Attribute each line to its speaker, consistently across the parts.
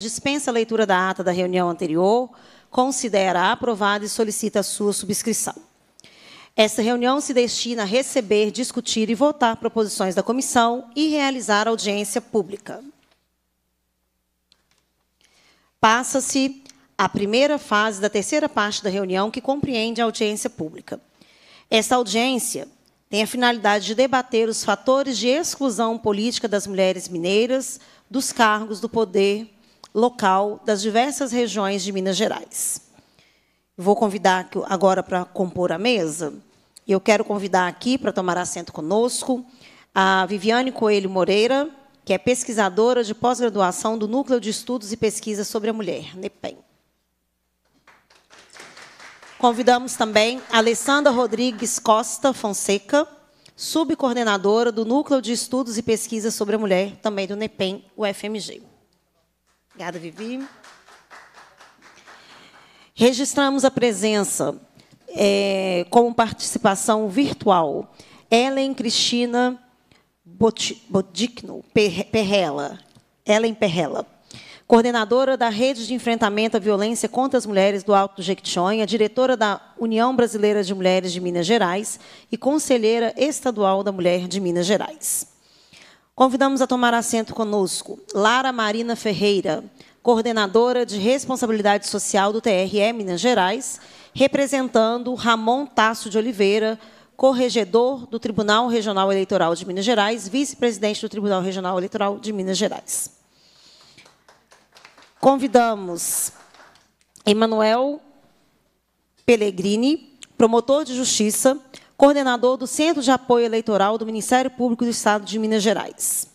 Speaker 1: Dispensa a leitura da ata da reunião anterior, considera aprovada e solicita a sua subscrição. Esta reunião se destina a receber, discutir e votar proposições da comissão e realizar audiência pública. Passa-se a primeira fase da terceira parte da reunião, que compreende a audiência pública. Esta audiência tem a finalidade de debater os fatores de exclusão política das mulheres mineiras dos cargos do poder local das diversas regiões de Minas Gerais. Vou convidar agora para compor a mesa, e eu quero convidar aqui para tomar assento conosco a Viviane Coelho Moreira, que é pesquisadora de pós-graduação do Núcleo de Estudos e Pesquisa sobre a Mulher, NEPEM. Convidamos também a Alessandra Rodrigues Costa Fonseca, subcoordenadora do Núcleo de Estudos e Pesquisa sobre a Mulher, também do NEPEM, UFMG. Obrigada, Vivi. Registramos a presença é, como participação virtual. Ellen Cristina Bodicno Perrela. Ellen Perrela. Coordenadora da Rede de Enfrentamento à Violência contra as Mulheres do Alto Jequitinhonha, diretora da União Brasileira de Mulheres de Minas Gerais e conselheira estadual da Mulher de Minas Gerais. Convidamos a tomar assento conosco Lara Marina Ferreira, coordenadora de responsabilidade social do TRE Minas Gerais, representando Ramon Tasso de Oliveira, corregedor do Tribunal Regional Eleitoral de Minas Gerais, vice-presidente do Tribunal Regional Eleitoral de Minas Gerais. Convidamos Emanuel Pellegrini, promotor de justiça, coordenador do Centro de Apoio Eleitoral do Ministério Público do Estado de Minas Gerais.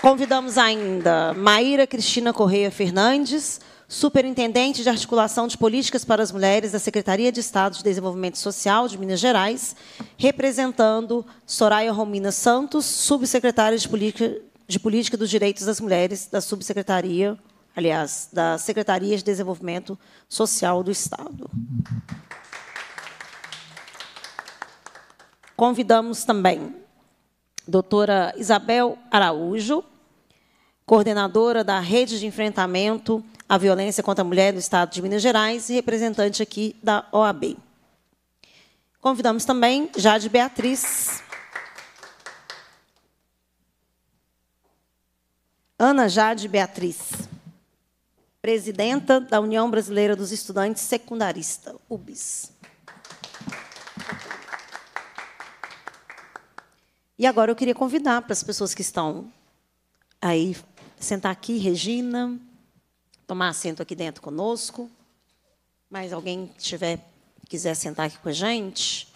Speaker 1: Convidamos ainda Maíra Cristina Correia Fernandes, superintendente de articulação de políticas para as mulheres da Secretaria de Estado de Desenvolvimento Social de Minas Gerais, representando Soraya Romina Santos, subsecretária de Política, de Política dos Direitos das Mulheres da Subsecretaria aliás, da Secretaria de Desenvolvimento Social do Estado. Convidamos também a doutora Isabel Araújo, coordenadora da Rede de Enfrentamento à Violência contra a Mulher do Estado de Minas Gerais e representante aqui da OAB. Convidamos também Jade Beatriz. Ana Jade Beatriz presidenta da União Brasileira dos Estudantes Secundarista, UBS. E agora eu queria convidar para as pessoas que estão aí, sentar aqui, Regina, tomar assento aqui dentro conosco. Mais alguém que tiver, quiser sentar aqui com a gente.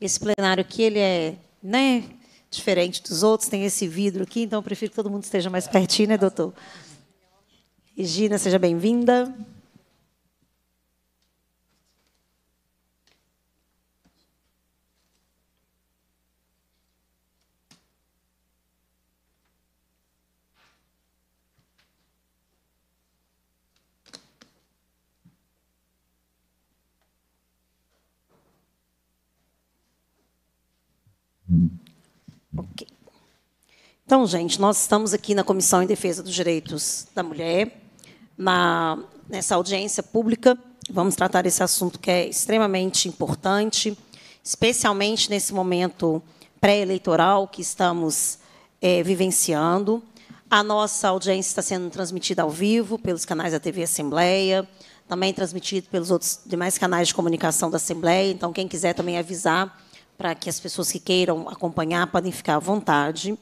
Speaker 1: Esse plenário aqui, ele é, né, diferente dos outros, tem esse vidro aqui, então eu prefiro que todo mundo esteja mais pertinho, né, doutor? E Gina, seja bem-vinda. Ok. Então, gente, nós estamos aqui na Comissão em Defesa dos Direitos da Mulher, na, nessa audiência pública. Vamos tratar esse assunto que é extremamente importante, especialmente nesse momento pré-eleitoral que estamos é, vivenciando. A nossa audiência está sendo transmitida ao vivo pelos canais da TV Assembleia, também transmitido pelos outros demais canais de comunicação da Assembleia. Então, quem quiser também avisar para que as pessoas que queiram acompanhar podem ficar à vontade.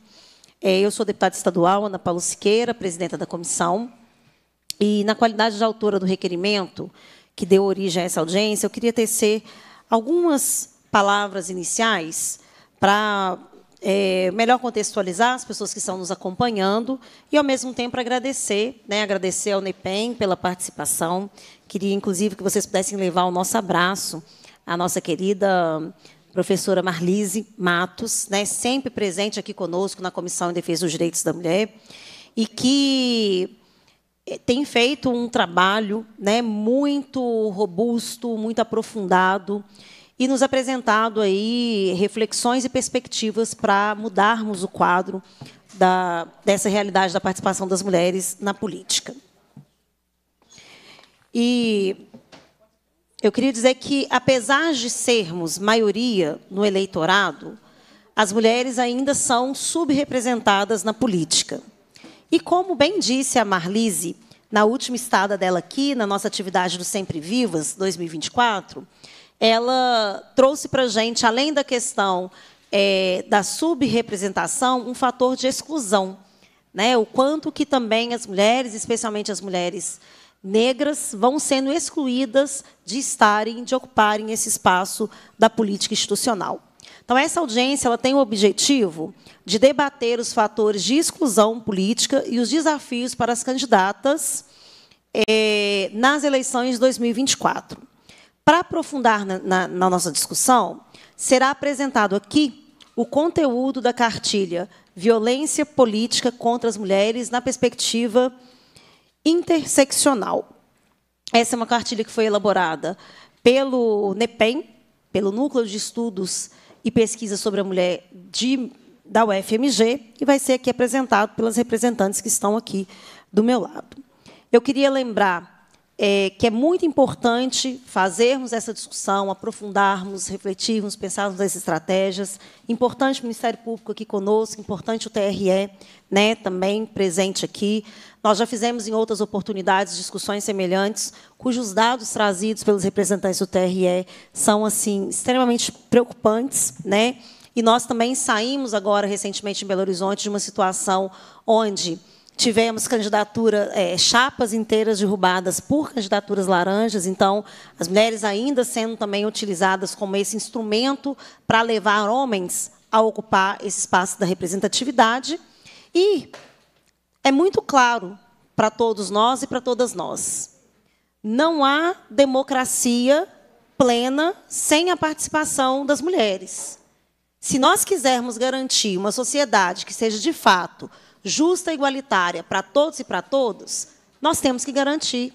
Speaker 1: É, eu sou deputada estadual Ana Paula Siqueira, presidenta da comissão. E na qualidade de autora do requerimento, que deu origem a essa audiência, eu queria tecer algumas palavras iniciais para é, melhor contextualizar as pessoas que estão nos acompanhando e, ao mesmo tempo, agradecer, né, agradecer ao NEPEM pela participação. Queria, inclusive, que vocês pudessem levar o nosso abraço à nossa querida professora Marlise Matos, né, sempre presente aqui conosco na Comissão em Defesa dos Direitos da Mulher, e que é, tem feito um trabalho né, muito robusto, muito aprofundado, e nos apresentado aí reflexões e perspectivas para mudarmos o quadro da, dessa realidade da participação das mulheres na política. E eu queria dizer que, apesar de sermos maioria no eleitorado, as mulheres ainda são subrepresentadas na política. E como bem disse a Marlise, na última estada dela aqui, na nossa atividade do Sempre Vivas 2024, ela trouxe para a gente, além da questão é, da subrepresentação, um fator de exclusão. Né? O quanto que também as mulheres, especialmente as mulheres negras, vão sendo excluídas de estarem, de ocuparem esse espaço da política institucional. Então, essa audiência ela tem o objetivo de debater os fatores de exclusão política e os desafios para as candidatas eh, nas eleições de 2024. Para aprofundar na, na, na nossa discussão, será apresentado aqui o conteúdo da cartilha Violência Política contra as Mulheres na Perspectiva Interseccional. Essa é uma cartilha que foi elaborada pelo NEPEM, pelo Núcleo de Estudos e pesquisa sobre a mulher de, da UFMG e vai ser aqui apresentado pelas representantes que estão aqui do meu lado. Eu queria lembrar é, que é muito importante fazermos essa discussão, aprofundarmos, refletirmos, pensarmos nas estratégias. Importante o Ministério Público aqui conosco, importante o TRE né, também presente aqui. Nós já fizemos em outras oportunidades discussões semelhantes, cujos dados trazidos pelos representantes do TRE são assim extremamente preocupantes, né? E nós também saímos agora recentemente em Belo Horizonte de uma situação onde Tivemos candidatura, é, chapas inteiras derrubadas por candidaturas laranjas, então as mulheres ainda sendo também utilizadas como esse instrumento para levar homens a ocupar esse espaço da representatividade. E é muito claro para todos nós e para todas nós. Não há democracia plena sem a participação das mulheres. Se nós quisermos garantir uma sociedade que seja de fato justa e igualitária para todos e para todos, nós temos que garantir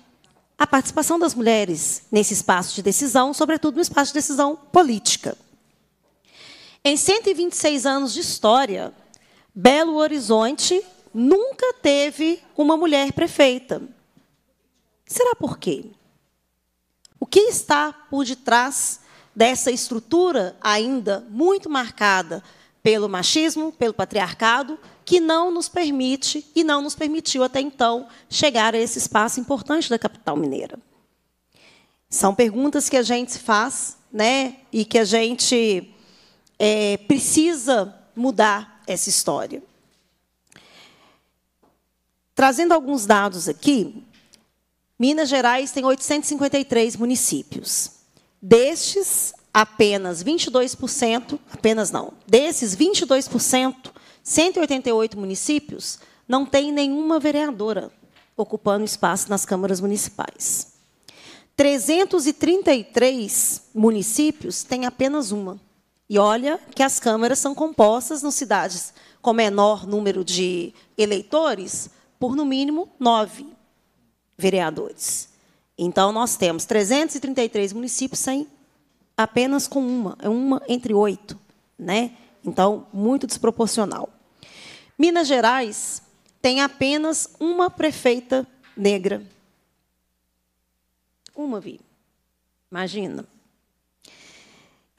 Speaker 1: a participação das mulheres nesse espaço de decisão, sobretudo no espaço de decisão política. Em 126 anos de história, Belo Horizonte nunca teve uma mulher prefeita. Será por quê? O que está por detrás dessa estrutura ainda muito marcada pelo machismo, pelo patriarcado, que não nos permite e não nos permitiu até então chegar a esse espaço importante da capital mineira? São perguntas que a gente faz né, e que a gente é, precisa mudar essa história. Trazendo alguns dados aqui, Minas Gerais tem 853 municípios. Destes, apenas 22%, apenas não, desses 22%, 188 municípios não tem nenhuma vereadora ocupando espaço nas câmaras municipais. 333 municípios têm apenas uma. E olha que as câmaras são compostas nas cidades com menor número de eleitores por no mínimo nove vereadores. Então, nós temos 333 municípios sem apenas com uma, é uma entre oito. Né? Então, muito desproporcional. Minas Gerais tem apenas uma prefeita negra. Uma, Vi. Imagina.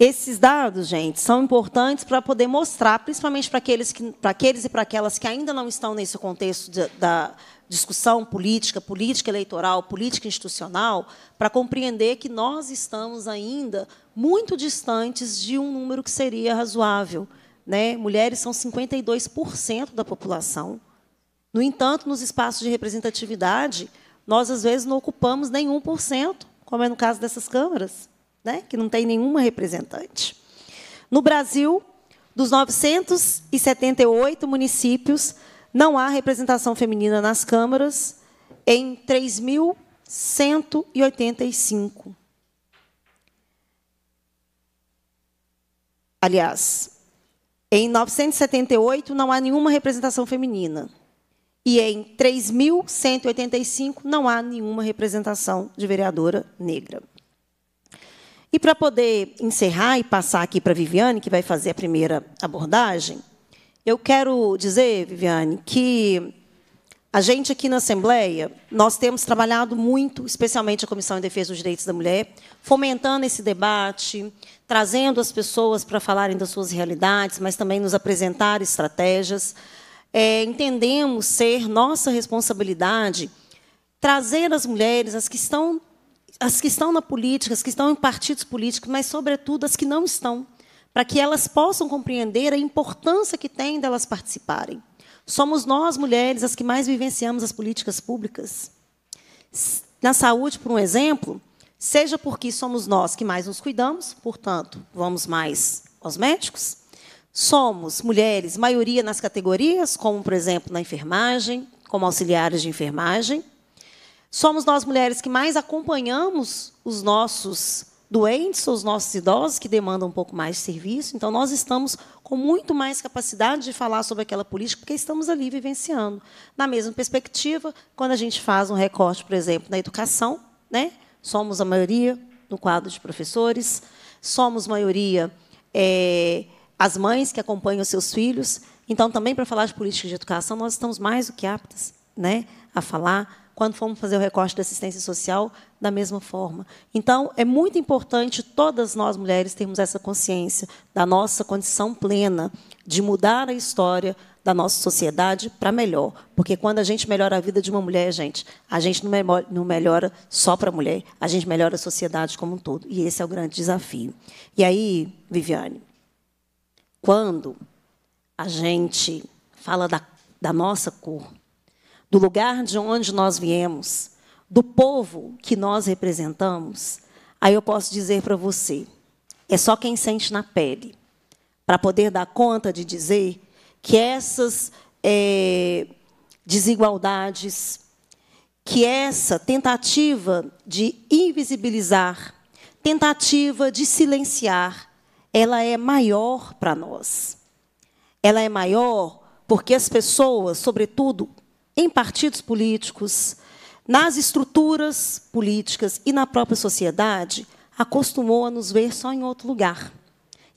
Speaker 1: Esses dados, gente, são importantes para poder mostrar, principalmente para aqueles, que, para aqueles e para aquelas que ainda não estão nesse contexto de, da discussão política, política eleitoral, política institucional, para compreender que nós estamos ainda muito distantes de um número que seria razoável. Né? Mulheres são 52% da população. No entanto, nos espaços de representatividade, nós, às vezes, não ocupamos nem 1%, como é no caso dessas câmaras né, que não tem nenhuma representante. No Brasil, dos 978 municípios, não há representação feminina nas câmaras em 3.185. Aliás, em 978 não há nenhuma representação feminina. E em 3.185 não há nenhuma representação de vereadora negra. E para poder encerrar e passar aqui para a Viviane, que vai fazer a primeira abordagem, eu quero dizer, Viviane, que a gente aqui na Assembleia, nós temos trabalhado muito, especialmente a Comissão em Defesa dos Direitos da Mulher, fomentando esse debate, trazendo as pessoas para falarem das suas realidades, mas também nos apresentar estratégias. É, entendemos ser nossa responsabilidade trazer as mulheres, as que estão as que estão na política, as que estão em partidos políticos, mas, sobretudo, as que não estão, para que elas possam compreender a importância que tem delas participarem. Somos nós, mulheres, as que mais vivenciamos as políticas públicas. Na saúde, por um exemplo, seja porque somos nós que mais nos cuidamos, portanto, vamos mais aos médicos, somos mulheres, maioria nas categorias, como, por exemplo, na enfermagem, como auxiliares de enfermagem, Somos nós mulheres que mais acompanhamos os nossos doentes, os nossos idosos que demandam um pouco mais de serviço. Então nós estamos com muito mais capacidade de falar sobre aquela política porque estamos ali vivenciando. Na mesma perspectiva, quando a gente faz um recorte, por exemplo, na educação, né? Somos a maioria no quadro de professores, somos maioria é, as mães que acompanham seus filhos. Então, também para falar de política de educação, nós estamos mais do que aptas né, a falar quando fomos fazer o recorte da assistência social, da mesma forma. Então, é muito importante todas nós mulheres termos essa consciência da nossa condição plena de mudar a história da nossa sociedade para melhor. Porque quando a gente melhora a vida de uma mulher, gente, a gente não melhora só para a mulher, a gente melhora a sociedade como um todo. E esse é o grande desafio. E aí, Viviane, quando a gente fala da, da nossa cor, do lugar de onde nós viemos, do povo que nós representamos, aí eu posso dizer para você: é só quem sente na pele, para poder dar conta de dizer que essas é, desigualdades, que essa tentativa de invisibilizar, tentativa de silenciar, ela é maior para nós. Ela é maior porque as pessoas, sobretudo em partidos políticos, nas estruturas políticas e na própria sociedade, acostumou a nos ver só em outro lugar.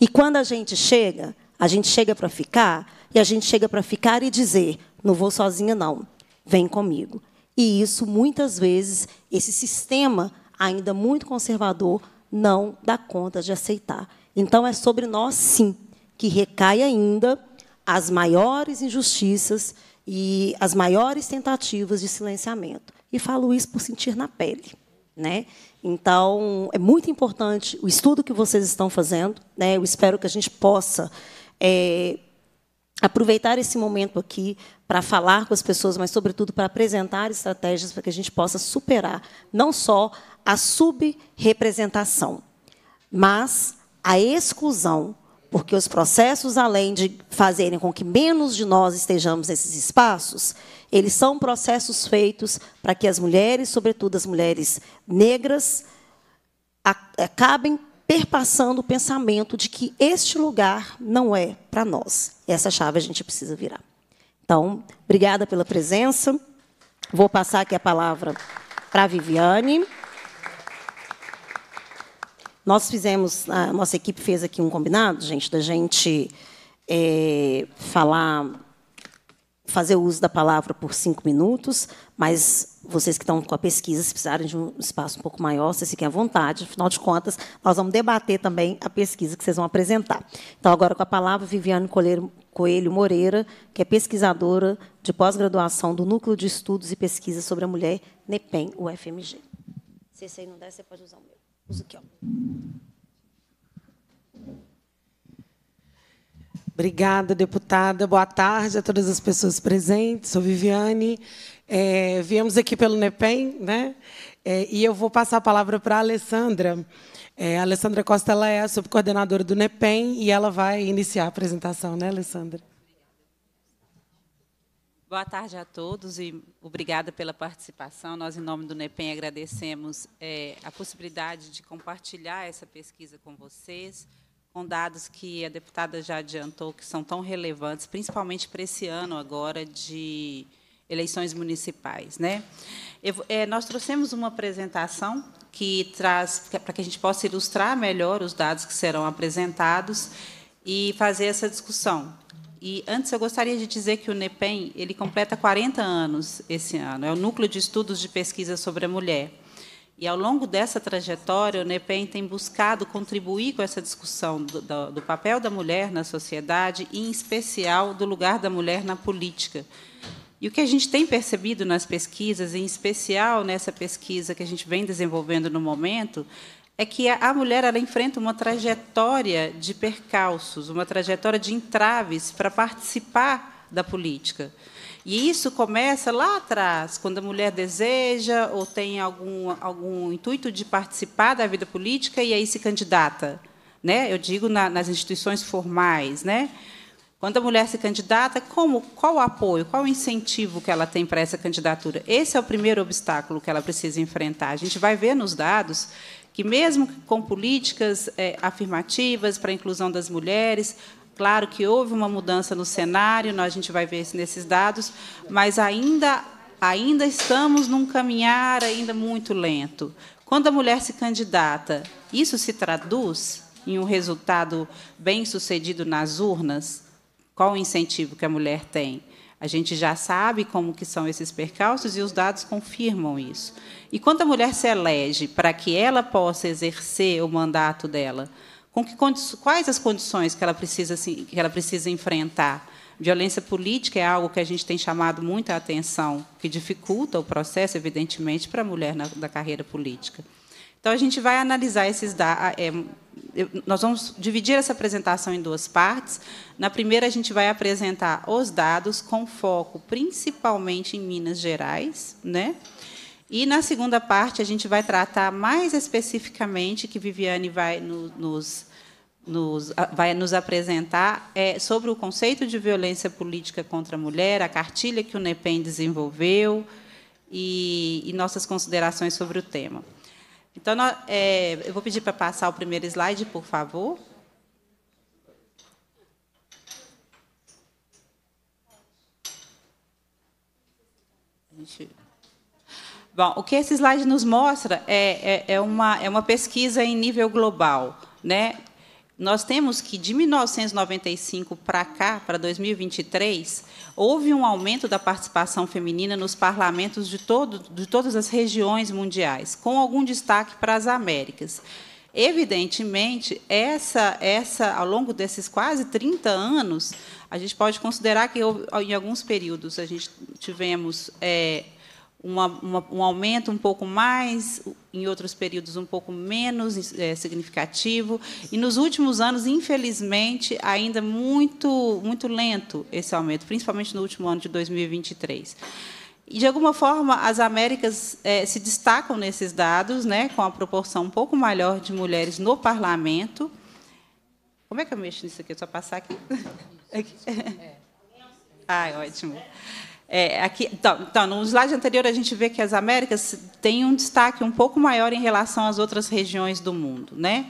Speaker 1: E quando a gente chega, a gente chega para ficar, e a gente chega para ficar e dizer: não vou sozinha, não, vem comigo. E isso, muitas vezes, esse sistema ainda muito conservador não dá conta de aceitar. Então, é sobre nós, sim, que recai ainda as maiores injustiças e as maiores tentativas de silenciamento. E falo isso por sentir na pele. Né? Então, é muito importante o estudo que vocês estão fazendo. Né? Eu espero que a gente possa é, aproveitar esse momento aqui para falar com as pessoas, mas, sobretudo, para apresentar estratégias para que a gente possa superar não só a subrepresentação, mas a exclusão porque os processos, além de fazerem com que menos de nós estejamos nesses espaços, eles são processos feitos para que as mulheres, sobretudo as mulheres negras, acabem perpassando o pensamento de que este lugar não é para nós. Essa chave a gente precisa virar. Então, obrigada pela presença. Vou passar aqui a palavra para a Viviane. Nós fizemos, a nossa equipe fez aqui um combinado, gente, da gente é, falar, fazer uso da palavra por cinco minutos, mas vocês que estão com a pesquisa, se precisarem de um espaço um pouco maior, vocês fiquem à vontade. Afinal de contas, nós vamos debater também a pesquisa que vocês vão apresentar. Então, agora com a palavra, Viviane Coelho, Moreira, que é pesquisadora de pós-graduação do Núcleo de Estudos e Pesquisa sobre a Mulher, NEPEM, UFMG. Se esse aí não der, você pode usar o meu aqui, ó.
Speaker 2: Obrigada, deputada. Boa tarde a todas as pessoas presentes. Sou Viviane. É, viemos aqui pelo NEPEM, né? É, e eu vou passar a palavra para a Alessandra. É, a Alessandra Costa ela é a subcoordenadora do NEPEM e ela vai iniciar a apresentação, né, Alessandra?
Speaker 3: Boa tarde a todos e obrigada pela participação. Nós, em nome do NEPEN, agradecemos é, a possibilidade de compartilhar essa pesquisa com vocês, com dados que a deputada já adiantou, que são tão relevantes, principalmente para esse ano agora de eleições municipais. Né? Eu, é, nós trouxemos uma apresentação que traz, é para que a gente possa ilustrar melhor os dados que serão apresentados e fazer essa discussão. E antes eu gostaria de dizer que o NEPEM ele completa 40 anos esse ano. É o núcleo de estudos de pesquisa sobre a mulher. E ao longo dessa trajetória, o NEPEM tem buscado contribuir com essa discussão do, do, do, papel da mulher na sociedade e, em especial, do lugar da mulher na política. E o que a gente tem percebido nas pesquisas, em especial nessa pesquisa que a gente vem desenvolvendo no momento, é que a mulher ela enfrenta uma trajetória de percalços, uma trajetória de entraves para participar da política. E isso começa lá atrás, quando a mulher deseja ou tem algum, algum intuito de participar da vida política e aí se candidata. Né? Eu digo na, nas instituições formais. Né? Quando a mulher se candidata, como, qual o apoio, qual o incentivo que ela tem para essa candidatura? Esse é o primeiro obstáculo que ela precisa enfrentar. A gente vai ver nos dados que mesmo com políticas é, afirmativas para a inclusão das mulheres, claro que houve uma mudança no cenário, nós, né, a gente vai ver isso nesses dados, mas ainda, ainda estamos num caminhar ainda muito lento. Quando a mulher se candidata, isso se traduz em um resultado bem sucedido nas urnas? Qual o incentivo que a mulher tem? A gente já sabe como que são esses percalços e os dados confirmam isso. E quando a mulher se elege para que ela possa exercer o mandato dela, com que quais as condições que ela precisa assim, que ela precisa enfrentar? Violência política é algo que a gente tem chamado muita atenção, que dificulta o processo, evidentemente, para a mulher na, da carreira política. Então, a gente vai analisar esses dados. É, nós vamos dividir essa apresentação em duas partes. Na primeira, a gente vai apresentar os dados com foco principalmente em Minas Gerais, né? E na segunda parte a gente vai tratar mais especificamente que Viviane vai nos nos, vai nos apresentar é, sobre o conceito de violência política contra a mulher, a cartilha que o NEPEN desenvolveu e, e nossas considerações sobre o tema. Então, nós, é, eu vou pedir para passar o primeiro slide, por favor. A gente... Bom, o que esse slide nos mostra é, é, é, uma, é uma pesquisa em nível global. Né? Nós temos que, de 1995 para cá, para 2023, houve um aumento da participação feminina nos parlamentos de, todo, de todas as regiões mundiais, com algum destaque para as Américas. Evidentemente, essa, essa, ao longo desses quase 30 anos, a gente pode considerar que, em alguns períodos, a gente tivemos. É, uma, uma, um aumento um pouco mais, em outros períodos um pouco menos é, significativo. E nos últimos anos, infelizmente, ainda muito, muito lento esse aumento, principalmente no último ano de 2023. E, de alguma forma, as Américas é, se destacam nesses dados, né, com a proporção um pouco maior de mulheres no parlamento. Como é que eu mexo nisso aqui? É só passar aqui? aqui. É é. é. Ah, ótimo. É, aqui, então, então, no slide anterior, a gente vê que as Américas têm um destaque um pouco maior em relação às outras regiões do mundo. Né?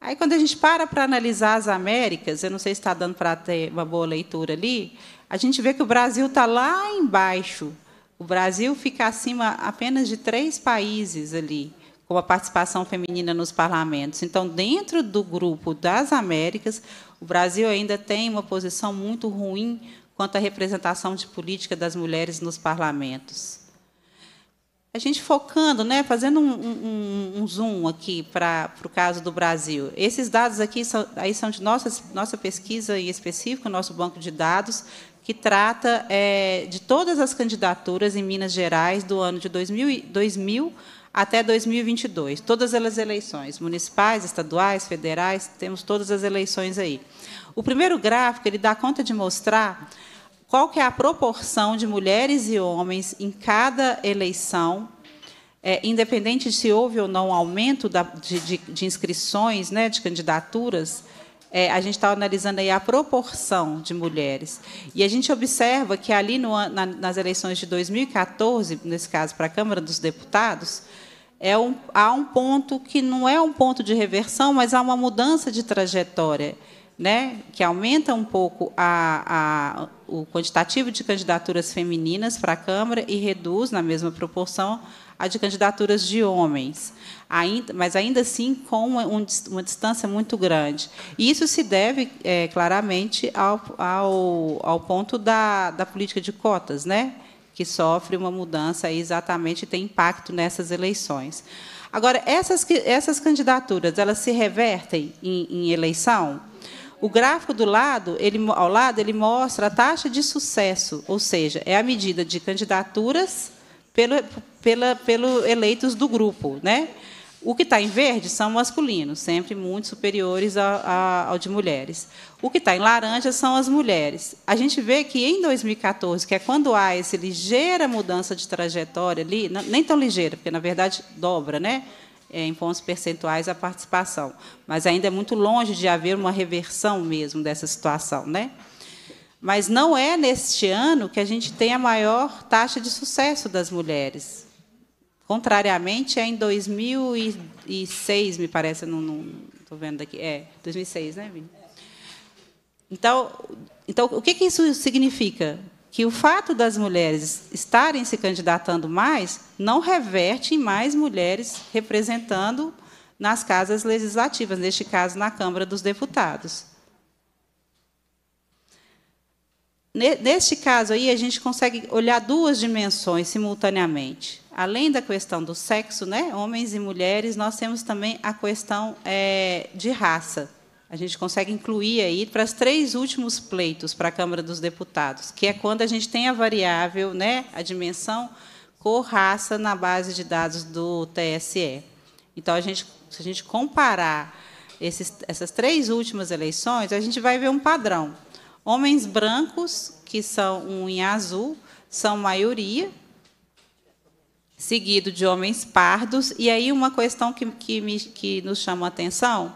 Speaker 3: Aí, quando a gente para para analisar as Américas, eu não sei se está dando para ter uma boa leitura ali, a gente vê que o Brasil está lá embaixo. O Brasil fica acima apenas de três países ali, com a participação feminina nos parlamentos. Então, dentro do grupo das Américas, o Brasil ainda tem uma posição muito ruim quanto à representação de política das mulheres nos parlamentos. A gente focando, né, fazendo um, um, um zoom aqui para o caso do Brasil. Esses dados aqui são, aí são de nossa, nossa pesquisa em específico, nosso banco de dados, que trata é, de todas as candidaturas em Minas Gerais do ano de 2000, 2000 até 2022. Todas as eleições, municipais, estaduais, federais, temos todas as eleições aí. O primeiro gráfico ele dá conta de mostrar qual que é a proporção de mulheres e homens em cada eleição, é, independente se houve ou não aumento da, de, de, de, inscrições, né, de candidaturas, é, a gente está analisando aí a proporção de mulheres. E a gente observa que ali no, na, nas eleições de 2014, nesse caso para a Câmara dos Deputados, é um, há um ponto que não é um ponto de reversão, mas há uma mudança de trajetória, né, que aumenta um pouco a, a o quantitativo de candidaturas femininas para a Câmara e reduz, na mesma proporção, a de candidaturas de homens, ainda, mas ainda assim com uma, uma distância muito grande. E Isso se deve é, claramente ao, ao, ao ponto da, da política de cotas, né? que sofre uma mudança exatamente e tem impacto nessas eleições. Agora, essas, essas candidaturas, elas se revertem em, em eleição? O gráfico do lado, ele, ao lado, ele mostra a taxa de sucesso, ou seja, é a medida de candidaturas pelo, pela, pelo eleitos do grupo, né? O que está em verde são masculinos, sempre muito superiores a, a, ao de mulheres. O que está em laranja são as mulheres. A gente vê que em 2014, que é quando há essa ligeira mudança de trajetória ali, não, nem tão ligeira, porque na verdade dobra, né? É, em pontos percentuais a participação. Mas ainda é muito longe de haver uma reversão mesmo dessa situação. Né? Mas não é neste ano que a gente tem a maior taxa de sucesso das mulheres. Contrariamente, é em 2006, me parece, não estou vendo aqui. É, 2006, né, Vini? Então, então, o que, que isso significa? que o fato das mulheres estarem se candidatando mais não reverte em mais mulheres representando nas casas legislativas, neste caso na Câmara dos Deputados. Neste caso aí, a gente consegue olhar duas dimensões simultaneamente. Além da questão do sexo, né, homens e mulheres, nós temos também a questão é, de raça a gente consegue incluir aí para os três últimos pleitos para a Câmara dos Deputados, que é quando a gente tem a variável, né, a dimensão cor, raça na base de dados do TSE. Então, a gente, se a gente comparar esses, essas três últimas eleições, a gente vai ver um padrão. Homens brancos, que são um em azul, são maioria, seguido de homens pardos. E aí uma questão que, que, me, que nos chama a atenção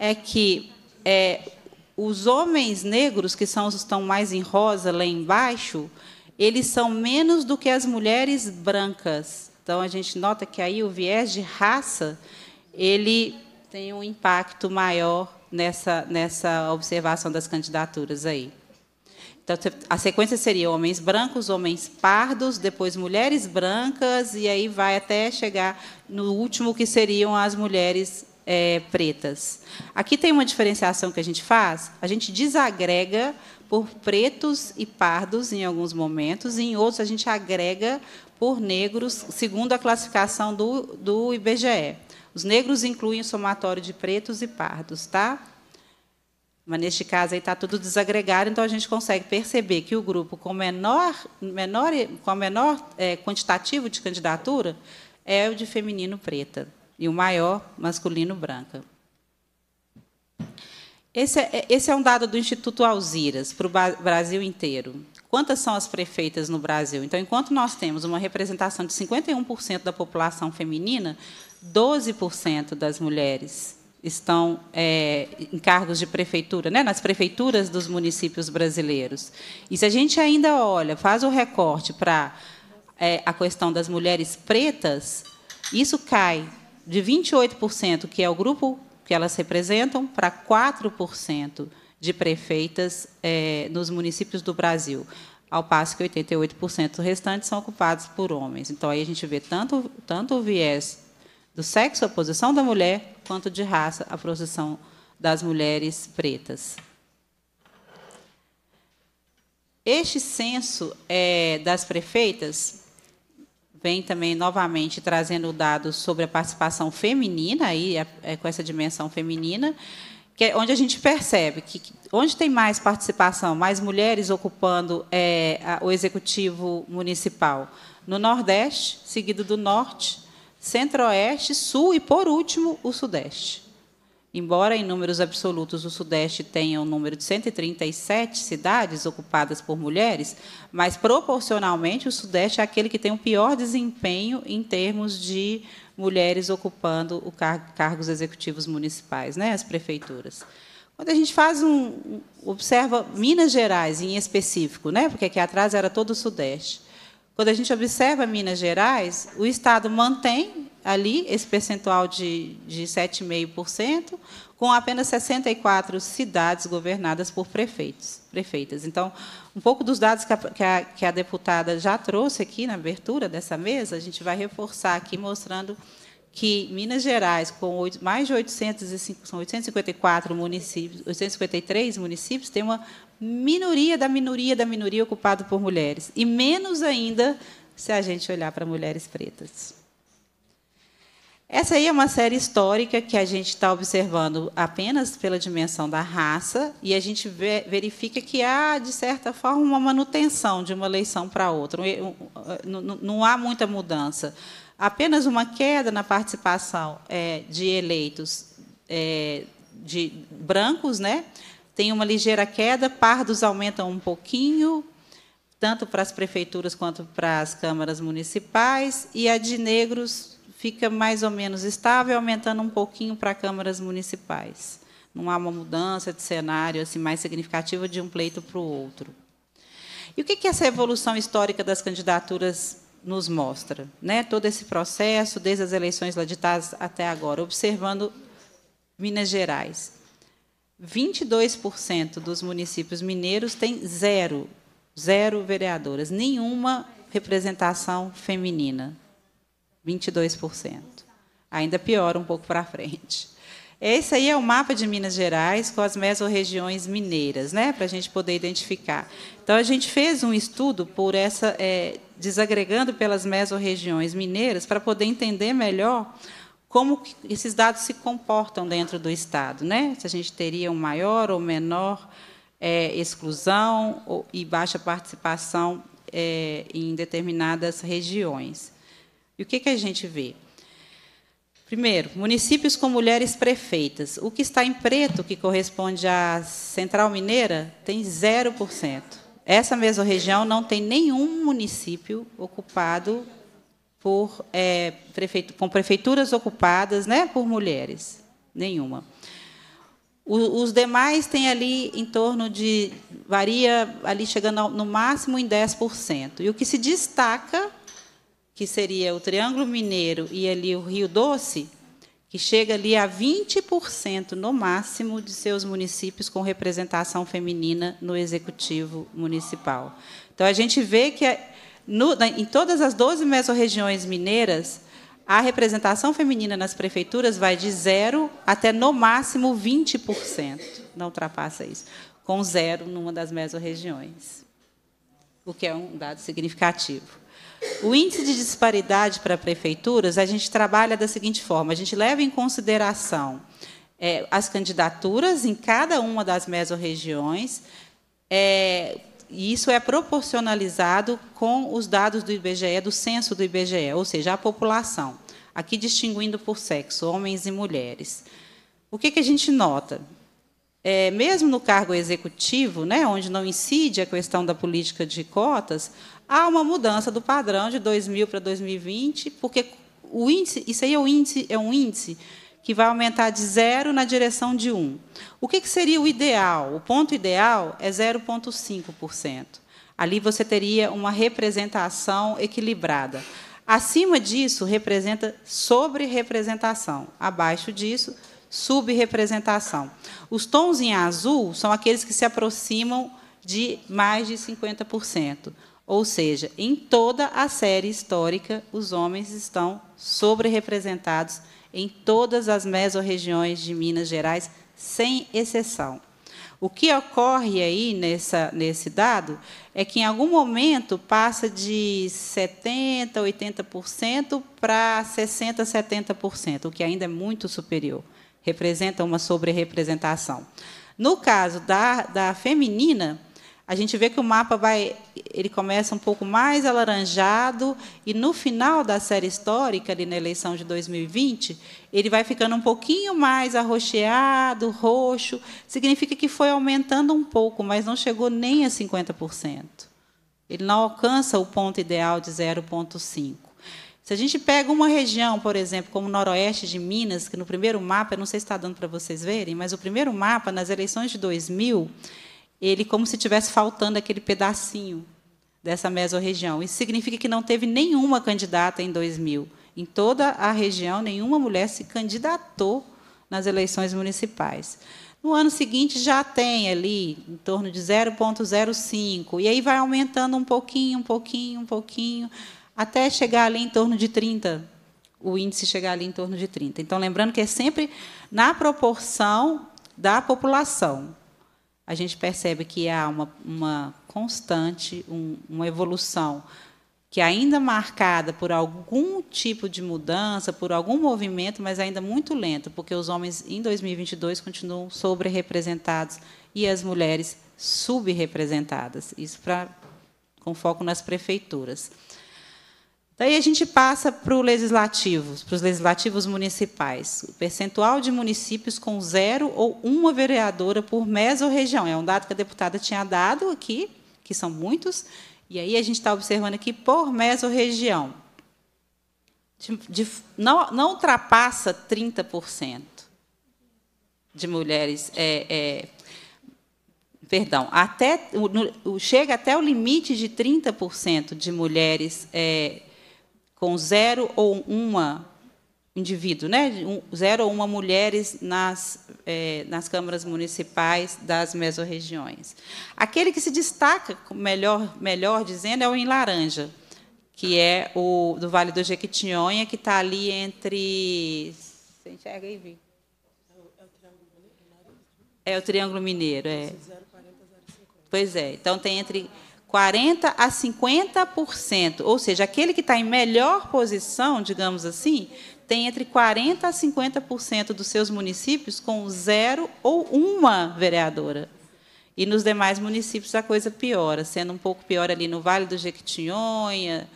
Speaker 3: é que é, os homens negros, que são os que estão mais em rosa lá embaixo, eles são menos do que as mulheres brancas. Então a gente nota que aí o viés de raça ele tem um impacto maior nessa nessa observação das candidaturas aí. Então a sequência seria homens brancos, homens pardos, depois mulheres brancas e aí vai até chegar no último que seriam as mulheres é, pretas. Aqui tem uma diferenciação que a gente faz, a gente desagrega por pretos e pardos em alguns momentos, e em outros a gente agrega por negros, segundo a classificação do, do IBGE. Os negros incluem o somatório de pretos e pardos, tá? Mas neste caso aí está tudo desagregado, então a gente consegue perceber que o grupo com menor, menor, com menor é, quantitativo de candidatura é o de feminino preta e o maior masculino branca. Esse é, esse é um dado do Instituto Alziras, para o Brasil inteiro. Quantas são as prefeitas no Brasil? Então, enquanto nós temos uma representação de 51% da população feminina, 12% das mulheres estão é, em cargos de prefeitura, né, nas prefeituras dos municípios brasileiros. E se a gente ainda olha, faz o recorte para é, a questão das mulheres pretas, isso cai de 28%, que é o grupo que elas representam, para 4% de prefeitas é, nos municípios do Brasil, ao passo que 88% restantes são ocupados por homens. Então, aí a gente vê tanto, tanto o viés do sexo, a posição da mulher, quanto de raça, a posição das mulheres pretas. Este censo é, das prefeitas vem também novamente trazendo dados sobre a participação feminina, aí, é, é, com essa dimensão feminina, que é onde a gente percebe que, que onde tem mais participação, mais mulheres ocupando é, a, o executivo municipal? No Nordeste, seguido do Norte, Centro-Oeste, Sul e, por último, o Sudeste. Embora em números absolutos o Sudeste tenha um número de 137 cidades ocupadas por mulheres, mas proporcionalmente o Sudeste é aquele que tem o pior desempenho em termos de mulheres ocupando car cargos executivos municipais, né, as prefeituras. Quando a gente faz um observa Minas Gerais em específico, né, porque aqui atrás era todo o Sudeste. Quando a gente observa Minas Gerais, o estado mantém ali, esse percentual de, de 7,5%, com apenas 64 cidades governadas por prefeitos, prefeitas. Então, um pouco dos dados que a, que a, deputada já trouxe aqui na abertura dessa mesa, a gente vai reforçar aqui, mostrando que Minas Gerais, com 8, mais de 805, são 854 municípios, 853 municípios, tem uma minoria da minoria da minoria ocupada por mulheres, e menos ainda se a gente olhar para mulheres pretas. Essa aí é uma série histórica que a gente está observando apenas pela dimensão da raça e a gente verifica que há, de certa forma, uma manutenção de uma eleição para outra. Não há muita mudança. Apenas uma queda na participação é, de eleitos é, de brancos, né? Tem uma ligeira queda, pardos aumentam um pouquinho, tanto para as prefeituras quanto para as câmaras municipais, e a de negros fica mais ou menos estável, aumentando um pouquinho para câmaras municipais. Não há uma mudança de cenário assim mais significativa de um pleito para o outro. E o que, que essa evolução histórica das candidaturas nos mostra? Né? Todo esse processo, desde as eleições laditadas até agora, observando Minas Gerais. 22% dos municípios mineiros têm zero, zero vereadoras, nenhuma representação feminina. 22%. Ainda piora um pouco para frente. Esse aí é o mapa de Minas Gerais com as mesorregiões mineiras, né, para a gente poder identificar. Então, a gente fez um estudo por essa, é, desagregando pelas mesorregiões mineiras, para poder entender melhor como esses dados se comportam dentro do Estado. Né? Se a gente teria um maior ou menor é, exclusão ou, e baixa participação é, em determinadas regiões. E o que, que a gente vê? Primeiro, municípios com mulheres prefeitas. O que está em preto, que corresponde à Central Mineira, tem 0%. Essa mesma região não tem nenhum município ocupado por, é, com prefeituras ocupadas né, por mulheres. Nenhuma. O, os demais têm ali em torno de. varia ali chegando ao, no máximo em 10%. E o que se destaca que seria o Triângulo Mineiro e ali o Rio Doce, que chega ali a 20% no máximo de seus municípios com representação feminina no executivo municipal. Então a gente vê que é, no, em todas as 12 mesorregiões mineiras, a representação feminina nas prefeituras vai de zero até no máximo 20%. Não ultrapassa isso. Com zero numa das mesorregiões. O que é um dado significativo. O índice de disparidade para prefeituras, a gente trabalha da seguinte forma: a gente leva em consideração é, as candidaturas em cada uma das mesorregiões, é, e isso é proporcionalizado com os dados do IBGE, do censo do IBGE, ou seja, a população, aqui distinguindo por sexo, homens e mulheres. O que, que a gente nota? É, mesmo no cargo executivo, né, onde não incide a questão da política de cotas, Há uma mudança do padrão de 2000 para 2020, porque o índice, isso aí é, índice, é um índice que vai aumentar de zero na direção de 1. O que, que seria o ideal? O ponto ideal é 0,5%. Ali você teria uma representação equilibrada. Acima disso, representa sobre-representação. Abaixo disso, subrepresentação. Os tons em azul são aqueles que se aproximam de mais de 50%. Ou seja, em toda a série histórica, os homens estão sobre-representados em todas as mesorregiões de Minas Gerais, sem exceção. O que ocorre aí nessa, nesse dado é que, em algum momento, passa de 70%, 80% para 60%, 70%, o que ainda é muito superior. Representa uma sobre-representação. No caso da, da feminina, a gente vê que o mapa vai, ele começa um pouco mais alaranjado e no final da série histórica, ali na eleição de 2020, ele vai ficando um pouquinho mais arroxeado, roxo, significa que foi aumentando um pouco, mas não chegou nem a 50%. Ele não alcança o ponto ideal de 0,5. Se a gente pega uma região, por exemplo, como o noroeste de Minas, que no primeiro mapa, eu não sei se está dando para vocês verem, mas o primeiro mapa, nas eleições de 2000, ele como se tivesse faltando aquele pedacinho dessa mesorregião. Isso significa que não teve nenhuma candidata em 2000. Em toda a região, nenhuma mulher se candidatou nas eleições municipais. No ano seguinte já tem ali em torno de 0,05 e aí vai aumentando um pouquinho, um pouquinho, um pouquinho, até chegar ali em torno de 30. O índice chegar ali em torno de 30. Então lembrando que é sempre na proporção da população a gente percebe que há uma, uma constante, um, uma evolução que é ainda marcada por algum tipo de mudança, por algum movimento, mas ainda muito lento, porque os homens em 2022 continuam sobre-representados e as mulheres subrepresentadas. Isso para com foco nas prefeituras. Daí a gente passa para o legislativo, para os legislativos municipais. O percentual de municípios com zero ou uma vereadora por mesorregião. É um dado que a deputada tinha dado aqui, que são muitos, e aí a gente está observando aqui por mesorregião. De, de, não, não ultrapassa 30% de mulheres. É, é, perdão, até, chega até o limite de 30% de mulheres. É, com zero ou uma indivíduo, né? zero ou uma mulheres nas, é, nas câmaras municipais das mesorregiões. Aquele que se destaca, melhor, melhor dizendo, é o em laranja, que é o do Vale do Jequitinhonha, que está ali entre... Você enxerga aí, Vi? É o Triângulo Mineiro, é. Pois é, então tem entre 40 a 50%, ou seja, aquele que está em melhor posição, digamos assim, tem entre 40 a 50% dos seus municípios com zero ou uma vereadora. E nos demais municípios a coisa piora, sendo um pouco pior ali no Vale do Jequitinhonha,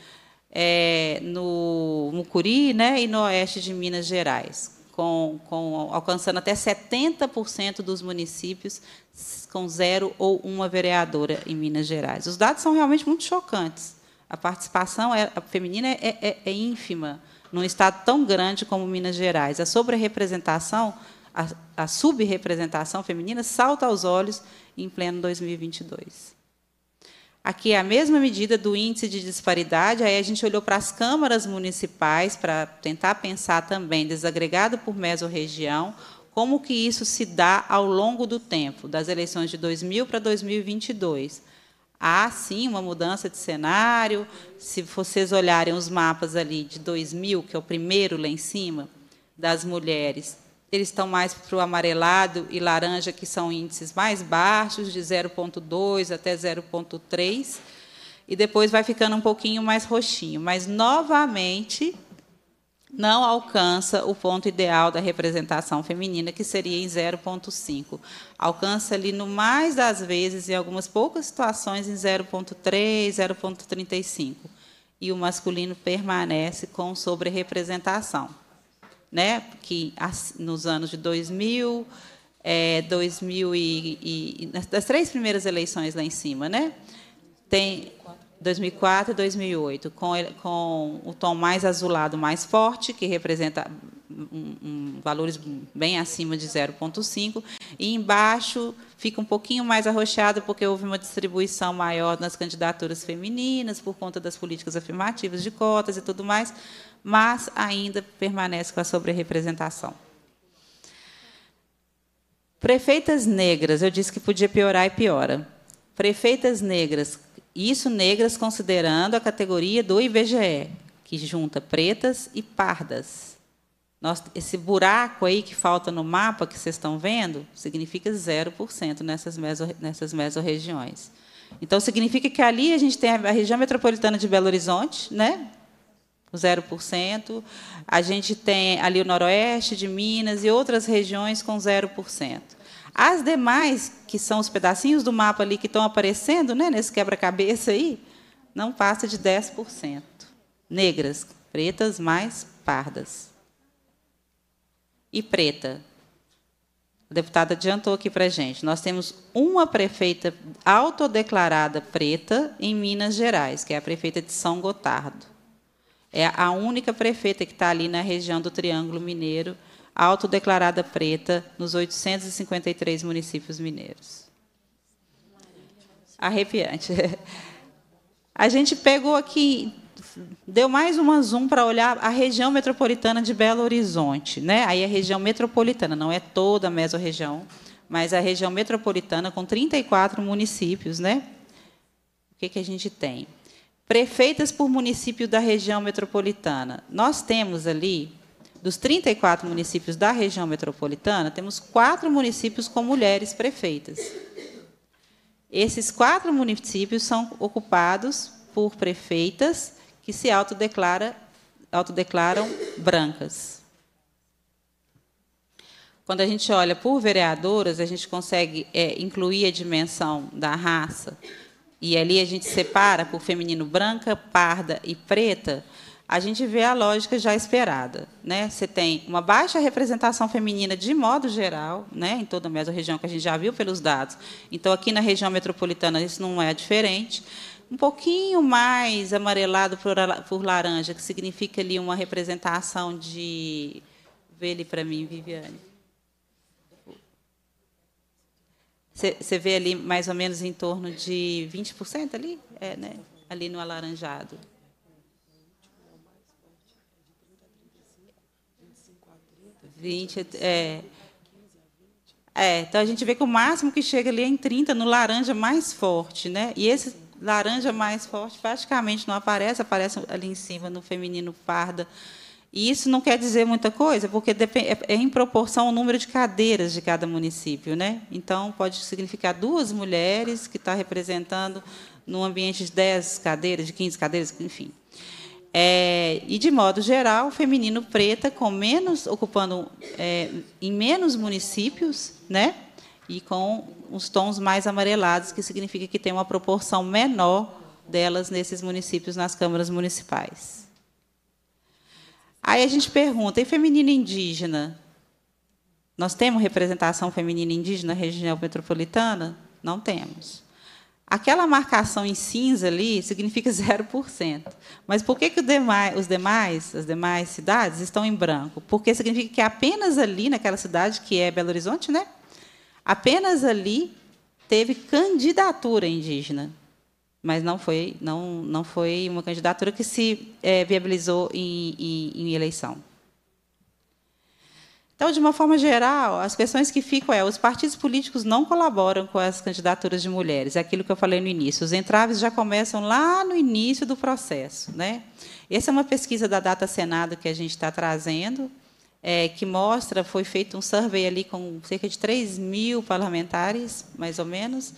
Speaker 3: é, no Mucuri né, e no oeste de Minas Gerais com, com alcançando até 70% dos municípios com zero ou uma vereadora em Minas Gerais. Os dados são realmente muito chocantes. A participação é, a feminina é, é, é, ínfima num estado tão grande como Minas Gerais. A sobre-representação, a, a subrepresentação feminina salta aos olhos em pleno 2022. Aqui é a mesma medida do índice de disparidade, aí a gente olhou para as câmaras municipais para tentar pensar também, desagregado por mesorregião, como que isso se dá ao longo do tempo, das eleições de 2000 para 2022. Há, sim, uma mudança de cenário. Se vocês olharem os mapas ali de 2000, que é o primeiro lá em cima, das mulheres, eles estão mais para o amarelado e laranja, que são índices mais baixos, de 0,2 até 0,3, e depois vai ficando um pouquinho mais roxinho. Mas, novamente, não alcança o ponto ideal da representação feminina, que seria em 0,5. Alcança ali, no mais das vezes, em algumas poucas situações, em 0,3, 0,35. E o masculino permanece com sobre-representação né? que nos anos de 2000, é, 2000 e, e três primeiras eleições lá em cima, né? Tem 2004 e 2008, com, com o tom mais azulado, mais forte, que representa
Speaker 4: um, um,
Speaker 3: valores bem acima de 0,5, e embaixo fica um pouquinho mais arrochado, porque houve uma distribuição maior nas candidaturas femininas, por conta das políticas afirmativas de cotas e tudo mais, mas ainda permanece com a sobre-representação. Prefeitas negras, eu disse que podia piorar e piora. Prefeitas negras, isso negras considerando a categoria do IBGE, que junta pretas e pardas. Nós, esse buraco aí que falta no mapa que vocês estão vendo significa 0% nessas, meso, nessas mesorregiões. Então, significa que ali a gente tem a região metropolitana de Belo Horizonte, né? 0%. A gente tem ali o noroeste de Minas e outras regiões com 0%. As demais, que são os pedacinhos do mapa ali que estão aparecendo, né, nesse quebra-cabeça aí, não passa de 10%. Negras, pretas mais pardas. E preta. A deputada adiantou aqui para a gente. Nós temos uma prefeita autodeclarada preta em Minas Gerais, que é a prefeita de São Gotardo. É a única prefeita que está ali na região do Triângulo Mineiro, autodeclarada preta, nos 853 municípios mineiros. Arrepiante. A gente pegou aqui, deu mais uma zoom para olhar a região metropolitana de Belo Horizonte. Né? Aí a é região metropolitana, não é toda a mesorregião, mas é a região metropolitana com 34 municípios. Né? O que, que a gente tem? prefeitas por município da região metropolitana. Nós temos ali, dos 34 municípios da região metropolitana, temos quatro municípios com mulheres prefeitas. Esses quatro municípios são ocupados por prefeitas que se autodeclara, autodeclaram brancas. Quando a gente olha por vereadoras, a gente consegue é, incluir a dimensão da raça, e ali a gente separa por feminino branca, parda e preta, a gente vê a lógica já esperada. Né? Você tem uma baixa representação feminina de modo geral, né? em toda a mesma região que a gente já viu pelos dados. Então, aqui na região metropolitana, isso não é diferente. Um pouquinho mais amarelado por, por laranja, que significa ali uma representação de. Vê ele para mim, Viviane Você vê ali mais ou menos em torno de 20% ali? É, né? Ali no alaranjado. é. é, então a gente vê que o máximo que chega ali é em 30 no laranja mais forte, né? E esse laranja mais forte praticamente não aparece, aparece ali em cima no feminino parda e isso não quer dizer muita coisa, porque é, é em proporção ao número de cadeiras de cada município. Né? Então, pode significar duas mulheres que está representando num ambiente de 10 cadeiras, de 15 cadeiras, enfim. É, e, de modo geral, feminino preta com menos, ocupando é, em menos municípios, né? e com os tons mais amarelados, que significa que tem uma proporção menor delas nesses municípios, nas câmaras municipais. Aí a gente pergunta, e feminino indígena? Nós temos representação feminina indígena na região metropolitana? Não temos. Aquela marcação em cinza ali significa 0%. Mas por que, que os, demais, os demais, as demais cidades estão em branco? Porque significa que apenas ali, naquela cidade que é Belo Horizonte, né? apenas ali teve candidatura indígena mas não foi, não, não foi uma candidatura que se é, viabilizou em, em, em, eleição. Então, de uma forma geral, as questões que ficam é os partidos políticos não colaboram com as candidaturas de mulheres, é aquilo que eu falei no início. Os entraves já começam lá no início do processo. Né? Essa é uma pesquisa da Data Senado que a gente está trazendo, é, que mostra, foi feito um survey ali com cerca de 3 mil parlamentares, mais ou menos,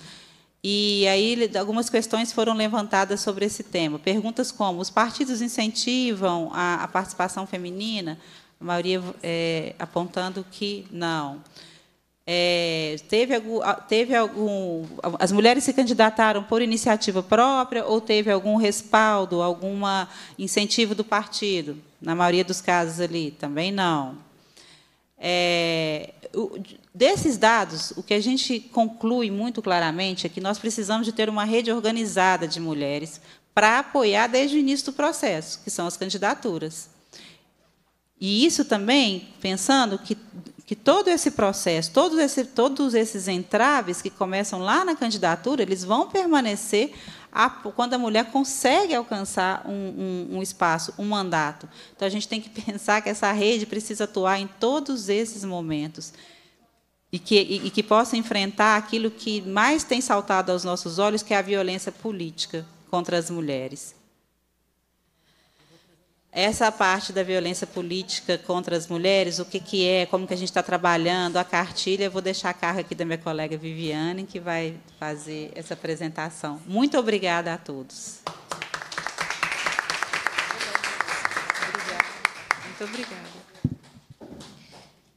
Speaker 3: e aí algumas questões foram levantadas sobre esse tema. Perguntas como: os partidos incentivam a, a participação feminina? A maioria é, apontando que não. É, teve, algum, teve algum. As mulheres se candidataram por iniciativa própria ou teve algum respaldo, algum incentivo do partido? Na maioria dos casos ali, também não. É, o, desses dados, o que a gente conclui muito claramente é que nós precisamos de ter uma rede organizada de mulheres para apoiar desde o início do processo, que são as candidaturas. E isso também, pensando que, que todo esse processo, todos esse, todos esses entraves que começam lá na candidatura, eles vão permanecer a, quando a mulher consegue alcançar um, um, um espaço, um mandato. Então, a gente tem que pensar que essa rede precisa atuar em todos esses momentos. E que, e, e que, possa enfrentar aquilo que mais tem saltado aos nossos olhos, que é a violência política contra as mulheres essa parte da violência política contra as mulheres, o que, que é, como que a gente está trabalhando, a cartilha, eu vou deixar a carga aqui da minha colega Viviane, que vai fazer essa apresentação. Muito obrigada a todos. Muito obrigada.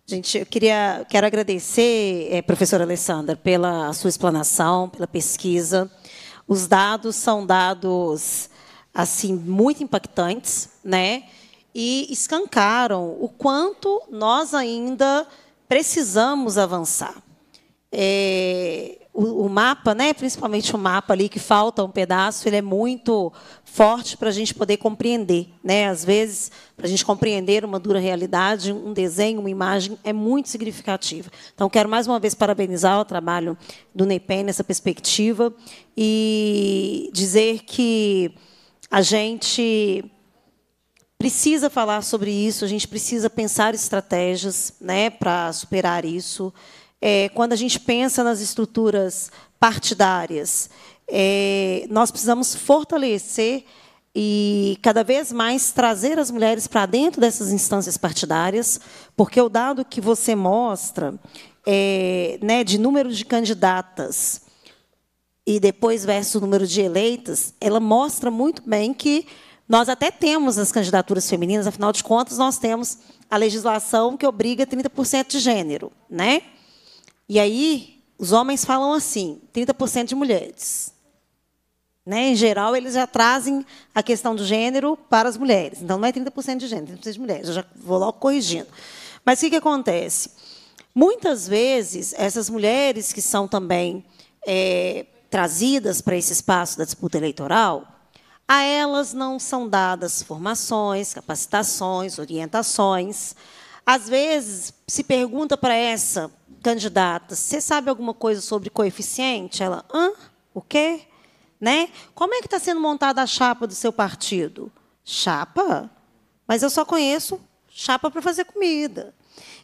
Speaker 1: Gente, eu queria, quero agradecer, é, professora Alessandra, pela sua explanação, pela pesquisa. Os dados são dados assim muito impactantes, né? E escancaram o quanto nós ainda precisamos avançar. É, o, o, mapa, né, principalmente o mapa ali que falta um pedaço, ele é muito forte para a gente poder compreender, né? Às vezes, para a gente compreender uma dura realidade, um desenho, uma imagem é muito significativa. Então, quero mais uma vez parabenizar o trabalho do NEPEN nessa perspectiva e dizer que a gente precisa falar sobre isso, a gente precisa pensar estratégias né, para superar isso. É, quando a gente pensa nas estruturas partidárias, é, nós precisamos fortalecer e cada vez mais trazer as mulheres para dentro dessas instâncias partidárias, porque o dado que você mostra é, né, de número de candidatas e depois versus o número de eleitas, ela mostra muito bem que nós até temos as candidaturas femininas, afinal de contas, nós temos a legislação que obriga 30% de gênero. Né? E aí, os homens falam assim: 30% de mulheres. Né? Em geral, eles já trazem a questão do gênero para as mulheres. Então, não é 30% de gênero, 30% é de mulheres. Eu já vou logo corrigindo. Mas o que, que acontece? Muitas vezes, essas mulheres que são também é, trazidas para esse espaço da disputa eleitoral, a elas não são dadas formações, capacitações, orientações. Às vezes, se pergunta para essa candidata, você sabe alguma coisa sobre coeficiente? Ela, hã? O quê? Né? Como é que está sendo montada a chapa do seu partido? Chapa? Mas eu só conheço chapa para fazer comida.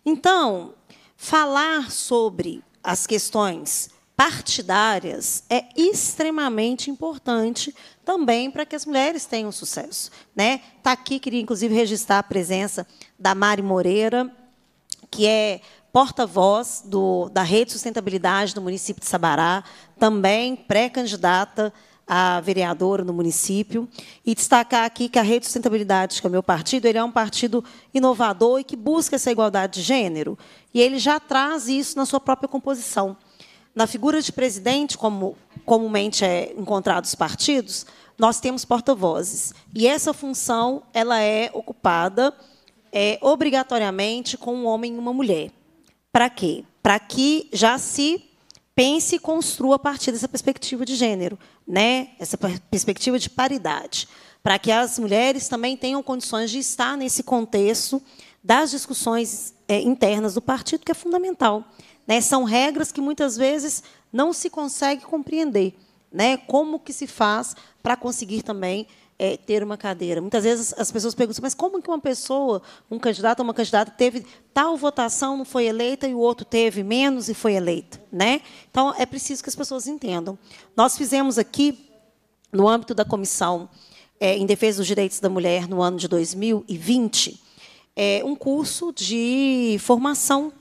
Speaker 1: Então, falar sobre as questões partidárias é extremamente importante também para que as mulheres tenham sucesso. Né? Tá aqui queria inclusive registrar a presença da Mari Moreira, que é porta-voz da Rede Sustentabilidade do município de Sabará, também pré-candidata a vereadora no município, e destacar aqui que a Rede Sustentabilidade, que é o meu partido, ele é um partido inovador e que busca essa igualdade de gênero, e ele já traz isso na sua própria composição. Na figura de presidente, como comumente é encontrado os partidos, nós temos porta-vozes. E essa função ela é ocupada é, obrigatoriamente com um homem e uma mulher. Para quê? Para que já se pense e construa a partir dessa perspectiva de gênero, né? essa perspectiva de paridade, para que as mulheres também tenham condições de estar nesse contexto das discussões é, internas do partido, que é fundamental. Né? São regras que muitas vezes não se consegue compreender, né? Como que se faz para conseguir também é, ter uma cadeira. Muitas vezes as pessoas perguntam, mas como que uma pessoa, um candidato ou uma candidata teve tal votação, não foi eleita, e o outro teve menos e foi eleito? Né? Então, é preciso que as pessoas entendam. Nós fizemos aqui, no âmbito da Comissão é, em Defesa dos Direitos da Mulher, no ano de 2020, é, um curso de formação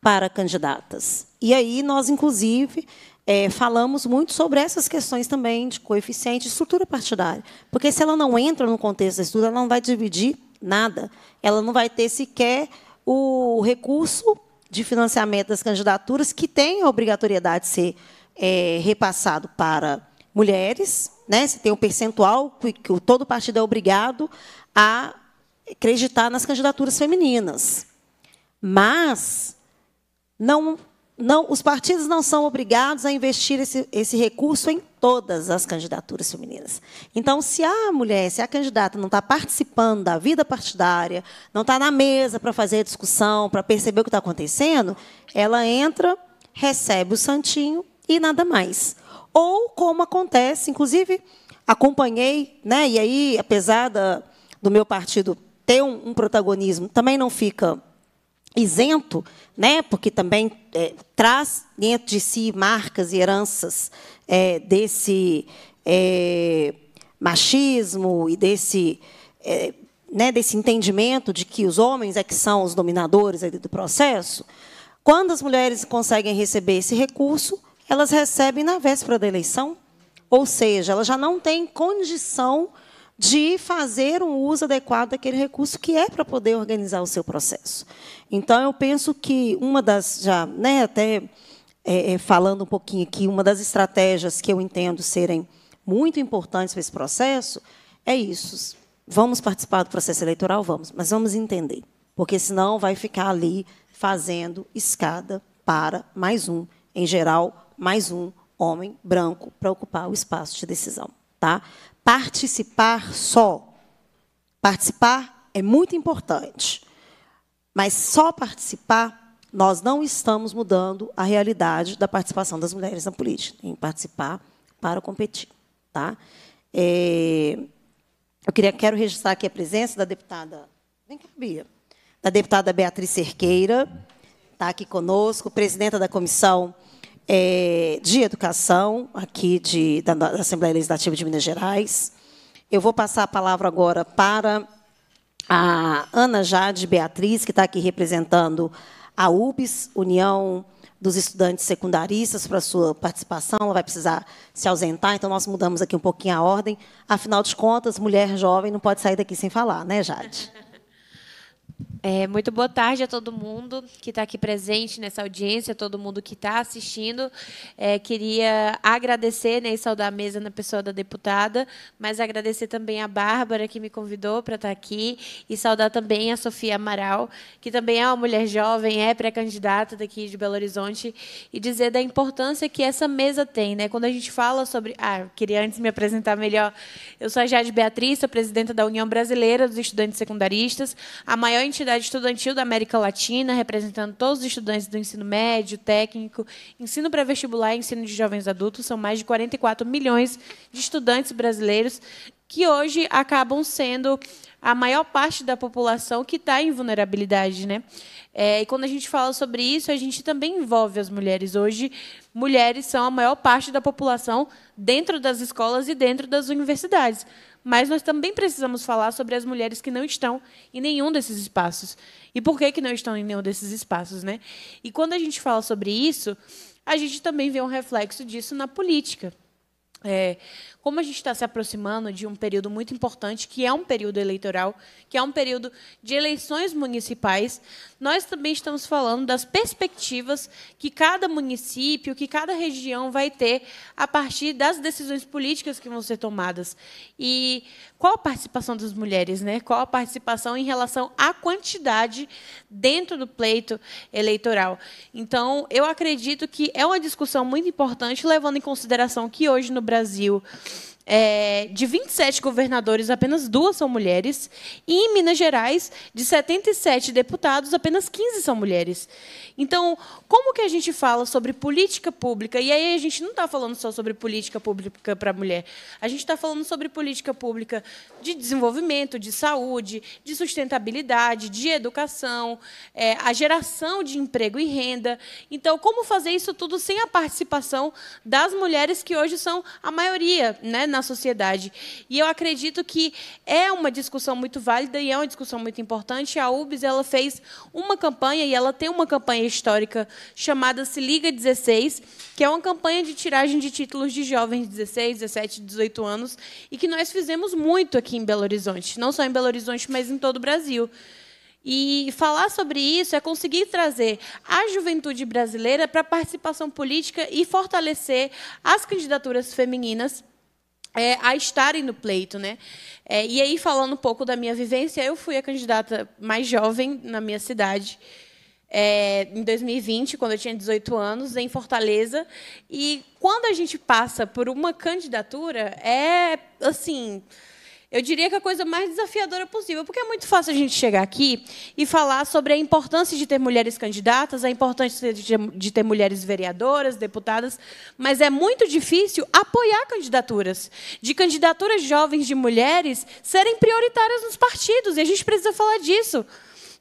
Speaker 1: para candidatas. E aí nós, inclusive, é, falamos muito sobre essas questões também de coeficiente estrutura partidária. Porque se ela não entra no contexto da estrutura, ela não vai dividir nada. Ela não vai ter sequer o recurso de financiamento das candidaturas que tem a obrigatoriedade de ser é, repassado para mulheres. Né? Você tem um percentual que, que todo partido é obrigado a acreditar nas candidaturas femininas. Mas não, não, os partidos não são obrigados a investir esse, esse recurso em todas as candidaturas femininas. Então, se a mulher, se a candidata não está participando da vida partidária, não está na mesa para fazer a discussão, para perceber o que está acontecendo, ela entra, recebe o santinho e nada mais. Ou como acontece, inclusive acompanhei, né? E aí, apesar da, do meu partido ter um, um protagonismo, também não fica isento, né, porque também é, traz dentro de si marcas e heranças é, desse é, machismo e desse, é, né, desse entendimento de que os homens é que são os dominadores do processo, quando as mulheres conseguem receber esse recurso, elas recebem na véspera da eleição, ou seja, elas já não têm condição de fazer um uso adequado daquele recurso que é para poder organizar o seu processo. Então, eu penso que uma das, já né, até é, é, falando um pouquinho aqui, uma das estratégias que eu entendo serem muito importantes para esse processo é isso. Vamos participar do processo eleitoral? Vamos, mas vamos entender, porque senão vai ficar ali fazendo escada para mais um, em geral, mais um homem branco para ocupar o espaço de decisão. Tá? Participar só. Participar é muito importante, mas só participar, nós não estamos mudando a realidade da participação das mulheres na política, em participar para competir. Tá? É, eu queria, quero registrar aqui a presença da deputada. Vem cá, Bia. Da deputada Beatriz Cerqueira, está aqui conosco, presidenta da Comissão é, de Educação, aqui de, da, da Assembleia Legislativa de Minas Gerais. Eu vou passar a palavra agora para a Ana Jade Beatriz, que está aqui representando a UBS, União dos Estudantes Secundaristas, para sua participação. Ela vai precisar se ausentar, então nós mudamos aqui um pouquinho a ordem. Afinal de contas, mulher jovem não pode sair daqui sem falar, né, Jade?
Speaker 5: É, muito boa tarde a todo mundo que está aqui presente nessa audiência, a todo mundo que está assistindo. É, queria agradecer né, e saudar a mesa na pessoa da deputada, mas agradecer também a Bárbara, que me convidou para estar tá aqui, e saudar também a Sofia Amaral, que também é uma mulher jovem, é pré-candidata daqui de Belo Horizonte, e dizer da importância que essa mesa tem. Né? Quando a gente fala sobre. Ah, queria antes me apresentar melhor. Eu sou a Jade Beatriz, sou presidenta da União Brasileira dos Estudantes Secundaristas, a maior entidade Comunidade Estudantil da América Latina, representando todos os estudantes do ensino médio, técnico, ensino pré-vestibular e ensino de jovens adultos. São mais de 44 milhões de estudantes brasileiros que hoje acabam sendo a maior parte da população que está em vulnerabilidade. Né? É, e quando a gente fala sobre isso, a gente também envolve as mulheres. Hoje, mulheres são a maior parte da população dentro das escolas e dentro das universidades. Mas nós também precisamos falar sobre as mulheres que não estão em nenhum desses espaços. E por que, que não estão em nenhum desses espaços? Né? E quando a gente fala sobre isso, a gente também vê um reflexo disso na política. É, como a gente está se aproximando de um período muito importante, que é um período eleitoral, que é um período de eleições municipais, nós também estamos falando das perspectivas que cada município, que cada região vai ter a partir das decisões políticas que vão ser tomadas. E qual a participação das mulheres, né? Qual a participação em relação à quantidade dentro do pleito eleitoral? Então, eu acredito que é uma discussão muito importante levando em consideração que hoje no Brasil é, de 27 governadores, apenas duas são mulheres. E em Minas Gerais, de 77 deputados, apenas 15 são mulheres. Então, como que a gente fala sobre política pública? E aí a gente não está falando só sobre política pública para a mulher. A gente está falando sobre política pública de desenvolvimento, de saúde, de sustentabilidade, de educação, é, a geração de emprego e renda. Então, como fazer isso tudo sem a participação das mulheres que hoje são a maioria né, na na sociedade. E eu acredito que é uma discussão muito válida e é uma discussão muito importante. A UBS ela fez uma campanha, e ela tem uma campanha histórica chamada Se Liga 16, que é uma campanha de tiragem de títulos de jovens de 16, 17, 18 anos, e que nós fizemos muito aqui em Belo Horizonte, não só em Belo Horizonte, mas em todo o Brasil. E falar sobre isso é conseguir trazer a juventude brasileira para a participação política e fortalecer as candidaturas femininas é, a estarem no pleito, né? É, e aí falando um pouco da minha vivência, eu fui a candidata mais jovem na minha cidade. É, em 2020, quando eu tinha 18 anos, em Fortaleza. E quando a gente passa por uma candidatura, é assim, eu diria que é a coisa mais desafiadora possível, porque é muito fácil a gente chegar aqui e falar sobre a importância de ter mulheres candidatas, a importância de ter mulheres vereadoras, deputadas, mas é muito difícil apoiar candidaturas, de candidaturas jovens de mulheres serem prioritárias nos partidos, e a gente precisa falar disso.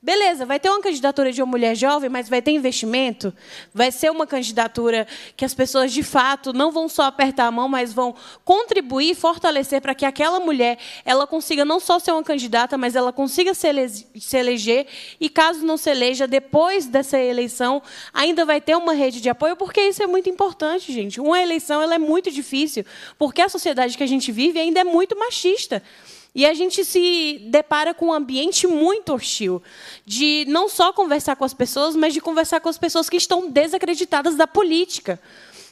Speaker 5: Beleza, vai ter uma candidatura de uma mulher jovem, mas vai ter investimento? Vai ser uma candidatura que as pessoas, de fato, não vão só apertar a mão, mas vão contribuir, fortalecer para que aquela mulher ela consiga não só ser uma candidata, mas ela consiga se, se eleger. E caso não se eleja, depois dessa eleição, ainda vai ter uma rede de apoio, porque isso é muito importante, gente. Uma eleição ela é muito difícil, porque a sociedade que a gente vive ainda é muito machista. E a gente se depara com um ambiente muito hostil, de não só conversar com as pessoas, mas de conversar com as pessoas que estão desacreditadas da política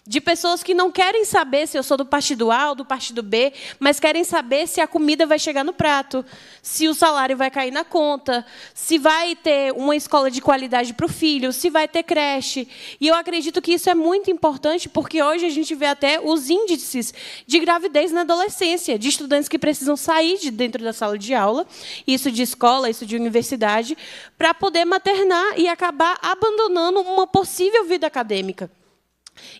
Speaker 5: de pessoas que não querem saber se eu sou do partido A ou do partido B, mas querem saber se a comida vai chegar no prato, se o salário vai cair na conta, se vai ter uma escola de qualidade para o filho, se vai ter creche. E eu acredito que isso é muito importante, porque hoje a gente vê até os índices de gravidez na adolescência, de estudantes que precisam sair de dentro da sala de aula, isso de escola, isso de universidade, para poder maternar e acabar abandonando uma possível vida acadêmica.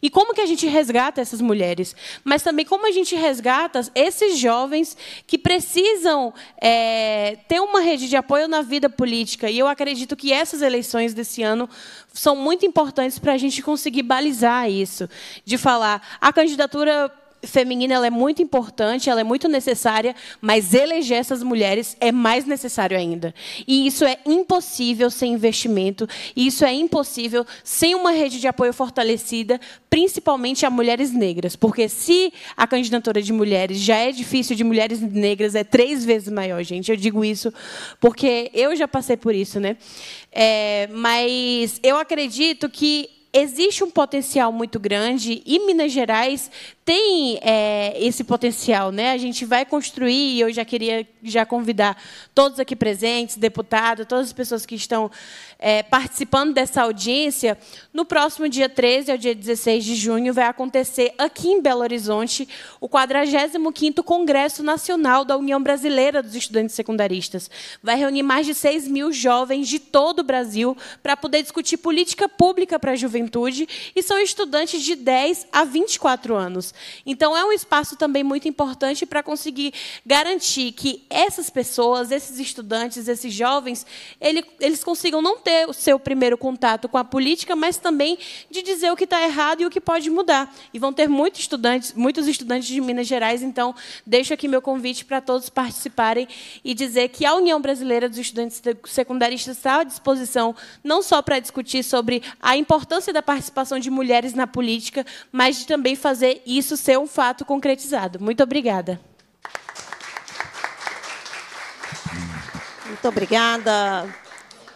Speaker 5: E como que a gente resgata essas mulheres? Mas também como a gente resgata esses jovens que precisam é, ter uma rede de apoio na vida política. E eu acredito que essas eleições desse ano são muito importantes para a gente conseguir balizar isso. De falar, a candidatura feminina ela é muito importante, ela é muito necessária, mas eleger essas mulheres é mais necessário ainda. E isso é impossível sem investimento, e isso é impossível sem uma rede de apoio fortalecida, principalmente a mulheres negras, porque se a candidatura de mulheres já é difícil, de mulheres negras é três vezes maior, gente. Eu digo isso porque eu já passei por isso, né? É, mas eu acredito que existe um potencial muito grande e Minas Gerais tem é, esse potencial. Né? A gente vai construir, e eu já queria já convidar todos aqui presentes, deputado, todas as pessoas que estão é, participando dessa audiência. No próximo dia 13 ao dia 16 de junho vai acontecer aqui em Belo Horizonte o 45º Congresso Nacional da União Brasileira dos Estudantes Secundaristas. Vai reunir mais de 6 mil jovens de todo o Brasil para poder discutir política pública para a juventude juventude e são estudantes de 10 a 24 anos. Então, é um espaço também muito importante para conseguir garantir que essas pessoas, esses estudantes, esses jovens, eles consigam não ter o seu primeiro contato com a política, mas também de dizer o que está errado e o que pode mudar. E vão ter muitos estudantes, muitos estudantes de Minas Gerais, então deixo aqui meu convite para todos participarem e dizer que a União Brasileira dos Estudantes Secundaristas está à disposição não só para discutir sobre a importância importância da participação de mulheres na política, mas de também fazer isso ser um fato
Speaker 1: concretizado.
Speaker 5: Muito obrigada.
Speaker 1: Muito obrigada,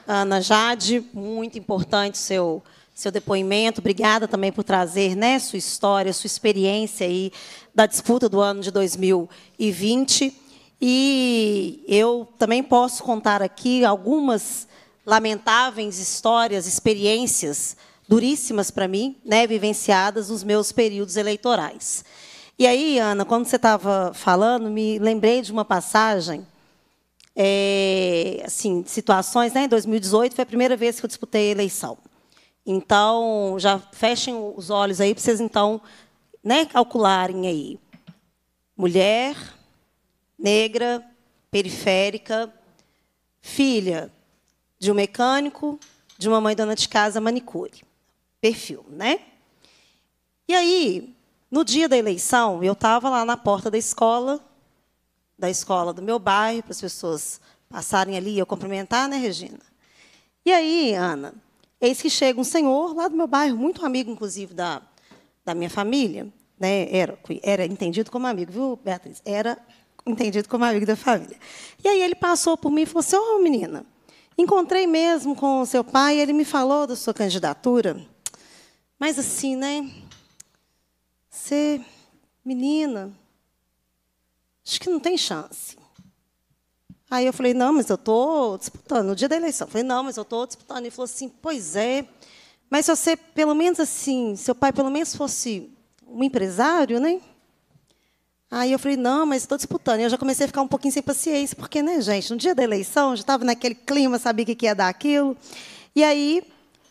Speaker 1: Ana Jade. Muito importante seu seu depoimento. Obrigada também por trazer né, sua história, sua experiência aí da disputa do ano de 2020. E eu também posso contar aqui algumas lamentáveis histórias, experiências duríssimas para mim, né, vivenciadas nos meus períodos eleitorais. E aí, Ana, quando você estava falando, me lembrei de uma passagem, é, assim, situações, né, em 2018 foi a primeira vez que eu disputei a eleição. Então, já fechem os olhos aí para vocês, então, né, calcularem aí. Mulher, negra, periférica, filha de um mecânico, de uma mãe dona de casa manicure perfil, né? E aí, no dia da eleição, eu estava lá na porta da escola, da escola do meu bairro, para as pessoas passarem ali e eu cumprimentar, né, Regina? E aí, Ana, eis que chega um senhor lá do meu bairro, muito amigo, inclusive, da, da minha família, né? Era, era entendido como amigo, viu, Beatriz? Era entendido como amigo da família. E aí ele passou por mim e falou assim, ô, oh, menina, encontrei mesmo com o seu pai, ele me falou da sua candidatura. Mas assim, né? Ser menina, acho que não tem chance. Aí eu falei, não, mas eu estou disputando. No dia da eleição, eu falei, não, mas eu estou disputando. Ele falou assim, pois é. Mas se você, pelo menos assim, seu pai pelo menos fosse um empresário, né? Aí eu falei, não, mas estou disputando. E eu já comecei a ficar um pouquinho sem paciência, porque, né, gente, no dia da eleição, já estava naquele clima, sabia o que ia dar aquilo. E aí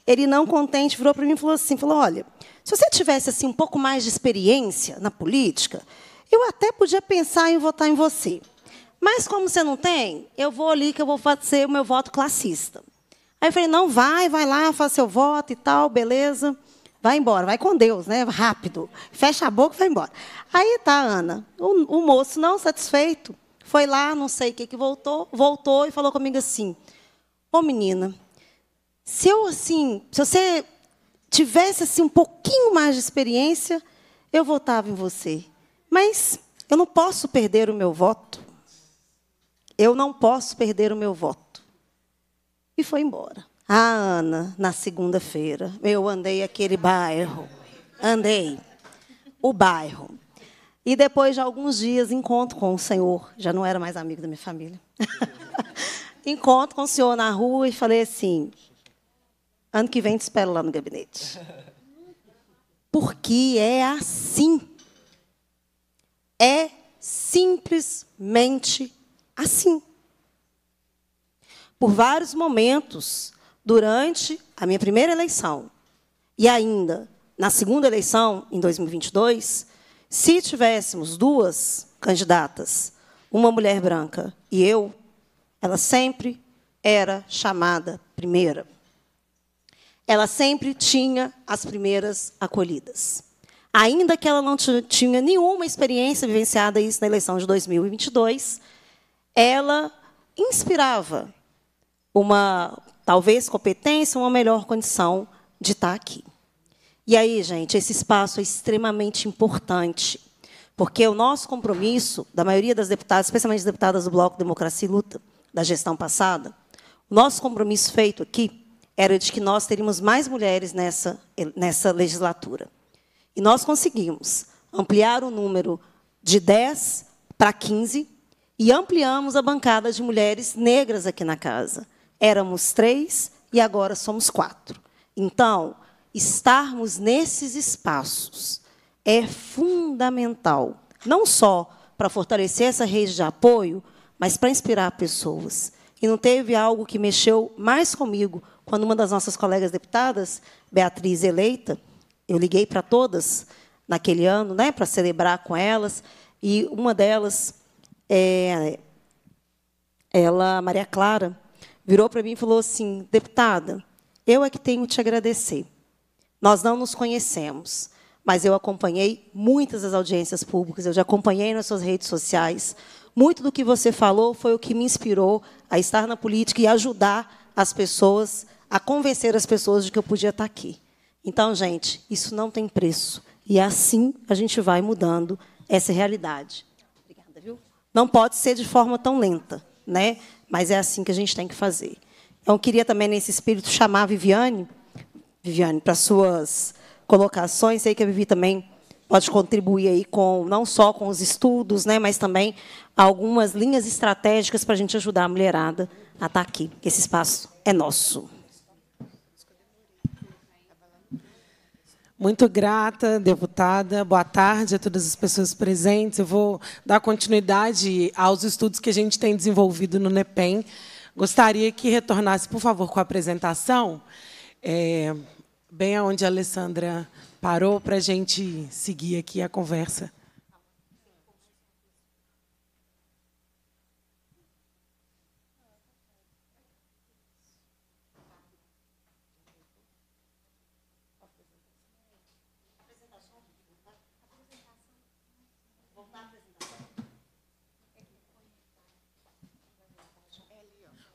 Speaker 1: ele não contente virou para mim e falou assim, falou, olha, se você tivesse assim um pouco mais de experiência na política, eu até podia pensar em votar em você. Mas como você não tem, eu vou ali que eu vou fazer o meu voto classista. Aí eu falei, não, vai, vai lá, faça seu voto e tal, beleza. Vai embora, vai com Deus, né? Rápido. Fecha a boca e vai embora. Aí tá, Ana. O, o moço, não satisfeito, foi lá, não sei o que, que voltou, voltou e falou comigo assim: Ô menina, se eu assim, se você tivesse assim um pouquinho mais de experiência, eu votava em você. Mas eu não posso perder o meu voto. Eu não posso perder o meu voto. E foi embora. A Ana, na segunda-feira, eu andei aquele bairro. Andei o bairro. E depois de alguns dias, encontro com o senhor. Já não era mais amigo da minha família. encontro com o senhor na rua e falei assim: Ano que vem te espero lá no gabinete. Porque é assim. É simplesmente assim. Por vários momentos, durante a minha primeira eleição e ainda na segunda eleição, em 2022, se tivéssemos duas candidatas, uma mulher branca e eu, ela sempre era chamada primeira ela sempre tinha as primeiras acolhidas. Ainda que ela não tinha nenhuma experiência vivenciada isso na eleição de 2022, ela inspirava uma talvez competência, uma melhor condição de estar aqui. E aí, gente, esse espaço é extremamente importante, porque o nosso compromisso, da maioria das deputadas, especialmente as deputadas do Bloco Democracia e Luta, da gestão passada, o nosso compromisso feito aqui era de que nós teríamos mais mulheres nessa, nessa legislatura. E nós conseguimos ampliar o número de 10 para 15 e ampliamos a bancada de mulheres negras aqui na casa. Éramos três e agora somos quatro. Então, estarmos nesses espaços é fundamental, não só para fortalecer essa rede de apoio, mas para inspirar pessoas. E não teve algo que mexeu mais comigo quando uma das nossas colegas deputadas, Beatriz eleita, eu liguei para todas naquele ano, né, para celebrar com elas, e uma delas, é, ela, Maria Clara, virou para mim e falou assim: deputada, eu é que tenho te agradecer. Nós não nos conhecemos, mas eu acompanhei muitas das audiências públicas, eu já acompanhei nas suas redes sociais. Muito do que você falou foi o que me inspirou a estar na política e ajudar as pessoas a convencer as pessoas de que eu podia estar aqui. Então, gente, isso não tem preço. E assim a gente vai mudando essa realidade. Obrigada, viu? Não pode ser de forma tão lenta, né? mas é assim que a gente tem que fazer. Então, eu queria também, nesse espírito, chamar a Viviane, Viviane, para suas colocações. Sei que a Vivi também pode contribuir aí com não só com os estudos, né, mas também algumas linhas estratégicas para a gente ajudar a mulherada a estar aqui. Esse espaço é nosso. Muito grata, deputada. Boa tarde a todas as pessoas
Speaker 2: presentes. Eu vou dar continuidade aos estudos que a gente tem desenvolvido no NEPEN. Gostaria que retornasse, por favor, com a apresentação, é, bem aonde a Alessandra parou, para a gente seguir aqui a conversa.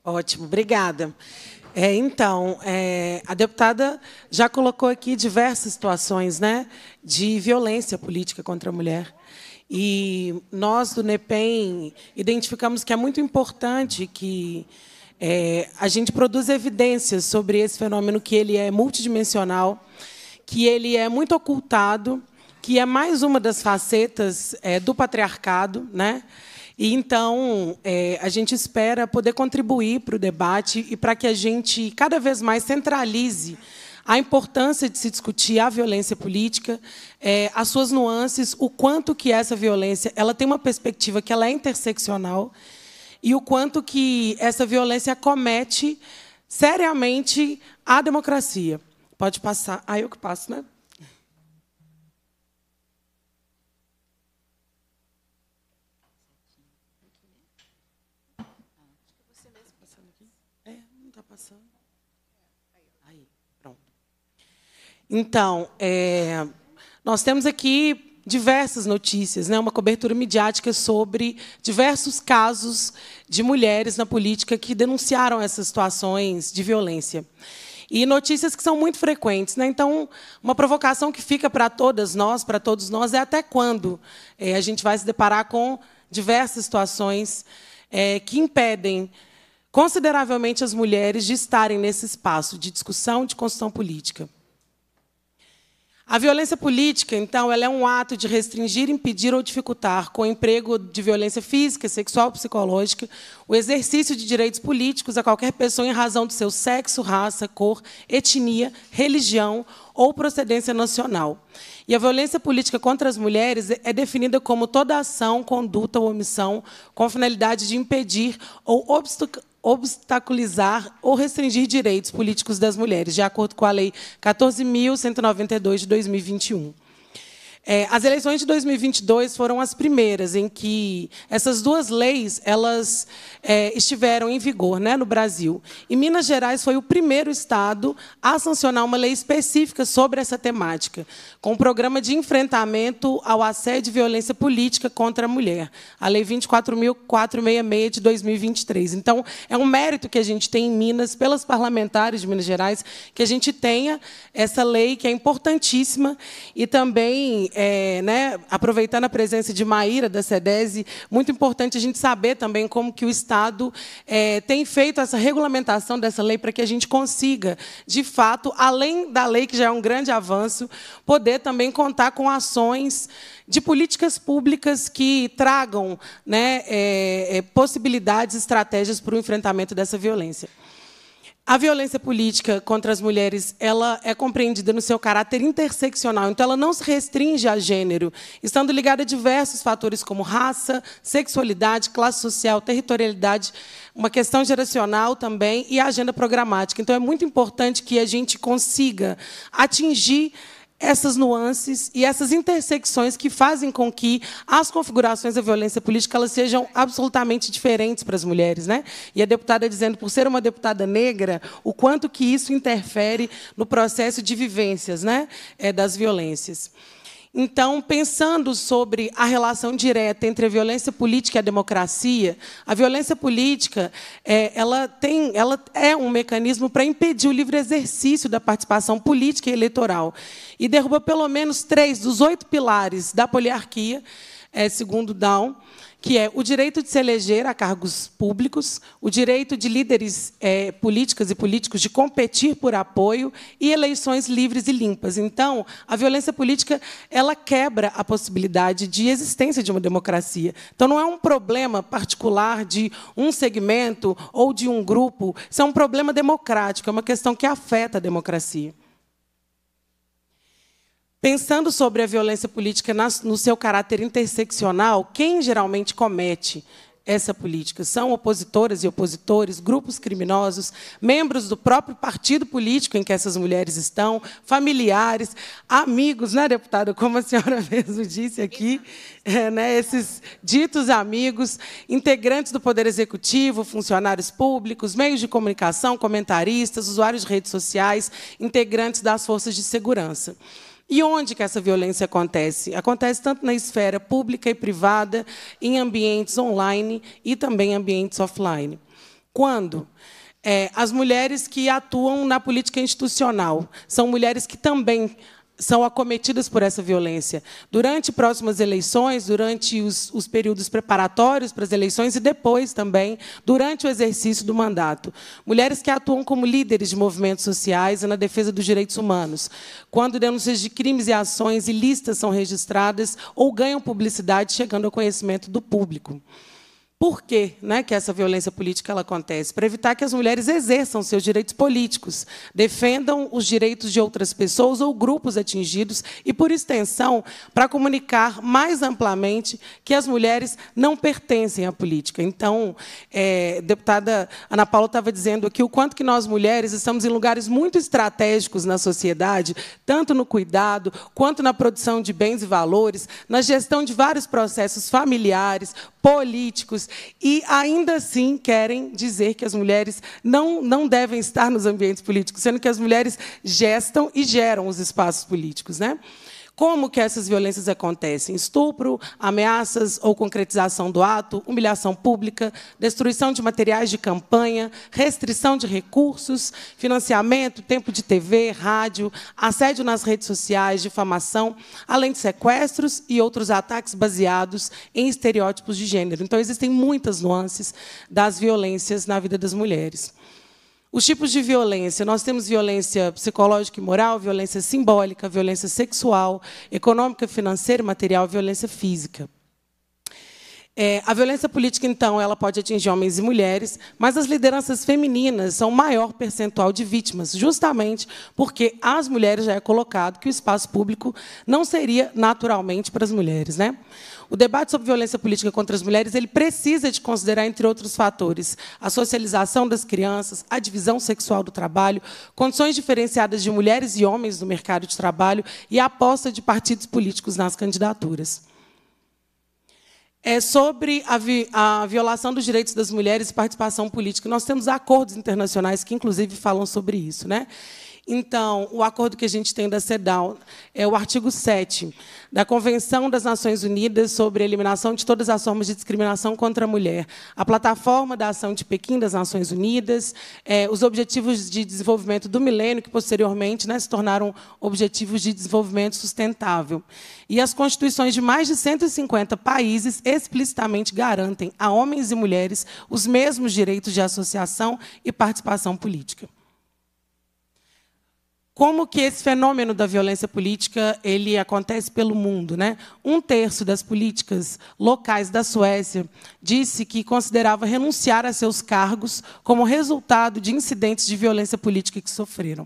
Speaker 2: Ótimo, obrigada. É, então, é, a deputada já colocou aqui diversas situações né, de violência política contra a mulher. E nós, do NEPEM, identificamos que é muito importante que é, a gente produza evidências sobre esse fenômeno, que ele é multidimensional, que ele é muito ocultado, que é mais uma das facetas é, do patriarcado, né? E então é, a gente espera poder contribuir para o debate e para que a gente cada vez mais centralize a importância de se discutir a violência política, é, as suas nuances, o quanto que essa violência ela tem uma perspectiva que ela é interseccional e o quanto que essa violência acomete seriamente a democracia. Pode passar. Ah, eu que passo, né? Então, é, nós temos aqui diversas notícias, né, uma cobertura midiática sobre diversos casos de mulheres na política que denunciaram essas situações de violência. E notícias que são muito frequentes. Né? Então, uma provocação que fica para todas nós, para todos nós, é até quando é, a gente vai se deparar com diversas situações é, que impedem consideravelmente as mulheres de estarem nesse espaço de discussão de construção política. A violência política, então, ela é um ato de restringir, impedir ou dificultar, com emprego de violência física, sexual, psicológica, o exercício de direitos políticos a qualquer pessoa em razão do seu sexo, raça, cor, etnia, religião ou procedência nacional. E a violência política contra as mulheres é definida como toda ação, conduta ou omissão com a finalidade de impedir ou obstruir obstaculizar ou restringir direitos políticos das mulheres, de acordo com a Lei 14.192 de 2021. É, as eleições de 2022 foram as primeiras em que essas duas leis elas é, estiveram em vigor né, no Brasil. E Minas Gerais foi o primeiro estado a sancionar uma lei específica sobre essa temática, com um programa de enfrentamento ao assédio e violência política contra a mulher, a Lei 24.466 de 2023. Então, é um mérito que a gente tem em Minas, pelas parlamentares de Minas Gerais, que a gente tenha essa lei que é importantíssima e também é, né, aproveitando a presença de Maíra da SEDESI, muito importante a gente saber também como que o Estado é, tem feito essa regulamentação dessa lei para que a gente consiga, de fato, além da lei, que já é um grande avanço, poder também contar com ações de políticas públicas que tragam né, é, é possibilidades, estratégias para o enfrentamento dessa violência. A violência política contra as mulheres, ela é compreendida no seu caráter interseccional, então ela não se restringe a gênero, estando ligada a diversos fatores como raça, sexualidade, classe social, territorialidade, uma questão geracional também e a agenda programática. Então é muito importante que a gente consiga atingir essas nuances e essas intersecções que fazem com que as configurações da violência política elas sejam absolutamente diferentes para as mulheres, né? E a deputada dizendo, por ser uma deputada negra, o quanto que isso interfere no processo de vivências, né, é, das violências. Então, pensando sobre a relação direta entre a violência política e a democracia, a violência política é, ela tem, ela é um mecanismo para impedir o livre exercício da participação política e eleitoral e derruba pelo menos três dos oito pilares da poliarquia, é, segundo Down, que é o direito de se eleger a cargos públicos, o direito de líderes é, políticas e políticos de competir por apoio e eleições livres e limpas. Então, a violência política ela quebra a possibilidade de existência de uma democracia. Então, não é um problema particular de um segmento ou de um grupo, isso é um problema democrático, é uma questão que afeta a democracia. Pensando sobre a violência política no seu caráter interseccional, quem geralmente comete essa política? São opositoras e opositores, grupos criminosos, membros do próprio partido político em que essas mulheres estão, familiares, amigos, né, deputada? Como a senhora mesmo disse aqui, é, né, esses ditos amigos, integrantes do Poder Executivo, funcionários públicos, meios de comunicação, comentaristas, usuários de redes sociais, integrantes das forças de segurança. E onde que essa violência acontece? Acontece tanto na esfera pública e privada, em ambientes online e também ambientes offline. Quando? É, as mulheres que atuam na política institucional são mulheres que também são acometidas por essa violência durante próximas eleições, durante os, os, períodos preparatórios para as eleições e depois também durante o exercício do mandato. Mulheres que atuam como líderes de movimentos sociais e na defesa dos direitos humanos, quando denúncias de crimes e ações listas são registradas ou ganham publicidade chegando ao conhecimento do público. Por quê, né, que essa violência política ela acontece? Para evitar que as mulheres exerçam seus direitos políticos, defendam os direitos de outras pessoas ou grupos atingidos e, por extensão, para comunicar mais amplamente que as mulheres não pertencem à política. Então, é, deputada Ana Paula estava dizendo aqui o quanto que nós mulheres estamos em lugares muito estratégicos na sociedade, tanto no cuidado quanto na produção de bens e valores, na gestão de vários processos familiares, políticos e ainda assim querem dizer que as mulheres não, não devem estar nos ambientes políticos, sendo que as mulheres gestam e geram os espaços políticos. Né? Como que essas violências acontecem? Estupro, ameaças ou concretização do ato, humilhação pública, destruição de materiais de campanha, restrição de recursos, financiamento, tempo de TV, rádio, assédio nas redes sociais, difamação, além de sequestros e outros ataques baseados em estereótipos de gênero. Então, existem muitas nuances das violências na vida das mulheres. Os tipos de violência: nós temos violência psicológica e moral, violência simbólica, violência sexual, econômica, financeira, material, violência física. É, a violência política, então, ela pode atingir homens e mulheres, mas as lideranças femininas são maior percentual de vítimas, justamente porque às mulheres já é colocado que o espaço público não seria naturalmente para as mulheres. Né? O debate sobre violência política contra as mulheres ele precisa de considerar, entre outros fatores, a socialização das crianças, a divisão sexual do trabalho, condições diferenciadas de mulheres e homens no mercado de trabalho e a aposta de partidos políticos nas candidaturas. É sobre a, vi a violação dos direitos das mulheres e participação política. Nós temos acordos internacionais que, inclusive, falam sobre isso. Né? Então, o acordo que a gente tem da CEDAW é o artigo 7 da Convenção das Nações Unidas sobre a Eliminação de Todas as Formas de Discriminação contra a Mulher, a plataforma da Ação de Pequim das Nações Unidas, é, os Objetivos de Desenvolvimento do Milênio, que posteriormente né, se tornaram Objetivos de Desenvolvimento Sustentável. E as constituições de mais de 150 países explicitamente garantem a homens e mulheres os mesmos direitos de associação e participação política como que esse fenômeno da violência política ele acontece pelo mundo, né? Um terço das políticas locais da Suécia disse que considerava renunciar a seus cargos como resultado de incidentes de violência política que sofreram.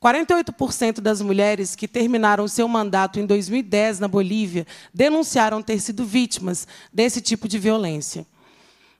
Speaker 2: 48% das mulheres que terminaram seu mandato em 2010 na Bolívia denunciaram ter sido vítimas desse tipo de violência.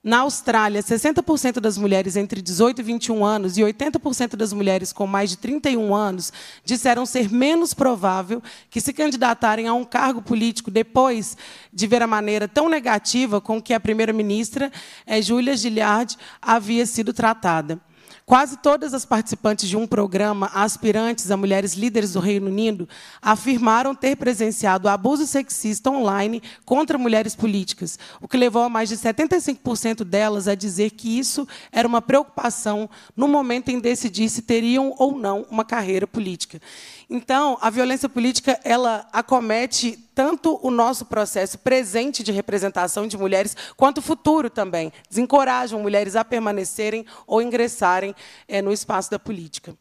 Speaker 2: Na Austrália, 60% das mulheres entre 18 e 21 anos e 80% das mulheres com mais de 31 anos disseram ser menos provável que se candidatarem a um cargo político depois de ver a maneira tão negativa com que a primeira-ministra, eh, Julia Júlia Gilliard, havia sido tratada. Quase todas as participantes de um programa aspirantes a mulheres líderes do Reino Unido afirmaram ter presenciado abuso sexista online contra mulheres políticas, o que levou a mais de 75% delas a dizer que isso era uma preocupação no momento em decidir se teriam ou não uma carreira política. Então, a violência política ela acomete tanto o nosso processo presente de representação de mulheres, quanto o futuro também. Desencorajam mulheres a permanecerem ou ingressarem é, no espaço da política.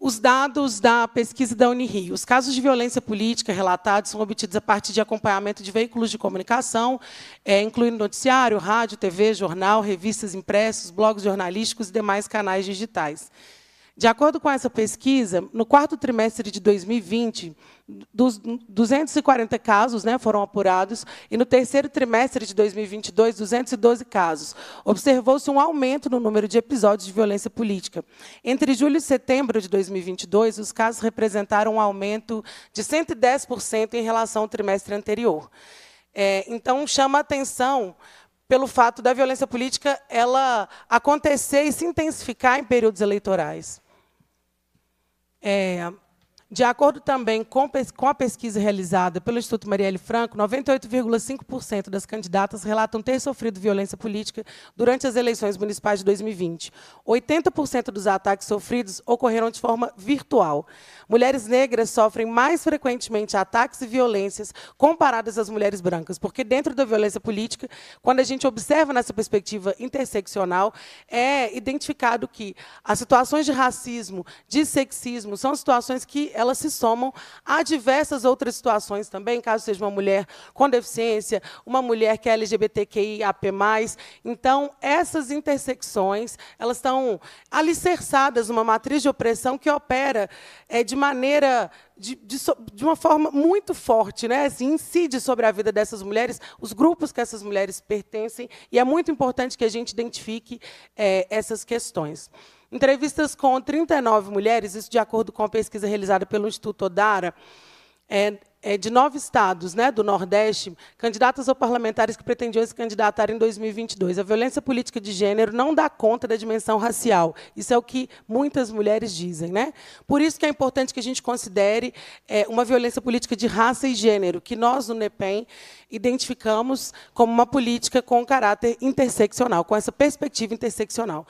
Speaker 2: Os dados da pesquisa da Unirio. Os casos de violência política relatados são obtidos a partir de acompanhamento de veículos de comunicação, é, incluindo noticiário, rádio, TV, jornal, revistas impressas, blogs jornalísticos e demais canais digitais. De acordo com essa pesquisa, no quarto trimestre de 2020, dos 240 casos né, foram apurados, e no terceiro trimestre de 2022, 212 casos. Observou-se um aumento no número de episódios de violência política. Entre julho e setembro de 2022, os casos representaram um aumento de 110% em relação ao trimestre anterior. É, então, chama atenção pelo fato da violência política ela acontecer e se intensificar em períodos eleitorais é, de acordo também com, a pesquisa realizada pelo Instituto Marielle Franco, 98,5% das candidatas relatam ter sofrido violência política durante as eleições municipais de 2020. 80% dos ataques sofridos ocorreram de forma virtual. Mulheres negras sofrem mais frequentemente ataques e violências comparadas às mulheres brancas, porque dentro da violência política, quando a gente observa nessa perspectiva interseccional, é identificado que as situações de racismo, de sexismo, são situações que elas se somam a diversas outras situações também, caso seja uma mulher com deficiência, uma mulher que é LGBTQIAP+. Então, essas intersecções, elas estão alicerçadas numa matriz de opressão que opera é, de maneira de, de, de, uma forma muito forte, né? Assim, incide sobre a vida dessas mulheres, os grupos que essas mulheres pertencem, e é muito importante que a gente identifique é, essas questões. Entrevistas com 39 mulheres, isso de acordo com a pesquisa realizada pelo Instituto Odara, é, é de nove estados né, do Nordeste, candidatas ou parlamentares que pretendiam se candidatar em 2022. A violência política de gênero não dá conta da dimensão racial. Isso é o que muitas mulheres dizem. Né? Por isso que é importante que a gente considere é, uma violência política de raça e gênero, que nós, no NEPEM, identificamos como uma política com caráter interseccional, com essa perspectiva interseccional.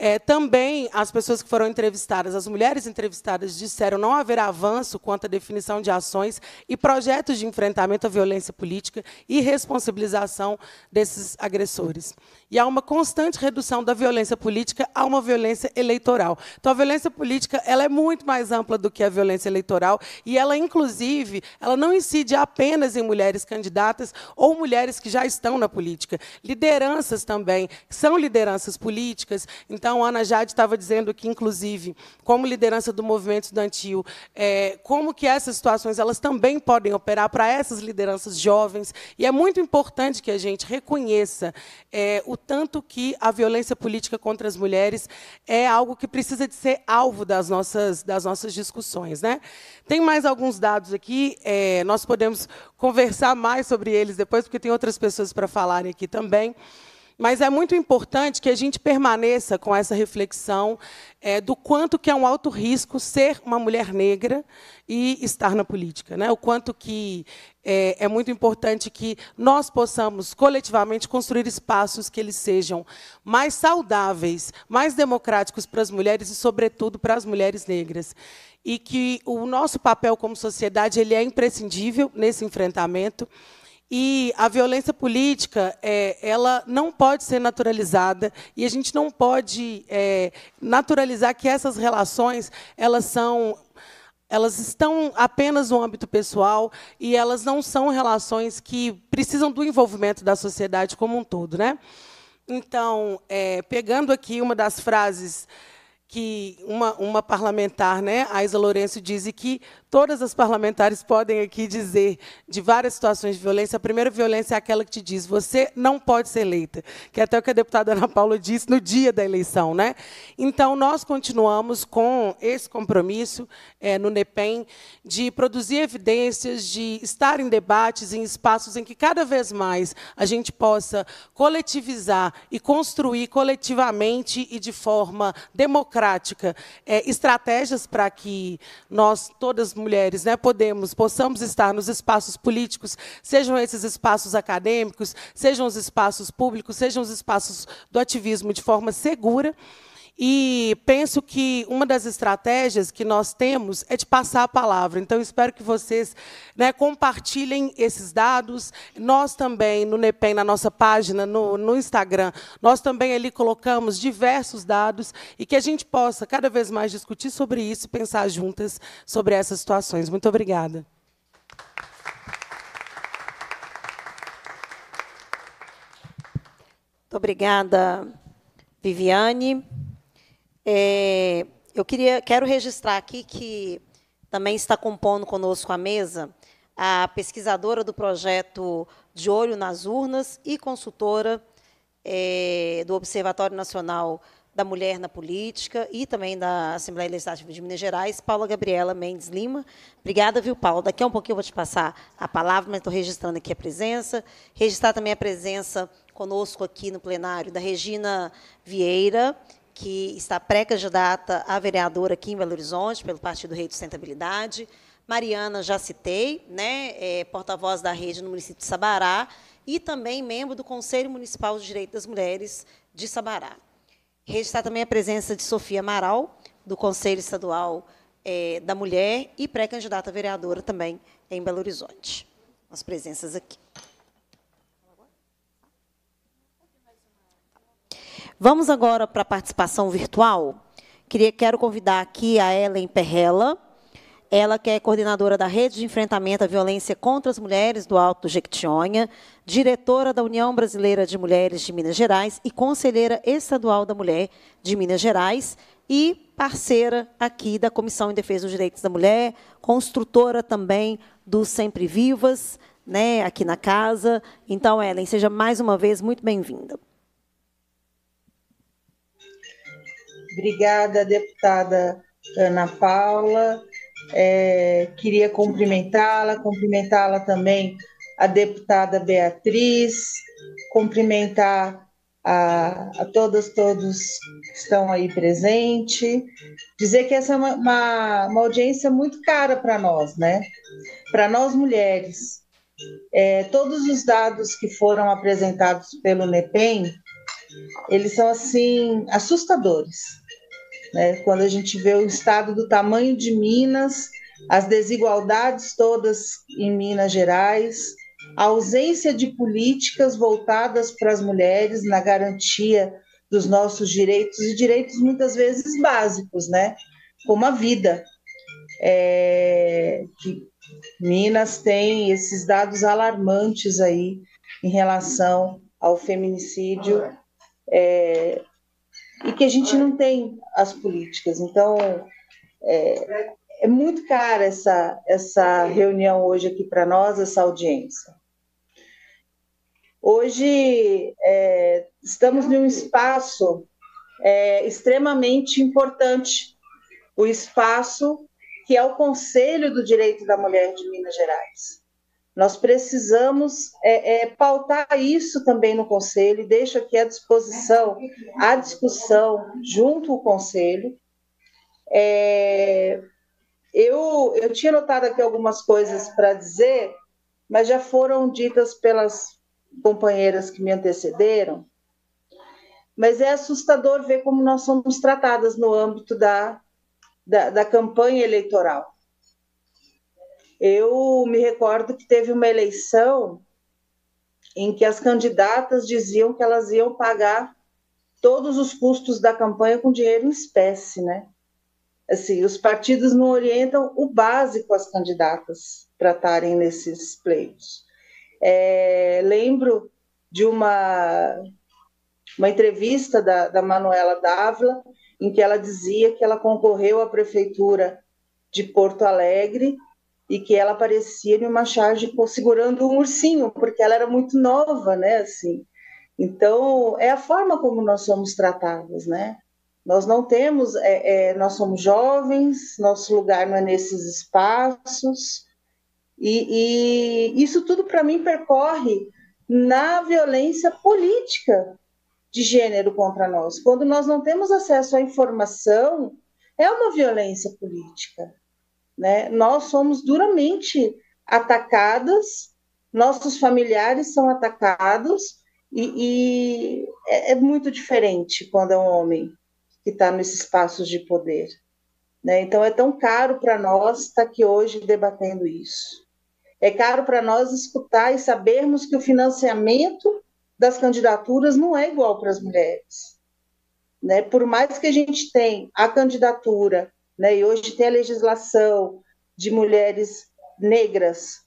Speaker 2: É, também as pessoas que foram entrevistadas, as mulheres entrevistadas, disseram não haver avanço quanto à definição de ações e projetos de enfrentamento à violência política e responsabilização desses agressores. E há uma constante redução da violência política a uma violência eleitoral. Então, a violência política ela é muito mais ampla do que a violência eleitoral e ela, inclusive, ela não incide apenas em mulheres candidatas ou mulheres que já estão na política. Lideranças também são lideranças políticas. Então, então, Ana Jade estava dizendo aqui, inclusive, como liderança do movimento estudantil, é, como que essas situações elas também podem operar para essas lideranças jovens. E é muito importante que a gente reconheça é, o tanto que a violência política contra as mulheres é algo que precisa de ser alvo das nossas, das nossas discussões. Né? Tem mais alguns dados aqui, é, nós podemos conversar mais sobre eles depois, porque tem outras pessoas para falarem aqui também. Mas é muito importante que a gente permaneça com essa reflexão é, do quanto que é um alto risco ser uma mulher negra e estar na política, né? O quanto que é, é muito importante que nós possamos coletivamente construir espaços que eles sejam mais saudáveis, mais democráticos para as mulheres e, sobretudo, para as mulheres negras e que o nosso papel como sociedade ele é imprescindível nesse enfrentamento. E a violência política, é, ela não pode ser naturalizada e a gente não pode é, naturalizar que essas relações elas são elas estão apenas no âmbito pessoal e elas não são relações que precisam do envolvimento da sociedade como um todo, né? Então, é, pegando aqui uma das frases que uma, uma parlamentar, né, a Isa Lourenço, disse que Todas as parlamentares podem aqui dizer de várias situações de violência. A primeira violência é aquela que te diz: você não pode ser eleita, que é até o que a deputada Ana Paula disse no dia da eleição, né? Então nós continuamos com esse compromisso é, no NEPEN de produzir evidências, de estar em debates, em espaços em que cada vez mais a gente possa coletivizar e construir coletivamente e de forma democrática é, estratégias para que nós todas mulheres, né, podemos, possamos estar nos espaços políticos, sejam esses espaços acadêmicos, sejam os espaços públicos, sejam os espaços do ativismo de forma segura e penso que uma das estratégias que nós temos é de passar a palavra. Então, espero que vocês né, compartilhem esses dados. Nós também, no NEPEM, na nossa página, no, no Instagram, nós também ali colocamos diversos dados e que a gente possa cada vez mais discutir sobre isso e pensar juntas sobre essas
Speaker 1: situações. Muito obrigada. Muito obrigada, Viviane. É, eu queria, quero registrar aqui que também está compondo conosco a mesa a pesquisadora do projeto De Olho nas Urnas e consultora é, do Observatório Nacional da Mulher na Política e também da Assembleia Legislativa de Minas Gerais, Paula Gabriela Mendes Lima. Obrigada, viu, Paula? Daqui a um pouquinho eu vou te passar a palavra, mas estou registrando aqui a presença. Registrar também a presença conosco aqui no plenário da Regina Vieira, que está pré-candidata a vereadora aqui em Belo Horizonte, pelo Partido Rei de Sustentabilidade. Mariana, já citei, né, é porta-voz da rede no município de Sabará e também membro do Conselho Municipal de Direito das Mulheres de Sabará. Registrar também a presença de Sofia Amaral, do Conselho Estadual é, da Mulher e pré-candidata a vereadora também em Belo Horizonte. As presenças aqui. Vamos agora para a participação virtual. Queria, quero convidar aqui a Ellen Perrella, ela que é coordenadora da Rede de Enfrentamento à Violência contra as Mulheres do Alto Jequitinhonha, diretora da União Brasileira de Mulheres de Minas Gerais e conselheira estadual da Mulher de Minas Gerais e parceira aqui da Comissão em Defesa dos Direitos da Mulher, construtora também do Sempre Vivas, né, aqui na casa. Então, Ellen, seja mais uma vez muito bem-vinda.
Speaker 6: Obrigada, deputada Ana Paula. É, queria cumprimentá-la, cumprimentá-la também a deputada Beatriz, cumprimentar a, a todas, todos que estão aí presentes, dizer que essa é uma, uma, uma audiência muito cara para nós, né? Para nós mulheres. É, todos os dados que foram apresentados pelo NEPEN, eles são assim assustadores né? Quando a gente vê o estado do tamanho de Minas, as desigualdades todas em Minas Gerais, a ausência de políticas voltadas para as mulheres na garantia dos nossos direitos e direitos muitas vezes básicos, né? Como a vida. É... Minas tem esses dados alarmantes aí em relação ao feminicídio é, e que a gente não tem as políticas. Então, é, é muito cara essa, essa reunião hoje aqui para nós, essa audiência. Hoje é, estamos em um espaço é, extremamente importante, o espaço que é o Conselho do Direito da Mulher de Minas Gerais. Nós precisamos é, é, pautar isso também no Conselho, deixo aqui à disposição a discussão junto ao Conselho. É, eu, eu tinha notado aqui algumas coisas para dizer, mas já foram ditas pelas companheiras que me antecederam. Mas é assustador ver como nós somos tratadas no âmbito da, da, da campanha eleitoral. Eu me recordo que teve uma eleição em que as candidatas diziam que elas iam pagar todos os custos da campanha com dinheiro em espécie, né? Assim, os partidos não orientam o básico às candidatas para estarem nesses pleitos. É, lembro de uma, uma entrevista da, da Manuela Dávila, em que ela dizia que ela concorreu à prefeitura de Porto Alegre e que ela aparecia numa charge segurando um ursinho, porque ela era muito nova, né, assim. Então, é a forma como nós somos tratados, né? Nós não temos, é, é, nós somos jovens, nosso lugar não é nesses espaços, e, e isso tudo para mim percorre na violência política de gênero contra nós. Quando nós não temos acesso à informação, é uma violência política. Né? Nós somos duramente atacadas, nossos familiares são atacados, e, e é, é muito diferente quando é um homem que está nesses espaços de poder. Né? Então, é tão caro para nós estar tá aqui hoje debatendo isso. É caro para nós escutar e sabermos que o financiamento das candidaturas não é igual para as mulheres. Né? Por mais que a gente tenha a candidatura né? E hoje tem a legislação de mulheres negras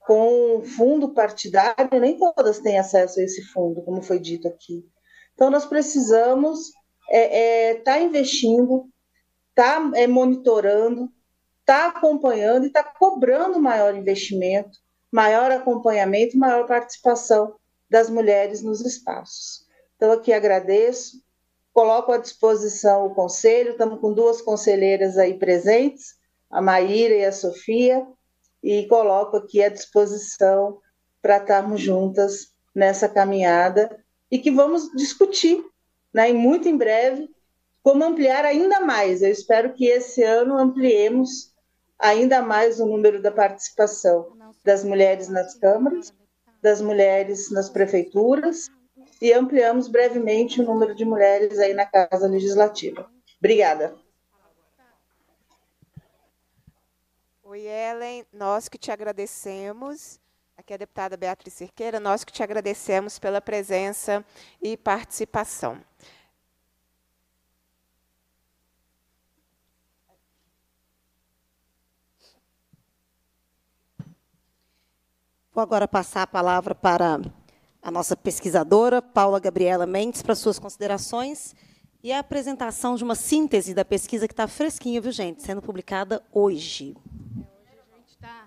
Speaker 6: com fundo partidário, nem todas têm acesso a esse fundo, como foi dito aqui. Então, nós precisamos estar é, é, tá investindo, estar tá, é, monitorando, estar tá acompanhando e estar tá cobrando maior investimento, maior acompanhamento, maior participação das mulheres nos espaços. Então, aqui agradeço Coloco à disposição o conselho, estamos com duas conselheiras aí presentes, a Maíra e a Sofia, e coloco aqui à disposição para estarmos juntas nessa caminhada e que vamos discutir, né, e muito em breve, como ampliar ainda mais. Eu espero que esse ano ampliemos ainda mais o número da participação das mulheres nas câmaras, das mulheres nas prefeituras e ampliamos brevemente o número de mulheres aí na Casa Legislativa. Obrigada.
Speaker 7: Oi,
Speaker 8: Ellen, nós que te agradecemos. Aqui é a deputada Beatriz Cerqueira, nós que te agradecemos pela presença e participação.
Speaker 1: Vou agora passar a palavra para a nossa pesquisadora, Paula Gabriela Mendes, para suas considerações e a apresentação de uma síntese da pesquisa que está fresquinha, viu, gente? Sendo publicada hoje. É, a gente tá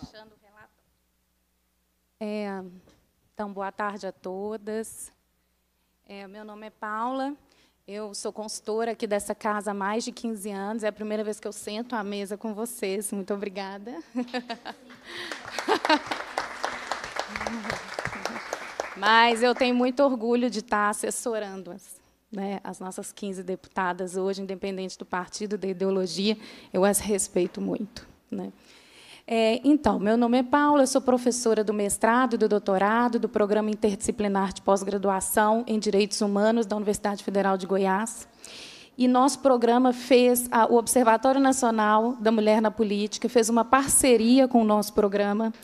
Speaker 1: achando o relato. É, então,
Speaker 9: boa tarde a todas. É, meu nome é Paula. Eu sou consultora aqui dessa casa há mais de 15 anos. É a primeira vez que eu sento à mesa com vocês. Muito obrigada. Mas eu tenho muito orgulho de estar assessorando as, né, as nossas 15 deputadas hoje, independente do partido, da ideologia, eu as respeito muito. Né? É, então, meu nome é Paula, eu sou professora do mestrado e do doutorado do Programa Interdisciplinar de Pós-Graduação em Direitos Humanos da Universidade Federal de Goiás. E nosso programa fez, a, o Observatório Nacional da Mulher na Política fez uma parceria com o nosso programa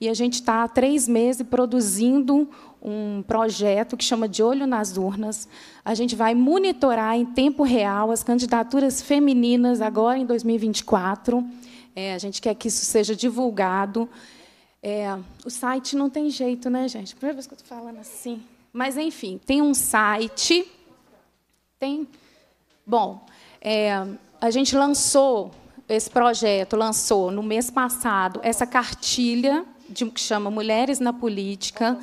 Speaker 9: e a gente está há três meses produzindo um projeto que chama De Olho nas Urnas. A gente vai monitorar em tempo real as candidaturas femininas agora em 2024. É, a gente quer que isso seja divulgado. É, o site não tem jeito, né, gente? Primeira vez que eu estou falando assim. Mas, enfim, tem um site. Tem. Bom, é, a gente lançou esse projeto, lançou no mês passado essa cartilha de, que chama Mulheres na Política.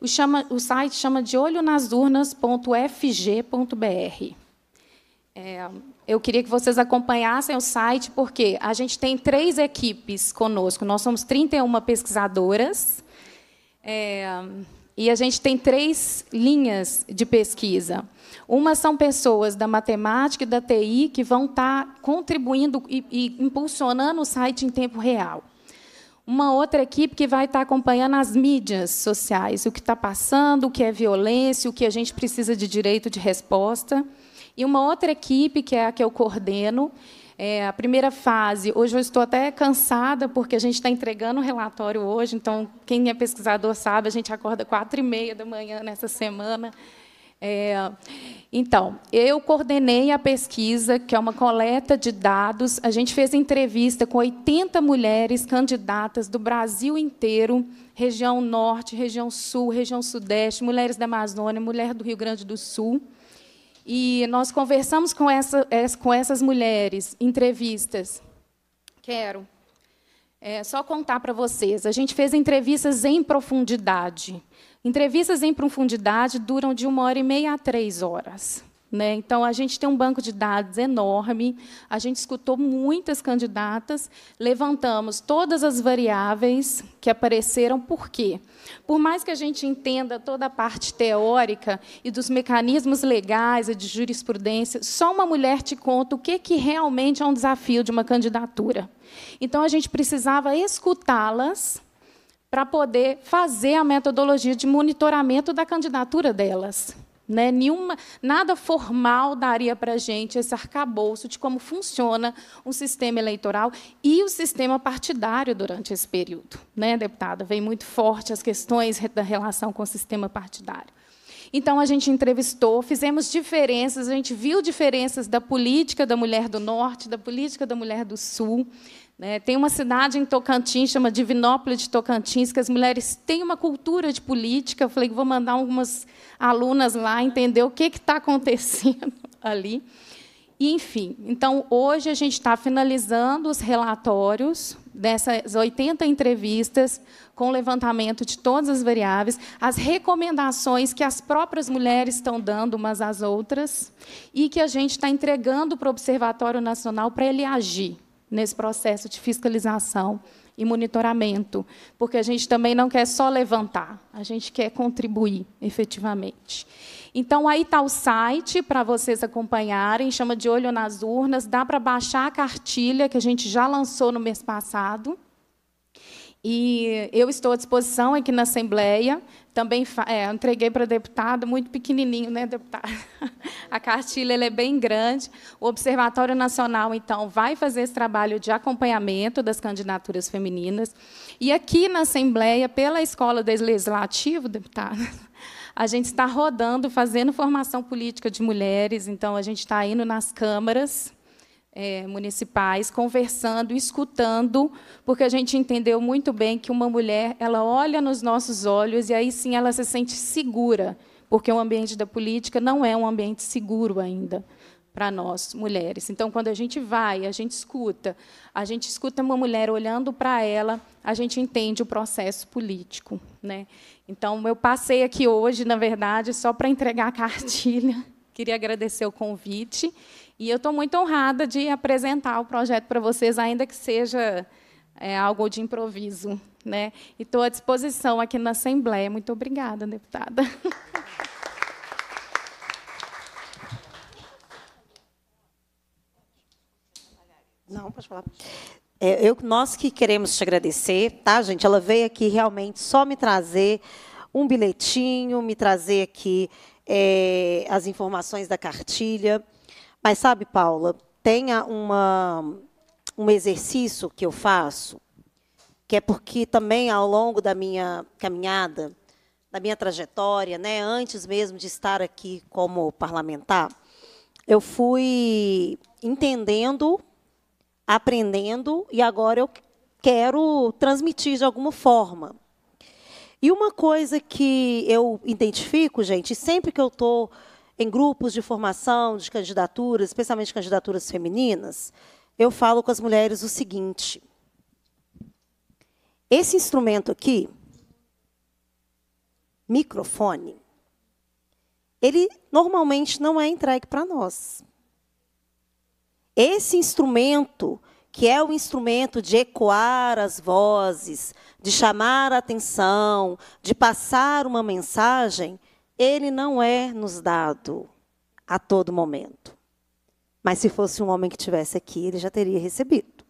Speaker 9: O, chama, o site chama de olhonasurnas.fg.br. É, eu queria que vocês acompanhassem o site, porque a gente tem três equipes conosco. Nós somos 31 pesquisadoras. É, e a gente tem três linhas de pesquisa. Uma são pessoas da matemática e da TI que vão estar tá contribuindo e, e impulsionando o site em tempo real uma outra equipe que vai estar acompanhando as mídias sociais, o que está passando, o que é violência, o que a gente precisa de direito de resposta. E uma outra equipe, que é a que eu coordeno, é a primeira fase, hoje eu estou até cansada, porque a gente está entregando o relatório hoje, então, quem é pesquisador sabe, a gente acorda quatro e meia da manhã nessa semana, é, então, eu coordenei a pesquisa, que é uma coleta de dados. A gente fez entrevista com 80 mulheres candidatas do Brasil inteiro, região norte, região sul, região sudeste, mulheres da Amazônia, mulher do Rio Grande do Sul. E nós conversamos com, essa, com essas mulheres, entrevistas. Quero é, só contar para vocês. A gente fez entrevistas em profundidade. Entrevistas em profundidade duram de uma hora e meia a três horas. Né? Então, a gente tem um banco de dados enorme, a gente escutou muitas candidatas, levantamos todas as variáveis que apareceram, por quê? Por mais que a gente entenda toda a parte teórica e dos mecanismos legais e de jurisprudência, só uma mulher te conta o que, que realmente é um desafio de uma candidatura. Então, a gente precisava escutá-las para poder fazer a metodologia de monitoramento da candidatura delas. Né? Nenhuma, nada formal daria para a gente esse arcabouço de como funciona um sistema eleitoral e o sistema partidário durante esse período. Né, deputada? Vem muito forte as questões da relação com o sistema partidário. Então, a gente entrevistou, fizemos diferenças, a gente viu diferenças da política da mulher do Norte, da política da mulher do Sul, né? Tem uma cidade em Tocantins, chama Divinópolis de Tocantins, que as mulheres têm uma cultura de política. Eu falei que vou mandar algumas alunas lá entender o que está acontecendo ali. E, enfim, então hoje a gente está finalizando os relatórios dessas 80 entrevistas com levantamento de todas as variáveis, as recomendações que as próprias mulheres estão dando umas às outras e que a gente está entregando para o Observatório Nacional para ele agir nesse processo de fiscalização e monitoramento, porque a gente também não quer só levantar, a gente quer contribuir efetivamente. Então, aí está o site para vocês acompanharem, chama de Olho nas Urnas, dá para baixar a cartilha que a gente já lançou no mês passado. E eu estou à disposição aqui na Assembleia também é, entreguei para deputado, muito pequenininho, né, deputado? A cartilha é bem grande. O Observatório Nacional, então, vai fazer esse trabalho de acompanhamento das candidaturas femininas. E aqui na Assembleia, pela Escola do Legislativo, deputado, a gente está rodando, fazendo formação política de mulheres. Então, a gente está indo nas câmaras é, municipais, conversando, escutando, porque a gente entendeu muito bem que uma mulher ela olha nos nossos olhos e aí sim ela se sente segura, porque o ambiente da política não é um ambiente seguro ainda para nós mulheres. Então, quando a gente vai, a gente escuta, a gente escuta uma mulher olhando para ela, a gente entende o processo político, né? Então, eu passei aqui hoje, na verdade, só para entregar a cartilha. Queria agradecer o convite e eu estou muito honrada de apresentar o projeto para vocês, ainda que seja é, algo de improviso. Né? E estou à disposição aqui na Assembleia. Muito obrigada,
Speaker 1: deputada. Não, pode falar. É, eu, nós que queremos te agradecer, tá, gente? Ela veio aqui realmente só me trazer um bilhetinho, me trazer aqui é, as informações da cartilha. Mas sabe, Paula, tenha uma, um exercício que eu faço, que é porque também ao longo da minha caminhada, da minha trajetória, né, antes mesmo de estar aqui como parlamentar, eu fui entendendo, aprendendo e agora eu quero transmitir de alguma forma. E uma coisa que eu identifico, gente, sempre que eu estou em grupos de formação de candidaturas, especialmente candidaturas femininas, eu falo com as mulheres o seguinte: esse instrumento aqui, microfone, ele normalmente não é entregue para nós. Esse instrumento, que é o instrumento de ecoar as vozes, de chamar a atenção, de passar uma mensagem, ele não é nos dado a todo momento. Mas se fosse um homem que tivesse aqui, ele já teria recebido.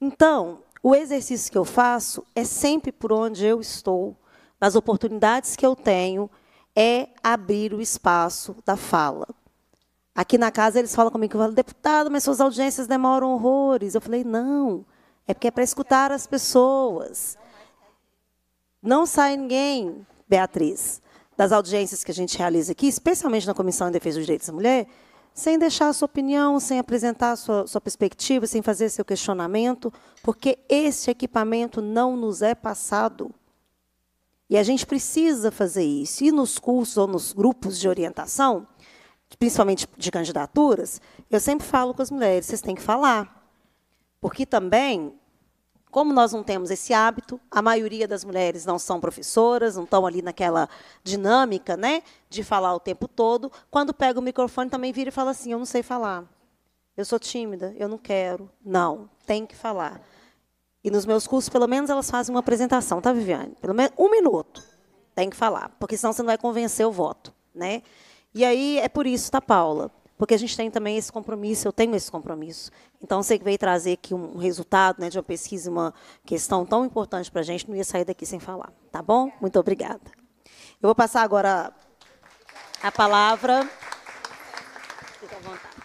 Speaker 1: Então, o exercício que eu faço é sempre por onde eu estou, nas oportunidades que eu tenho, é abrir o espaço da fala. Aqui na casa eles falam comigo, eu falo, deputado, mas suas audiências demoram horrores. Eu falei, não, é porque é para escutar as pessoas. Não sai ninguém, Beatriz das audiências que a gente realiza aqui, especialmente na Comissão em Defesa dos Direitos da Mulher, sem deixar a sua opinião, sem apresentar a sua, sua perspectiva, sem fazer seu questionamento, porque esse equipamento não nos é passado. E a gente precisa fazer isso. E nos cursos ou nos grupos de orientação, principalmente de candidaturas, eu sempre falo com as mulheres: vocês têm que falar. Porque também como nós não temos esse hábito, a maioria das mulheres não são professoras, não estão ali naquela dinâmica, né, de falar o tempo todo. Quando pega o microfone, também vira e fala assim: "Eu não sei falar. Eu sou tímida, eu não quero". Não, tem que falar. E nos meus cursos, pelo menos elas fazem uma apresentação, tá, Viviane? Pelo menos um minuto. Tem que falar, porque senão você não vai convencer o voto, né? E aí é por isso, tá, Paula? Porque a gente tem também esse compromisso, eu tenho esse compromisso. Então, você que veio trazer aqui um resultado né, de uma pesquisa, uma questão tão importante para a gente, não ia sair daqui sem falar. Tá bom? Muito obrigada. Eu vou passar agora a palavra. Fique à vontade.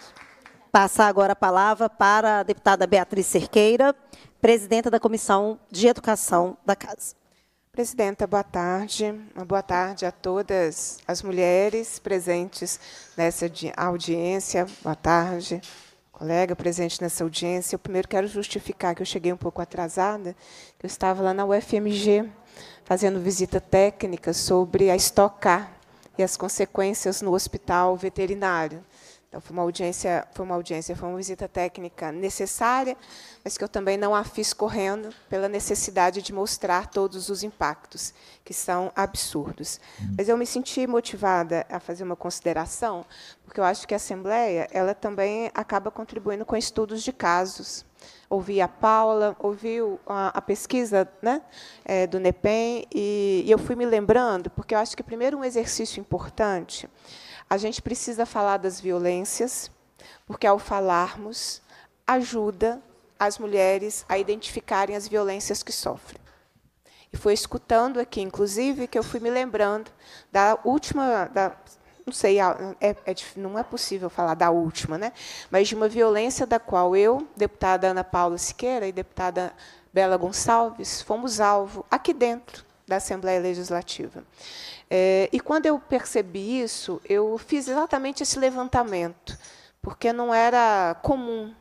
Speaker 1: Passar agora a palavra para a deputada Beatriz Cerqueira, presidenta da Comissão de Educação da Casa. Presidenta, boa tarde.
Speaker 8: Uma boa tarde a todas as mulheres presentes nessa audiência. Boa tarde, colega presente nessa audiência. Eu primeiro quero justificar que eu cheguei um pouco atrasada, que eu estava lá na UFMG fazendo visita técnica sobre a estocar e as consequências no hospital veterinário. Então foi uma audiência, foi uma audiência, foi uma visita técnica necessária, mas que eu também não a fiz correndo pela necessidade de mostrar todos os impactos, que são absurdos. Hum. Mas eu me senti motivada a fazer uma consideração, porque eu acho que a assembleia, ela também acaba contribuindo com estudos de casos. Ouvi a Paula, ouvi a, a pesquisa né, é, do NEPEM, e, e eu fui me lembrando, porque eu acho que, primeiro, um exercício importante a gente precisa falar das violências, porque ao falarmos, ajuda as mulheres a identificarem as violências que sofrem. E foi escutando aqui, inclusive, que eu fui me lembrando da última, da, não sei, é, é, não é possível falar da última, né? mas de uma violência da qual eu, deputada Ana Paula Siqueira e deputada Bela Gonçalves, fomos alvo aqui dentro da Assembleia Legislativa. É, e quando eu percebi isso, eu fiz exatamente esse levantamento, porque não era comum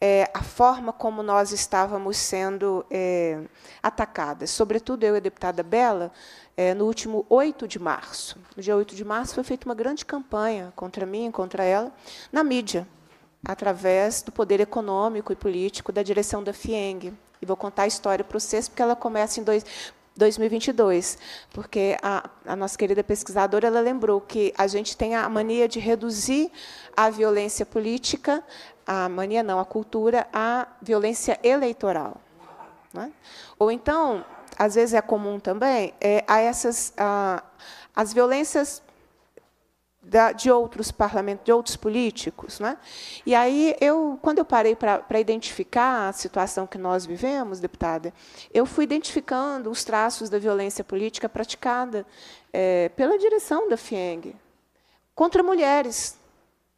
Speaker 8: é, a forma como nós estávamos sendo é, atacadas. Sobretudo eu e a deputada Bela, é, no último 8 de março. No dia 8 de março foi feita uma grande campanha contra mim, contra ela, na mídia, através do poder econômico e político da direção da FIENG. E vou contar a história para vocês, porque ela começa em dois. 2022, porque a, a, nossa querida pesquisadora ela lembrou que a gente tem a mania de reduzir a violência política, a mania não, a cultura, à violência eleitoral. Né? Ou então, às vezes é comum também, é, a essas a, as violências da, de outros parlamentos, de outros políticos. Né? E aí, eu, quando eu parei para identificar a situação que nós vivemos, deputada, eu fui identificando os traços da violência política praticada é, pela direção da FIENG contra mulheres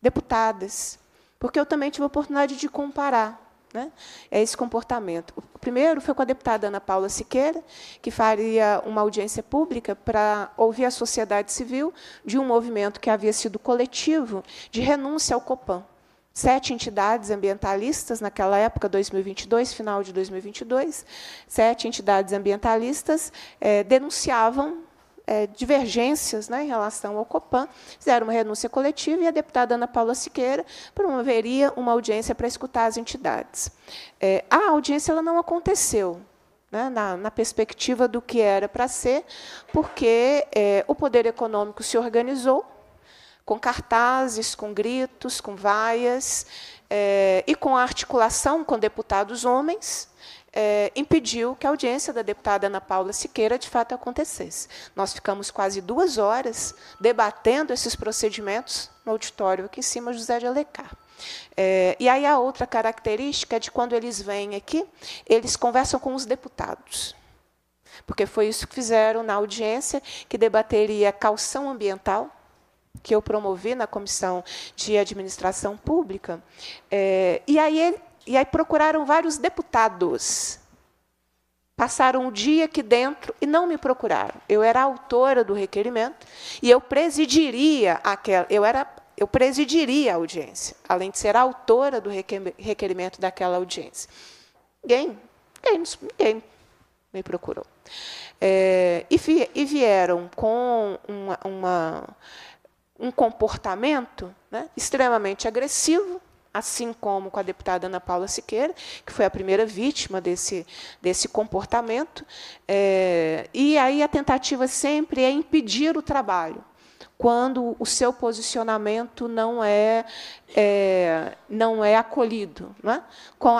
Speaker 8: deputadas, porque eu também tive a oportunidade de comparar né? É esse comportamento. O primeiro foi com a deputada Ana Paula Siqueira, que faria uma audiência pública para ouvir a sociedade civil de um movimento que havia sido coletivo de renúncia ao Copan. Sete entidades ambientalistas, naquela época, 2022, final de 2022, sete entidades ambientalistas eh, denunciavam é, divergências né, em relação ao Copan, fizeram uma renúncia coletiva e a deputada Ana Paula Siqueira promoveria uma audiência para escutar as entidades. É, a audiência ela não aconteceu. Né, na, na, perspectiva do que era para ser, porque é, o poder econômico se organizou com cartazes, com gritos, com vaias, é, e com articulação com deputados homens, é, impediu que a audiência da deputada Ana Paula Siqueira de fato acontecesse. Nós ficamos quase duas horas debatendo esses procedimentos no auditório aqui em cima, José de Alecar. É, e aí a outra característica é de quando eles vêm aqui, eles conversam com os deputados. Porque foi isso que fizeram na audiência que debateria calção ambiental, que eu promovi na Comissão de Administração Pública. É, e aí ele, e aí procuraram vários deputados. Passaram o dia aqui dentro e não me procuraram. Eu era autora do requerimento e eu presidiria aquela, eu era eu presidiria a audiência, além de ser autora do requerimento daquela audiência. Ninguém, ninguém, ninguém me procurou. É, e, vi, e, vieram com uma, uma, um comportamento né, extremamente agressivo, assim como com a deputada Ana Paula Siqueira, que foi a primeira vítima desse, desse comportamento. É, e aí a tentativa sempre é impedir o trabalho quando o seu posicionamento não é, é não é acolhido. É?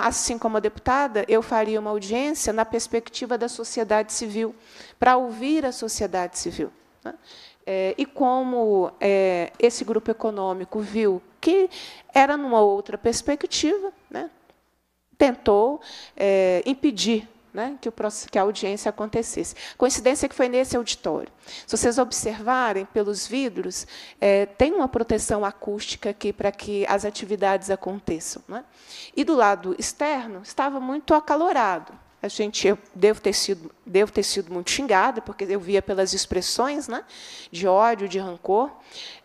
Speaker 8: assim como a deputada, eu faria uma audiência na perspectiva da sociedade civil, para ouvir a sociedade civil. Né? É, e como é, esse grupo econômico viu que era numa outra perspectiva, né, tentou é, impedir né, que, o, que, a audiência acontecesse. Coincidência que foi nesse auditório. Se vocês observarem pelos vidros, é, tem uma proteção acústica aqui para que as atividades aconteçam. Né? E do lado externo, estava muito acalorado. A gente, eu devo ter sido, devo ter sido muito xingada, porque eu via pelas expressões né, de ódio, de rancor.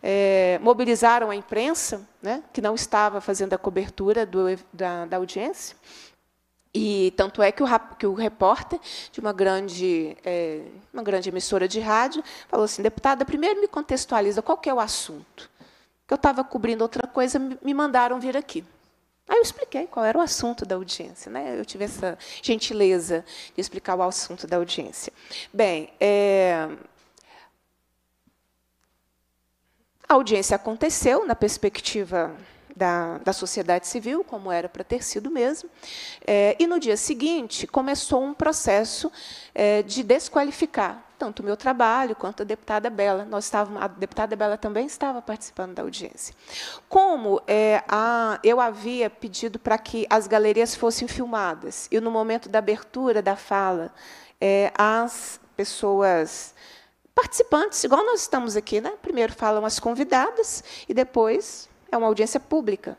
Speaker 8: É, mobilizaram a imprensa, né, que não estava fazendo a cobertura do, da, da audiência. E tanto é que o, que o, repórter de uma grande, é, uma grande emissora de rádio falou assim, deputada, primeiro me contextualiza qual que é o assunto. Que eu estava cobrindo outra coisa, me mandaram vir aqui. Aí eu expliquei qual era o assunto da audiência. Né? Eu tive essa gentileza de explicar o assunto da audiência. Bem, é... a audiência aconteceu na perspectiva da, da sociedade civil, como era para ter sido mesmo, é, e no dia seguinte começou um processo é, de desqualificar tanto o meu trabalho quanto a deputada Bela. Nós estávamos, a deputada Bela também estava participando da audiência. Como é, a, eu havia pedido para que as galerias fossem filmadas, e no momento da abertura da fala, é, as pessoas participantes, igual nós estamos aqui, né? primeiro falam as convidadas e depois é uma audiência pública.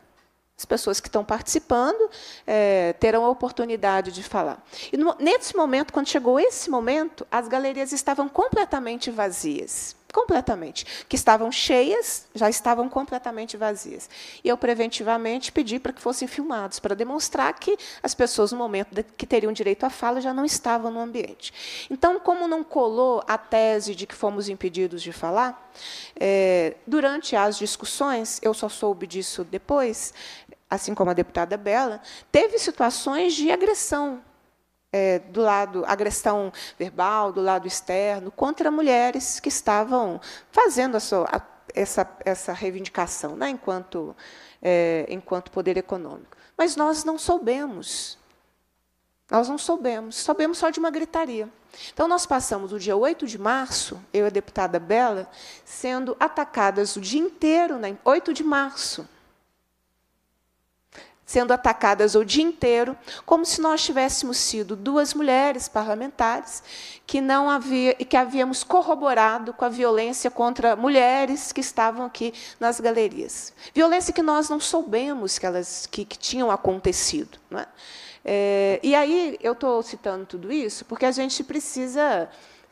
Speaker 8: As pessoas que estão participando é, terão a oportunidade de falar. E no, nesse momento, quando chegou esse momento, as galerias estavam completamente vazias completamente, que estavam cheias, já estavam completamente vazias. E eu preventivamente pedi para que fossem filmados, para demonstrar que as pessoas, no momento que teriam direito à fala, já não estavam no ambiente. Então, como não colou a tese de que fomos impedidos de falar, é, durante as discussões, eu só soube disso depois, assim como a deputada Bela, teve situações de agressão é, do lado agressão verbal, do lado externo, contra mulheres que estavam fazendo a sua, a, essa, essa reivindicação, né, enquanto, é, enquanto poder econômico. Mas nós não soubemos. Nós não soubemos, soubemos só de uma gritaria. Então, nós passamos o dia 8 de março, eu e a deputada Bela, sendo atacadas o dia inteiro, na né, 8 de março, sendo atacadas o dia inteiro, como se nós tivéssemos sido duas mulheres parlamentares que não havia que havíamos corroborado com a violência contra mulheres que estavam aqui nas galerias. Violência que nós não soubemos que elas que, que tinham acontecido, é? É, e aí eu estou citando tudo isso porque a gente precisa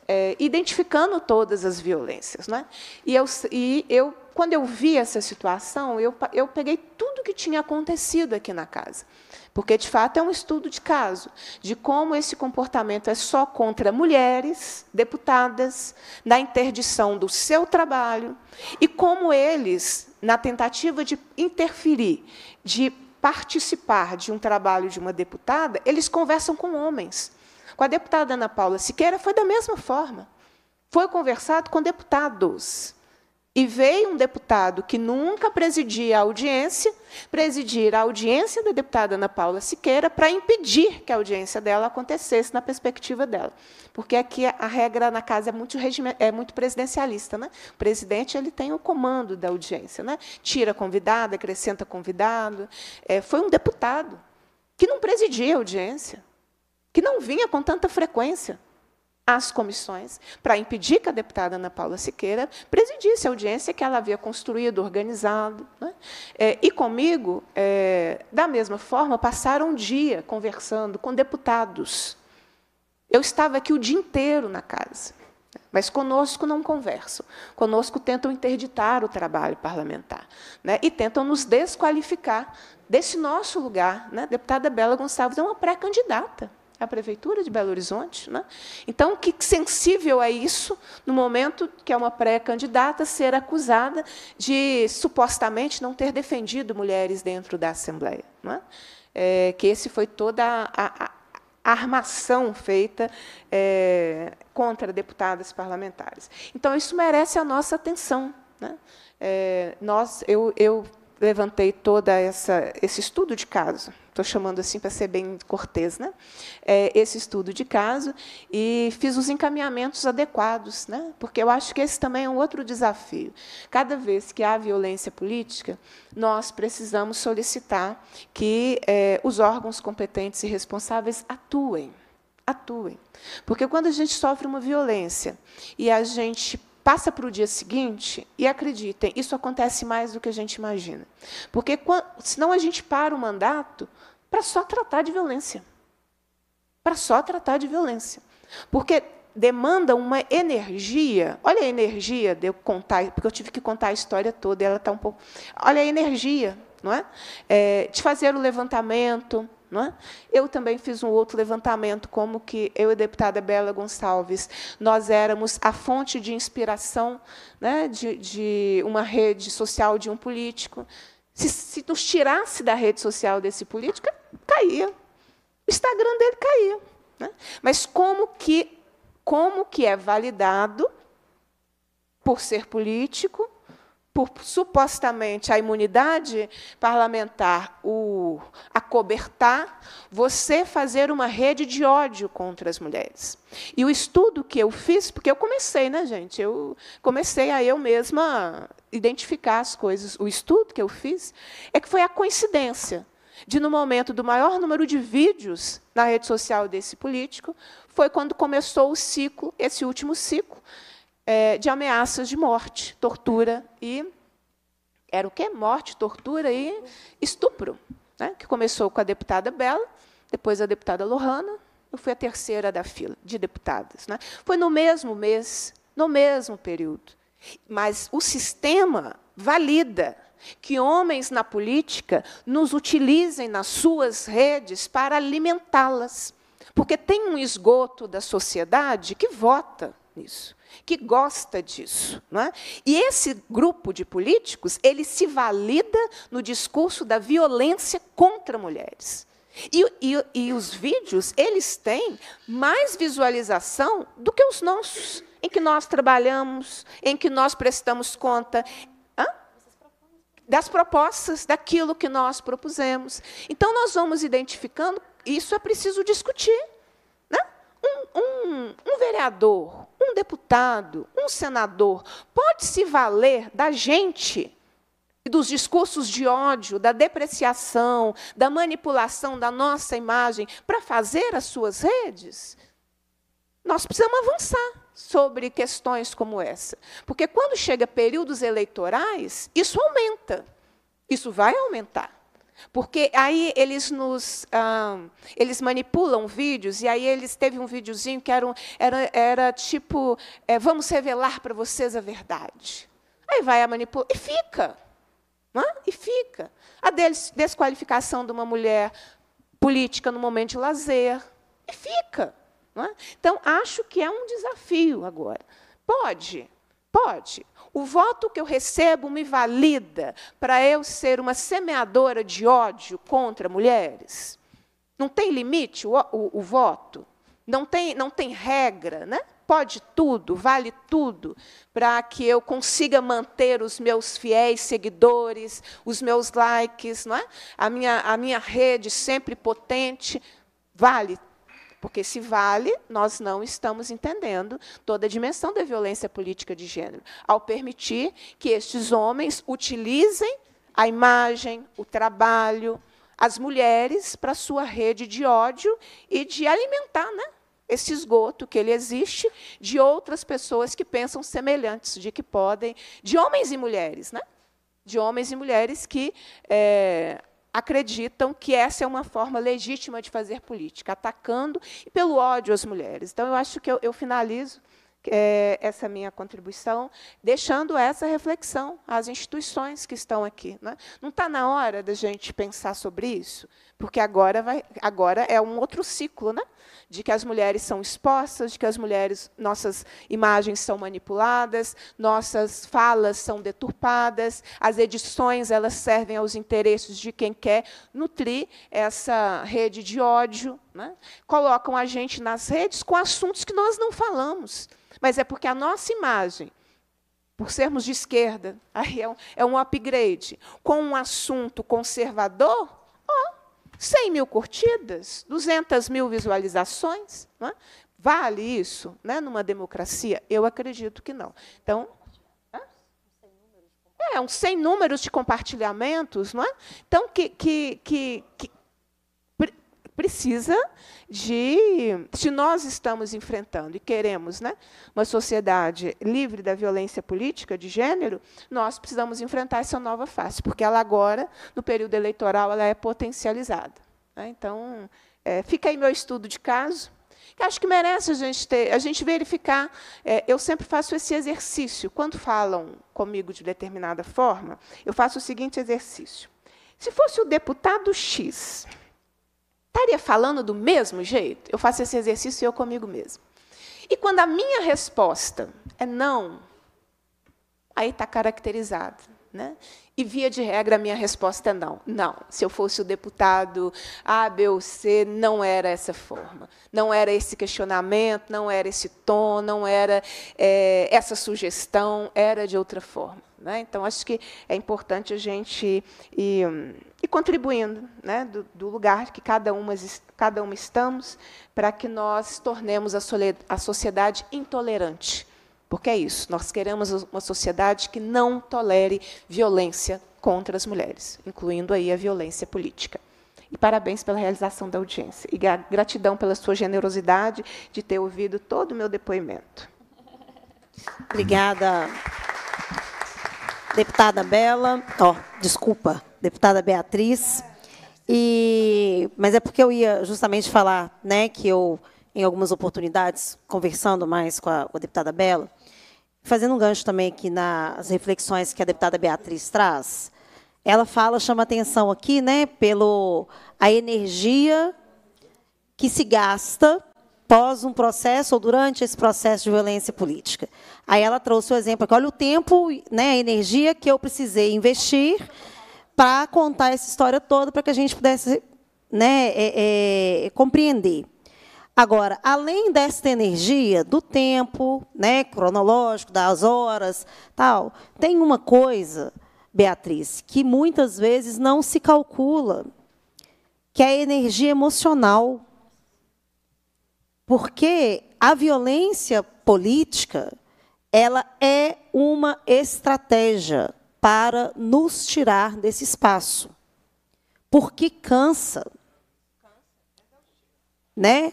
Speaker 8: é, identificando todas as violências, é? E eu, e eu quando eu vi essa situação, eu, eu peguei tudo o que tinha acontecido aqui na casa. Porque, de fato, é um estudo de caso, de como esse comportamento é só contra mulheres, deputadas, na interdição do seu trabalho, e como eles, na tentativa de interferir, de participar de um trabalho de uma deputada, eles conversam com homens. Com a deputada Ana Paula Siqueira foi da mesma forma. Foi conversado com deputados. E veio um deputado que nunca presidia a audiência, presidir a audiência da deputada Ana Paula Siqueira para impedir que a audiência dela acontecesse na perspectiva dela. Porque aqui a regra na casa é muito, é muito presidencialista. Né? O presidente ele tem o comando da audiência. Né? Tira convidado, acrescenta convidado. É, foi um deputado que não presidia a audiência, que não vinha com tanta frequência as comissões para impedir que a deputada Ana Paula Siqueira presidisse a audiência que ela havia construído, organizado. Né? É, e comigo, é, da mesma forma, passaram um dia conversando com deputados. Eu estava aqui o dia inteiro na casa, mas conosco não conversam. Conosco tentam interditar o trabalho parlamentar né? e tentam nos desqualificar desse nosso lugar. Né? A deputada Bela Gonçalves é uma pré-candidata é a Prefeitura de Belo Horizonte. Né? Então, que sensível é isso no momento que é uma pré-candidata ser acusada de supostamente não ter defendido mulheres dentro da Assembleia? Né? É, que esse foi toda a, a armação feita é, contra deputadas parlamentares. Então, isso merece a nossa atenção. Né? É, nós, eu, eu levantei toda essa esse estudo de caso. Estou chamando assim para ser bem cortês, né? É, esse estudo de caso e fiz os encaminhamentos adequados, né? Porque eu acho que esse também é um outro desafio. Cada vez que há violência política, nós precisamos solicitar que é, os órgãos competentes e responsáveis atuem, atuem, porque quando a gente sofre uma violência e a gente passa para o dia seguinte e acreditem, isso acontece mais do que a gente imagina. Porque senão a gente para o mandato para só tratar de violência. Para só tratar de violência. Porque demanda uma energia. Olha a energia de eu contar, porque eu tive que contar a história toda, ela está um pouco. Olha a energia, não é? é de fazer o levantamento, é? Eu também fiz um outro levantamento, como que eu e a deputada Bela Gonçalves, nós éramos a fonte de inspiração né, de, de, uma rede social de um político. Se, se nos tirasse da rede social desse político, caía. O Instagram dele caía. Né? Mas como que, como que é validado, por ser político, por supostamente a imunidade parlamentar o acobertar, você fazer uma rede de ódio contra as mulheres. E o estudo que eu fiz, porque eu comecei, né, gente? Eu comecei a eu mesma identificar as coisas. O estudo que eu fiz é que foi a coincidência de, no momento do maior número de vídeos na rede social desse político, foi quando começou o ciclo, esse último ciclo, é, de ameaças de morte, tortura e. Era o quê? Morte, tortura e estupro. Né? Que começou com a deputada Bela, depois a deputada Lohana, eu fui a terceira da fila de deputadas. Né? Foi no mesmo mês, no mesmo período. Mas o sistema valida que homens na política nos utilizem nas suas redes para alimentá-las. Porque tem um esgoto da sociedade que vota nisso que gosta disso. Não é? E esse grupo de políticos, ele se valida no discurso da violência contra mulheres. E, e, e os vídeos, eles têm mais visualização do que os nossos, em que nós trabalhamos, em que nós prestamos conta, das propostas, daquilo que nós propusemos. Então, nós vamos identificando, isso é preciso discutir um, um, um vereador, um deputado, um senador pode se valer da gente e dos discursos de ódio, da depreciação, da manipulação da nossa imagem para fazer as suas redes? Nós precisamos avançar sobre questões como essa. Porque quando chega períodos eleitorais, isso aumenta. Isso vai aumentar. Porque aí eles nos ah, eles manipulam vídeos, e aí eles teve um videozinho que era, um, era, era tipo, é, vamos revelar para vocês a verdade. Aí vai a manipulação e fica. Né? E fica. A des desqualificação de uma mulher política no momento de lazer. E fica. Né? Então, acho que é um desafio agora. Pode, pode. O voto que eu recebo me valida para eu ser uma semeadora de ódio contra mulheres? Não tem limite o, o, o voto? Não tem, não tem regra, né? pode tudo, vale tudo, para que eu consiga manter os meus fiéis seguidores, os meus likes, não é? a, minha, a minha rede sempre potente, vale porque se vale, nós não estamos entendendo toda a dimensão da violência política de gênero, ao permitir que estes homens utilizem a imagem, o trabalho, as mulheres para sua rede de ódio e de alimentar, né? esse esgoto que ele existe de outras pessoas que pensam semelhantes, de que podem, de homens e mulheres, né? De homens e mulheres que é, acreditam que essa é uma forma legítima de fazer política, atacando e pelo ódio às mulheres. Então, eu acho que eu, eu finalizo é, essa minha contribuição, deixando essa reflexão às instituições que estão aqui. Né? Não está na hora da gente pensar sobre isso, porque agora, vai, agora é um outro ciclo, né? de que as mulheres são expostas, de que as mulheres, nossas imagens são manipuladas, nossas falas são deturpadas, as edições elas servem aos interesses de quem quer nutrir essa rede de ódio, né? Colocam a gente nas redes com assuntos que nós não falamos. Mas é porque a nossa imagem, por sermos de esquerda, aí é um, é um upgrade, com um assunto conservador, ó, 100 mil curtidas, 200 mil visualizações. Né? Vale isso né, numa democracia? Eu acredito que não. Então, é, um sem números de compartilhamentos, não é? Então, que, que, que, precisa de. Se nós estamos enfrentando e queremos né, uma sociedade livre da violência política de gênero, nós precisamos enfrentar essa nova face, porque ela agora, no período eleitoral, ela é potencializada. Né? Então, é, fica aí meu estudo de caso. Que acho que merece a gente ter, a gente verificar. É, eu sempre faço esse exercício. Quando falam comigo de determinada forma, eu faço o seguinte exercício. Se fosse o deputado X, estaria falando do mesmo jeito? Eu faço esse exercício eu comigo mesmo. E quando a minha resposta é não, aí está caracterizado. Né? E, via de regra, a minha resposta é não. Não. Se eu fosse o deputado A, B ou C, não era essa forma. Não era esse questionamento, não era esse tom, não era é, essa sugestão, era de outra forma. Né? Então, acho que é importante a gente ir, ir contribuindo né? do, do, lugar que cada uma, cada uma estamos para que nós tornemos a, a sociedade intolerante. Porque é isso, nós queremos uma sociedade que não tolere violência contra as mulheres, incluindo aí a violência política. E parabéns pela realização da audiência. E gratidão pela sua generosidade de ter ouvido todo o meu depoimento. Obrigada
Speaker 1: deputada Bela, ó, oh, desculpa, deputada Beatriz. E, mas é porque eu ia justamente falar, né, que eu em algumas oportunidades conversando mais com a, com a deputada Bela, fazendo um gancho também aqui nas reflexões que a deputada Beatriz traz. Ela fala, chama atenção aqui, né, pelo a energia que se gasta pós um processo ou durante esse processo de violência política. Aí ela trouxe o exemplo aqui. Olha o tempo, né, a energia que eu precisei investir para contar essa história toda, para que a gente pudesse né, é, é, compreender. Agora, além desta energia do tempo, né, cronológico, das horas, tal, tem uma coisa, Beatriz, que muitas vezes não se calcula, que é a energia emocional. Porque a violência política, ela é uma estratégia para nos tirar desse espaço. Porque cansa. Né?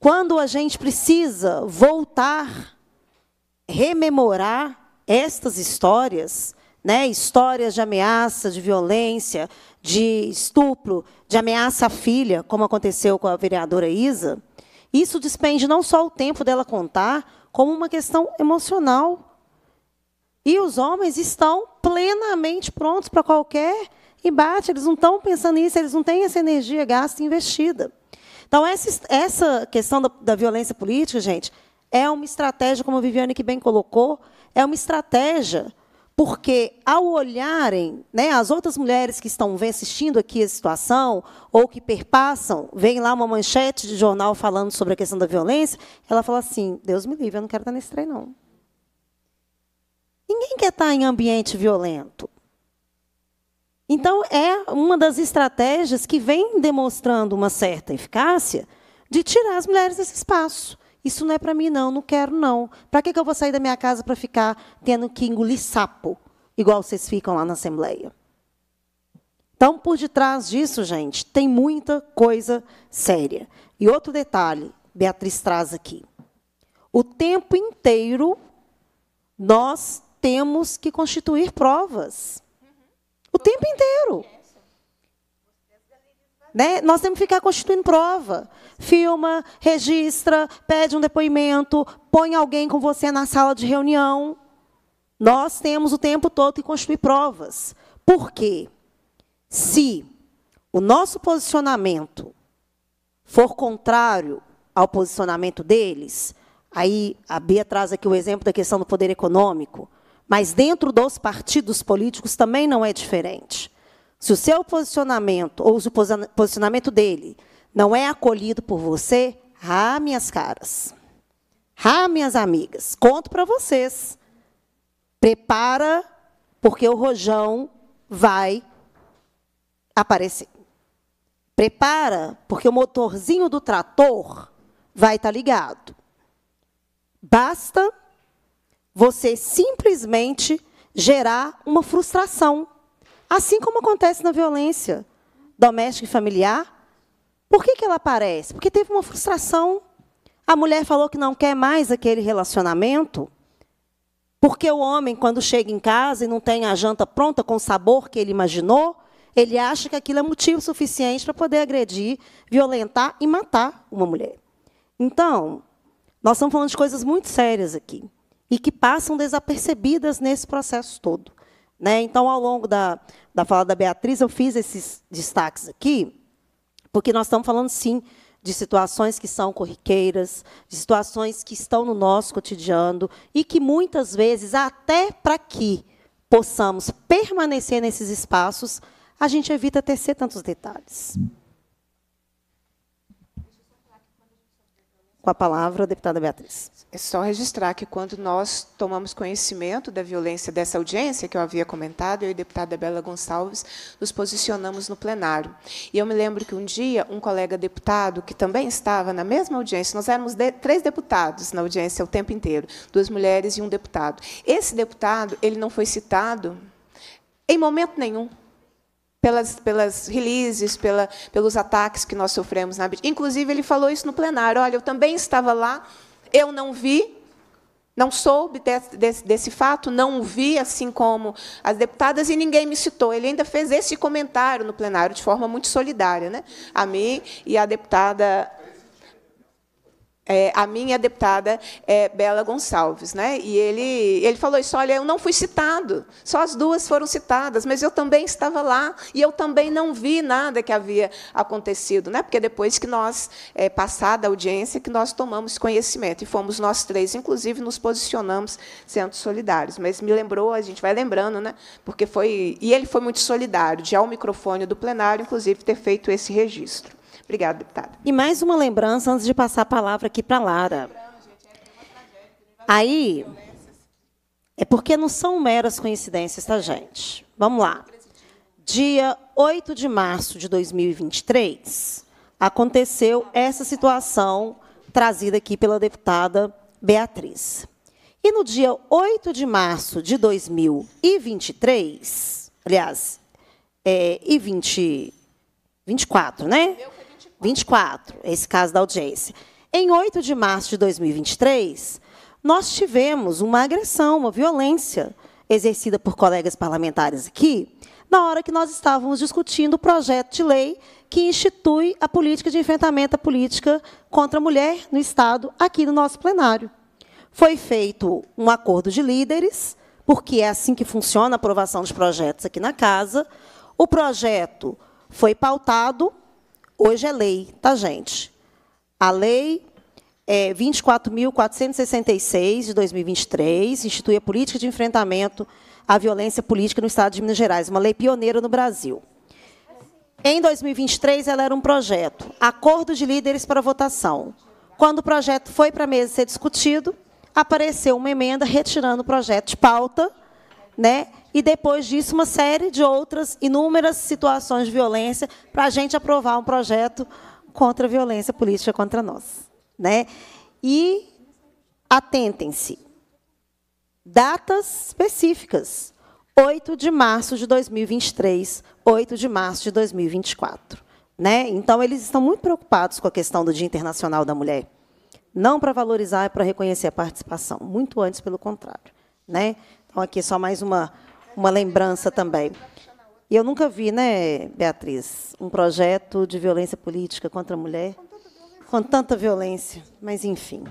Speaker 1: Quando a gente precisa voltar, rememorar estas histórias, né? histórias de ameaça, de violência, de estupro, de ameaça à filha, como aconteceu com a vereadora Isa, isso despende não só o tempo dela contar, como uma questão emocional. E os homens estão plenamente prontos para qualquer embate, eles não estão pensando nisso, eles não têm essa energia gasta investida. Então, essa, essa questão da, da violência política, gente, é uma estratégia, como a Viviane que bem colocou, é uma estratégia porque ao olharem né, as outras mulheres que estão assistindo aqui a situação, ou que perpassam, vem lá uma manchete de jornal falando sobre a questão da violência, ela fala assim: Deus me livre, eu não quero estar nesse trem, não. Ninguém quer estar em ambiente violento. Então, é uma das estratégias que vem demonstrando uma certa eficácia de tirar as mulheres desse espaço. Isso não é para mim, não, não quero, não. Para que, que eu vou sair da minha casa para ficar tendo que engolir sapo, igual vocês ficam lá na Assembleia? Então, por detrás disso, gente, tem muita coisa séria. E outro detalhe, Beatriz traz aqui. O tempo inteiro nós temos que constituir provas. O tempo inteiro. Né? Nós temos que ficar constituindo prova. Filma, registra, pede um depoimento, põe alguém com você na sala de reunião. Nós temos o tempo todo que construir provas. Por quê? Se o nosso posicionamento for contrário ao posicionamento deles, aí a Bia traz aqui o exemplo da questão do poder econômico, mas dentro dos partidos políticos também não é diferente. Se o seu posicionamento ou o posicionamento dele não é acolhido por você, ah, minhas caras. Ah, minhas amigas, conto para vocês. Prepara, porque o rojão vai aparecer. Prepara, porque o motorzinho do trator vai estar tá ligado. Basta você simplesmente gerar uma frustração Assim como acontece na violência doméstica e familiar, por que, que ela aparece? Porque teve uma frustração. A mulher falou que não quer mais aquele relacionamento, porque o homem, quando chega em casa e não tem a janta pronta com o sabor que ele imaginou, ele acha que aquilo é motivo suficiente para poder agredir, violentar e matar uma mulher. Então, nós estamos falando de coisas muito sérias aqui e que passam desapercebidas nesse processo todo. Né? Então, ao longo da, da fala da Beatriz, eu fiz esses destaques aqui, porque nós estamos falando, sim, de situações que são corriqueiras, de situações que estão no nosso cotidiano e que muitas vezes, até para que possamos permanecer nesses espaços, a gente evita tecer tantos detalhes. Com a palavra, a deputada Beatriz.
Speaker 8: É só registrar que quando nós tomamos conhecimento da violência dessa audiência que eu havia comentado, eu e a deputada Bela Gonçalves nos posicionamos no plenário. E eu me lembro que um dia um colega deputado que também estava na mesma audiência, nós éramos de, três deputados na audiência o tempo inteiro, duas mulheres e um deputado. Esse deputado, ele não foi citado em momento nenhum pelas, pelas releases, pela, pelos ataques que nós sofremos na Bíblia. Inclusive, ele falou isso no plenário. Olha, eu também estava lá, eu não vi, não soube desse, desse, desse fato, não vi, assim como as deputadas, e ninguém me citou. Ele ainda fez esse comentário no plenário, de forma muito solidária, né? a mim e a deputada é, a minha deputada é, Bela Gonçalves. Né? E ele, ele falou isso, olha, eu não fui citado, só as duas foram citadas, mas eu também estava lá e eu também não vi nada que havia acontecido, né? porque depois que nós, é, passada a audiência, que nós tomamos conhecimento, e fomos nós três, inclusive, nos posicionamos sendo solidários. Mas me lembrou, a gente vai lembrando, né? porque foi... E ele foi muito solidário, de ao microfone
Speaker 1: do plenário, inclusive, ter feito esse registro. Obrigada, deputada. E mais uma lembrança antes de passar a palavra aqui para Lara. Aí, é porque não são meras coincidências, tá, gente? Vamos lá. Dia 8 de março de 2023, aconteceu essa situação trazida aqui pela deputada Beatriz. E no dia 8 de março de 2023, aliás, é, e 20, 24, né? 24, esse caso da audiência. Em 8 de março de 2023, nós tivemos uma agressão, uma violência exercida por colegas parlamentares aqui, na hora que nós estávamos discutindo o projeto de lei que institui a política de enfrentamento à política contra a mulher no Estado, aqui no nosso plenário. Foi feito um acordo de líderes, porque é assim que funciona a aprovação de projetos aqui na casa. O projeto foi pautado Hoje é lei, tá, gente? A lei é 24.466, de 2023, institui a política de enfrentamento à violência política no Estado de Minas Gerais, uma lei pioneira no Brasil. Em 2023, ela era um projeto, acordo de líderes para votação. Quando o projeto foi para a mesa ser discutido, apareceu uma emenda retirando o projeto de pauta, né, e depois disso uma série de outras inúmeras situações de violência para a gente aprovar um projeto contra a violência política contra nós, né? E atentem-se. Datas específicas. 8 de março de 2023, 8 de março de 2024, né? Então eles estão muito preocupados com a questão do Dia Internacional da Mulher. Não para valorizar, é para reconhecer a participação, muito antes pelo contrário, né? Então aqui é só mais uma uma lembrança também. E eu nunca vi, né, Beatriz, um projeto de violência política contra a mulher com tanta violência, mas enfim.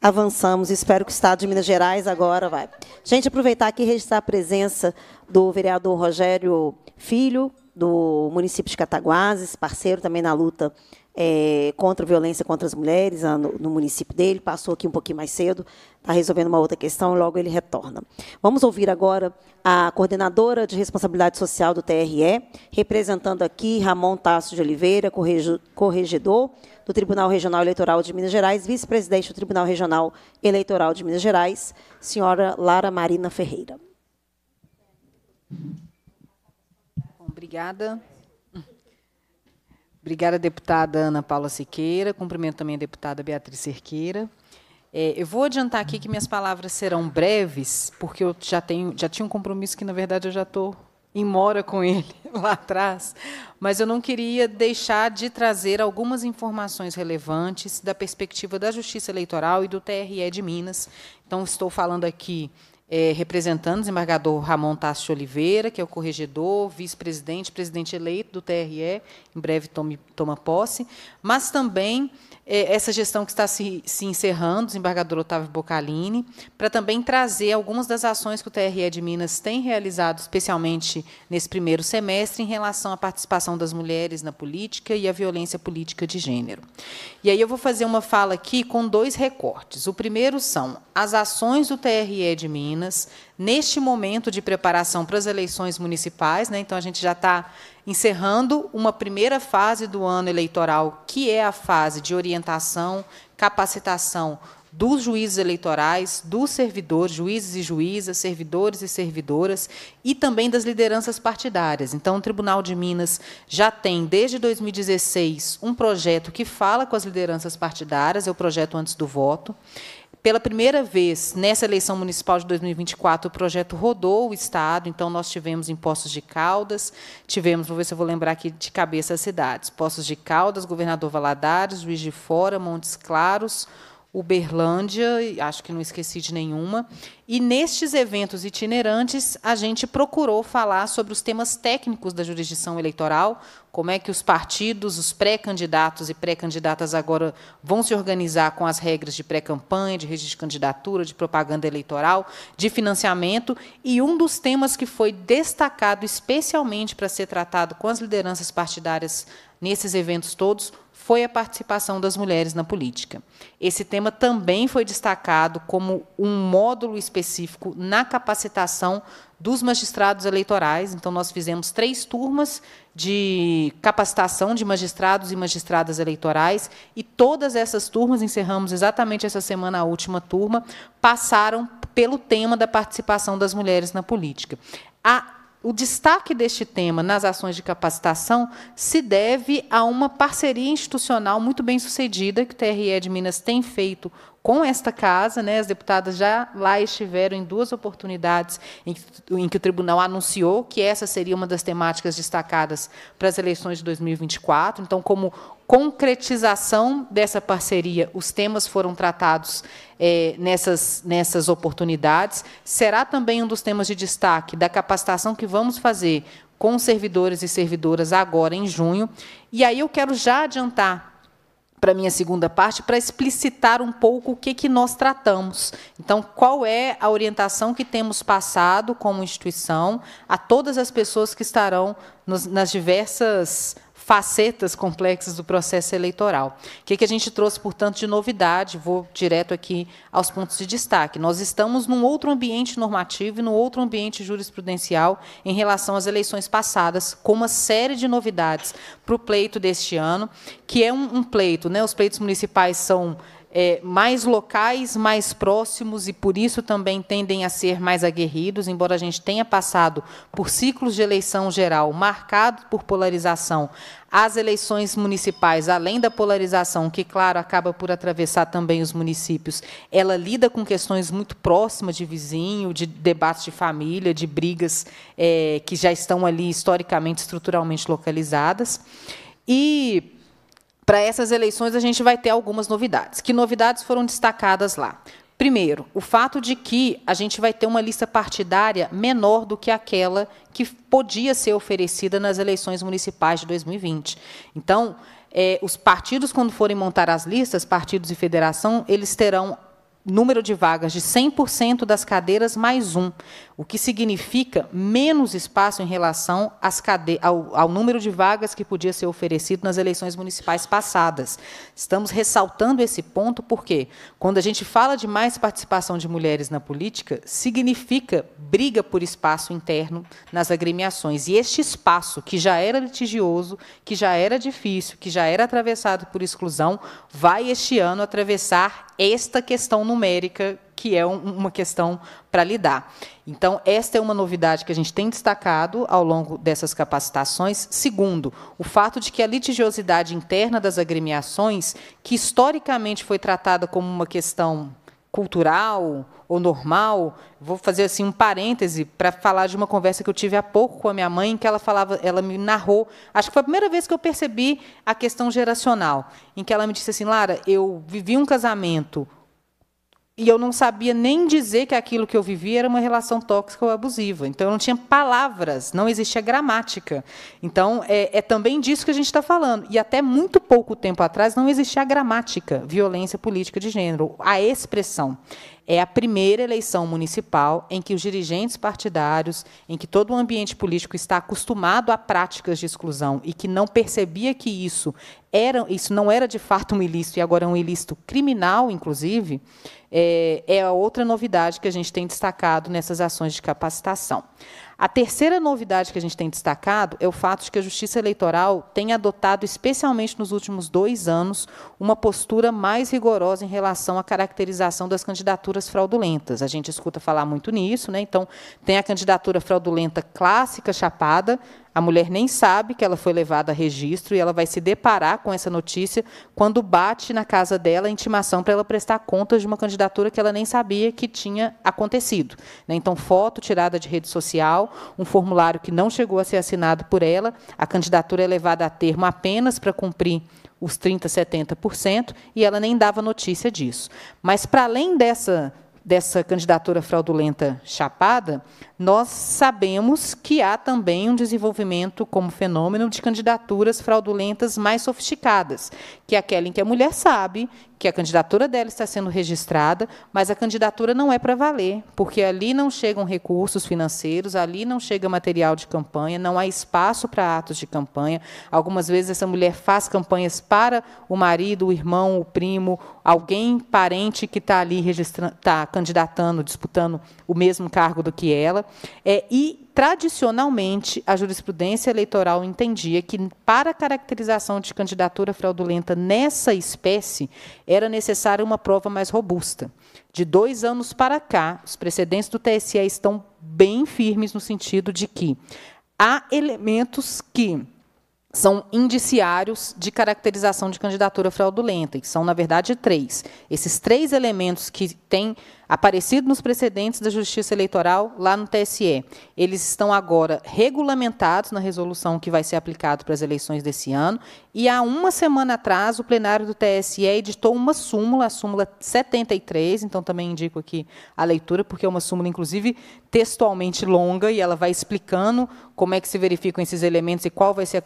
Speaker 1: Avançamos, espero que o Estado de Minas Gerais agora vai. Gente, aproveitar aqui e registrar a presença do vereador Rogério Filho, do município de Cataguases, parceiro também na luta é, contra a violência contra as mulheres no, no, município dele, passou aqui um pouquinho mais cedo, está resolvendo uma outra questão, logo ele retorna. Vamos ouvir agora a coordenadora de responsabilidade social do TRE, representando aqui Ramon Tasso de Oliveira, corregedor do Tribunal Regional Eleitoral de Minas Gerais, vice-presidente do Tribunal Regional Eleitoral de Minas Gerais, senhora Lara Marina Ferreira.
Speaker 10: Obrigada. Obrigada, deputada Ana Paula Siqueira. Cumprimento também a deputada Beatriz Cerqueira. É, eu vou adiantar aqui que minhas palavras serão breves, porque eu já, tenho, já tinha um compromisso que, na verdade, eu já estou em mora com ele lá atrás, mas eu não queria deixar de trazer algumas informações relevantes da perspectiva da Justiça Eleitoral e do TRE de Minas. Então, estou falando aqui é, representando o desembargador Ramon Tassi Oliveira, que é o corregedor, vice-presidente, presidente eleito do TRE, em breve tome, toma posse, mas também é, essa gestão que está se, se encerrando, desembargador Otávio Bocalini, para também trazer algumas das ações que o TRE de Minas tem realizado, especialmente nesse primeiro semestre, em relação à participação das mulheres na política e à violência política de gênero. E aí eu vou fazer uma fala aqui com dois recortes. O primeiro são as ações do TRE de Minas neste momento de preparação para as eleições municipais, né? então a gente já está encerrando uma primeira fase do ano eleitoral, que é a fase de orientação, capacitação dos juízes eleitorais, dos servidores, juízes e juízas, servidores e servidoras, e também das lideranças partidárias. Então, o Tribunal de Minas já tem, desde 2016, um projeto que fala com as lideranças partidárias, é o projeto Antes do Voto. Pela primeira vez, nessa eleição municipal de 2024, o projeto rodou o Estado, então nós tivemos em Poços de Caldas, tivemos, vou ver se eu vou lembrar aqui de cabeça as cidades, Poços de Caldas, Governador Valadares, Juiz de Fora, Montes Claros, Uberlândia, acho que não esqueci de nenhuma. E nestes eventos itinerantes, a gente procurou falar sobre os temas técnicos da jurisdição eleitoral, como é que os partidos, os pré-candidatos e pré-candidatas agora vão se organizar com as regras de pré-campanha, de registro de candidatura, de propaganda eleitoral, de financiamento. E um dos temas que foi destacado especialmente para ser tratado com as lideranças partidárias nesses eventos todos foi a participação das mulheres na política. Esse tema também foi destacado como um módulo específico na capacitação dos magistrados eleitorais. Então, nós fizemos três turmas de capacitação de magistrados e magistradas eleitorais, e todas essas turmas, encerramos exatamente essa semana a última turma, passaram pelo tema da participação das mulheres na política. A o destaque deste tema nas ações de capacitação se deve a uma parceria institucional muito bem sucedida que o TRE de Minas tem feito com esta casa, né, as deputadas já lá estiveram em duas oportunidades em que, em que, o tribunal anunciou que essa seria uma das temáticas destacadas para as eleições de 2024. Então, como concretização dessa parceria. Os temas foram tratados é, nessas, nessas oportunidades. Será também um dos temas de destaque da capacitação que vamos fazer com servidores e servidoras agora em junho. E aí eu quero já adiantar para a minha segunda parte, para explicitar um pouco o que, que nós tratamos. Então, qual é a orientação que temos passado como instituição a todas as pessoas que estarão nos, nas diversas facetas complexas do processo eleitoral. O que, que a gente trouxe, portanto, de novidade? Vou direto aqui aos pontos de destaque. Nós estamos num outro ambiente normativo e num outro ambiente jurisprudencial em relação às eleições passadas, com uma série de novidades para o pleito deste ano, que é um, um pleito. Né? Os pleitos municipais são é, mais locais, mais próximos e por isso também tendem a ser mais aguerridos, embora a gente tenha passado por ciclos de eleição geral marcados por polarização. As eleições municipais, além da polarização, que, claro, acaba por atravessar também os municípios, ela lida com questões muito próximas de vizinho, de debates de família, de brigas é, que já estão ali historicamente, estruturalmente localizadas. E para essas eleições, a gente vai ter algumas novidades. Que novidades foram destacadas lá? Primeiro, o fato de que a gente vai ter uma lista partidária menor do que aquela que podia ser oferecida nas eleições municipais de 2020. Então, é, os partidos, quando forem montar as listas, partidos e federação, eles terão número de vagas de 100% das cadeiras mais um o que significa menos espaço em relação ao, ao, número de vagas que podia ser oferecido nas eleições municipais passadas. Estamos ressaltando esse ponto porque, quando a gente fala de mais participação de mulheres na política, significa briga por espaço interno nas agremiações. E este espaço, que já era litigioso, que já era difícil, que já era atravessado por exclusão, vai este ano atravessar esta questão numérica que é um, uma questão para lidar. Então, esta é uma novidade que a gente tem destacado ao longo dessas capacitações. Segundo, o fato de que a litigiosidade interna das agremiações, que historicamente foi tratada como uma questão cultural ou normal, vou fazer assim um parêntese para falar de uma conversa que eu tive há pouco com a minha mãe, em que ela falava, ela me narrou, acho que foi a primeira vez que eu percebi a questão geracional, em que ela me disse assim, Lara, eu vivi um casamento e eu não sabia nem dizer que aquilo que eu vivia era uma relação tóxica ou abusiva. Então, eu não tinha palavras, não existia gramática. Então, é, é também disso que a gente está falando. E até muito pouco tempo atrás não existia a gramática, violência política de gênero, a expressão é a primeira eleição municipal em que os dirigentes partidários, em que todo o ambiente político está acostumado a práticas de exclusão e que não percebia que isso era, isso não era de fato um ilícito e agora é um ilícito criminal, inclusive, é, é a outra novidade que a gente tem destacado nessas ações de capacitação. A terceira novidade que a gente tem destacado é o fato de que a Justiça Eleitoral tem adotado, especialmente nos últimos dois anos, uma postura mais rigorosa em relação à caracterização das candidaturas fraudulentas. A gente escuta falar muito nisso, né? Então, tem a candidatura fraudulenta clássica chapada, a mulher nem sabe que ela foi levada a registro e ela vai se deparar com essa notícia quando bate na casa dela a intimação para ela prestar contas de uma candidatura que ela nem sabia que tinha acontecido. Né? Então, foto tirada de rede social, um formulário que não chegou a ser assinado por ela, a candidatura é levada a termo apenas para cumprir os 30%, 70%, e ela nem dava notícia disso. Mas, para além dessa dessa candidatura fraudulenta chapada, nós sabemos que há também um desenvolvimento como fenômeno de candidaturas fraudulentas mais sofisticadas, que é aquela em que a mulher sabe que a candidatura dela está sendo registrada, mas a candidatura não é para valer, porque ali não chegam recursos financeiros, ali não chega material de campanha, não há espaço para atos de campanha. Algumas vezes essa mulher faz campanhas para o marido, o irmão, o primo, alguém parente que está ali registrando, está candidatando, disputando o mesmo cargo do que ela, é, e Tradicionalmente, a jurisprudência eleitoral entendia que, para a caracterização de candidatura fraudulenta nessa espécie, era necessária uma prova mais robusta. De dois anos para cá, os precedentes do TSE estão bem firmes no sentido de que há elementos que são indiciários de caracterização de candidatura fraudulenta, que são, na verdade, três. Esses três elementos que têm aparecido nos precedentes da Justiça Eleitoral lá no TSE. Eles estão agora regulamentados na resolução que vai ser aplicada para as eleições desse ano. E há uma semana atrás, o plenário do TSE editou uma súmula, a súmula 73, então também indico aqui a leitura, porque é uma súmula, inclusive, textualmente longa, e ela vai explicando como é que se verificam esses elementos e qual vai ser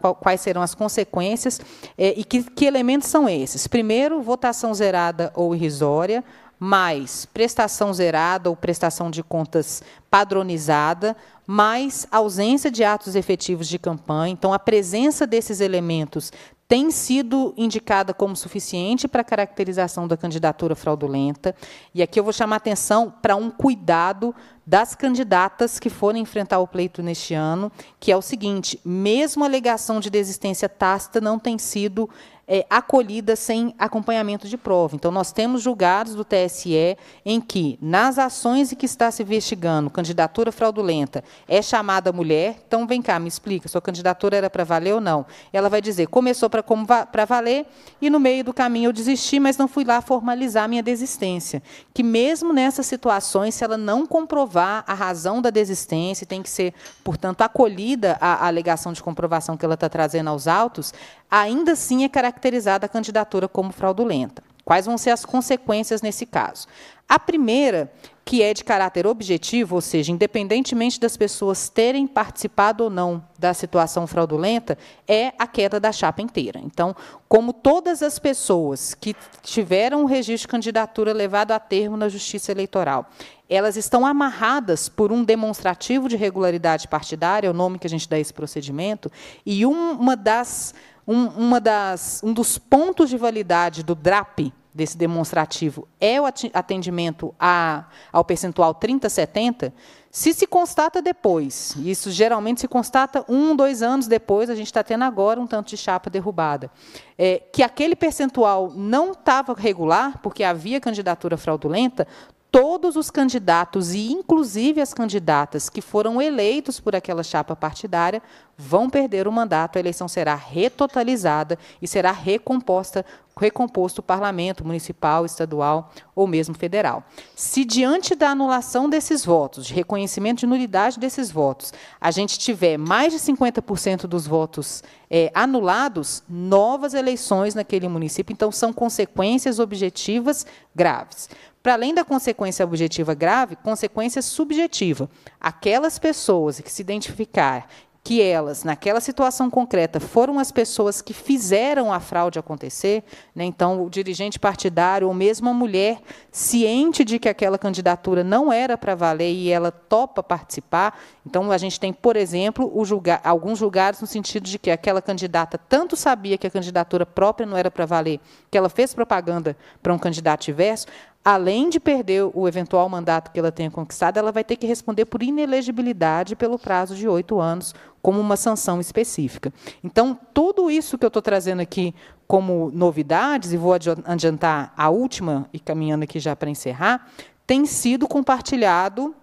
Speaker 10: qual, quais serão as consequências, é, e que, que elementos são esses. Primeiro, votação zerada ou irrisória, mais prestação zerada ou prestação de contas padronizada, mais ausência de atos efetivos de campanha. Então, a presença desses elementos tem sido indicada como suficiente para a caracterização da candidatura fraudulenta. E aqui eu vou chamar atenção para um cuidado das candidatas que forem enfrentar o pleito neste ano, que é o seguinte: mesmo a alegação de desistência tácita não tem sido é, acolhida sem acompanhamento de prova. Então, nós temos julgados do TSE em que, nas ações em que está se investigando candidatura fraudulenta, é chamada mulher. Então, vem cá, me explica, sua candidatura era para valer ou não? Ela vai dizer, começou para valer e, no meio do caminho, eu desisti, mas não fui lá formalizar minha desistência. Que, mesmo nessas situações, se ela não comprovar a razão da desistência, tem que ser, portanto, acolhida a, a alegação de comprovação que ela está trazendo aos autos, ainda assim é caracterizada a candidatura como fraudulenta. Quais vão ser as consequências nesse caso? A primeira, que é de caráter objetivo, ou seja, independentemente das pessoas terem participado ou não da situação fraudulenta, é a queda da chapa inteira. Então, como todas as pessoas que tiveram o registro de candidatura levado a termo na Justiça Eleitoral, elas estão amarradas por um demonstrativo de regularidade partidária, é o nome que a gente dá a esse procedimento, e uma das um, uma das, um dos pontos de validade do DRAP, desse demonstrativo, é o atendimento a, ao percentual 30-70, se se constata depois, e isso geralmente se constata um, dois anos depois, a gente está tendo agora um tanto de chapa derrubada, é, que aquele percentual não estava regular, porque havia candidatura fraudulenta, todos os candidatos, e inclusive as candidatas que foram eleitos por aquela chapa partidária, vão perder o mandato, a eleição será retotalizada e será recomposta recomposto o parlamento municipal, estadual ou mesmo federal. Se diante da anulação desses votos, de reconhecimento de nulidade desses votos, a gente tiver mais de 50% dos votos é, anulados, novas eleições naquele município, então são consequências objetivas graves. Para além da consequência objetiva grave, consequência subjetiva. Aquelas pessoas que se identificar que elas, naquela situação concreta, foram as pessoas que fizeram a fraude acontecer, né? então o dirigente partidário ou mesmo a mulher, ciente de que aquela candidatura não era para valer e ela topa participar, então a gente tem, por exemplo, julga alguns julgados no sentido de que aquela candidata tanto sabia que a candidatura própria não era para valer, que ela fez propaganda para um candidato diverso, além de perder o eventual mandato que ela tenha conquistado, ela vai ter que responder por inelegibilidade pelo prazo de oito anos, como uma sanção específica. Então, tudo isso que eu estou trazendo aqui como novidades, e vou adiantar a última, e caminhando aqui já para encerrar, tem sido compartilhado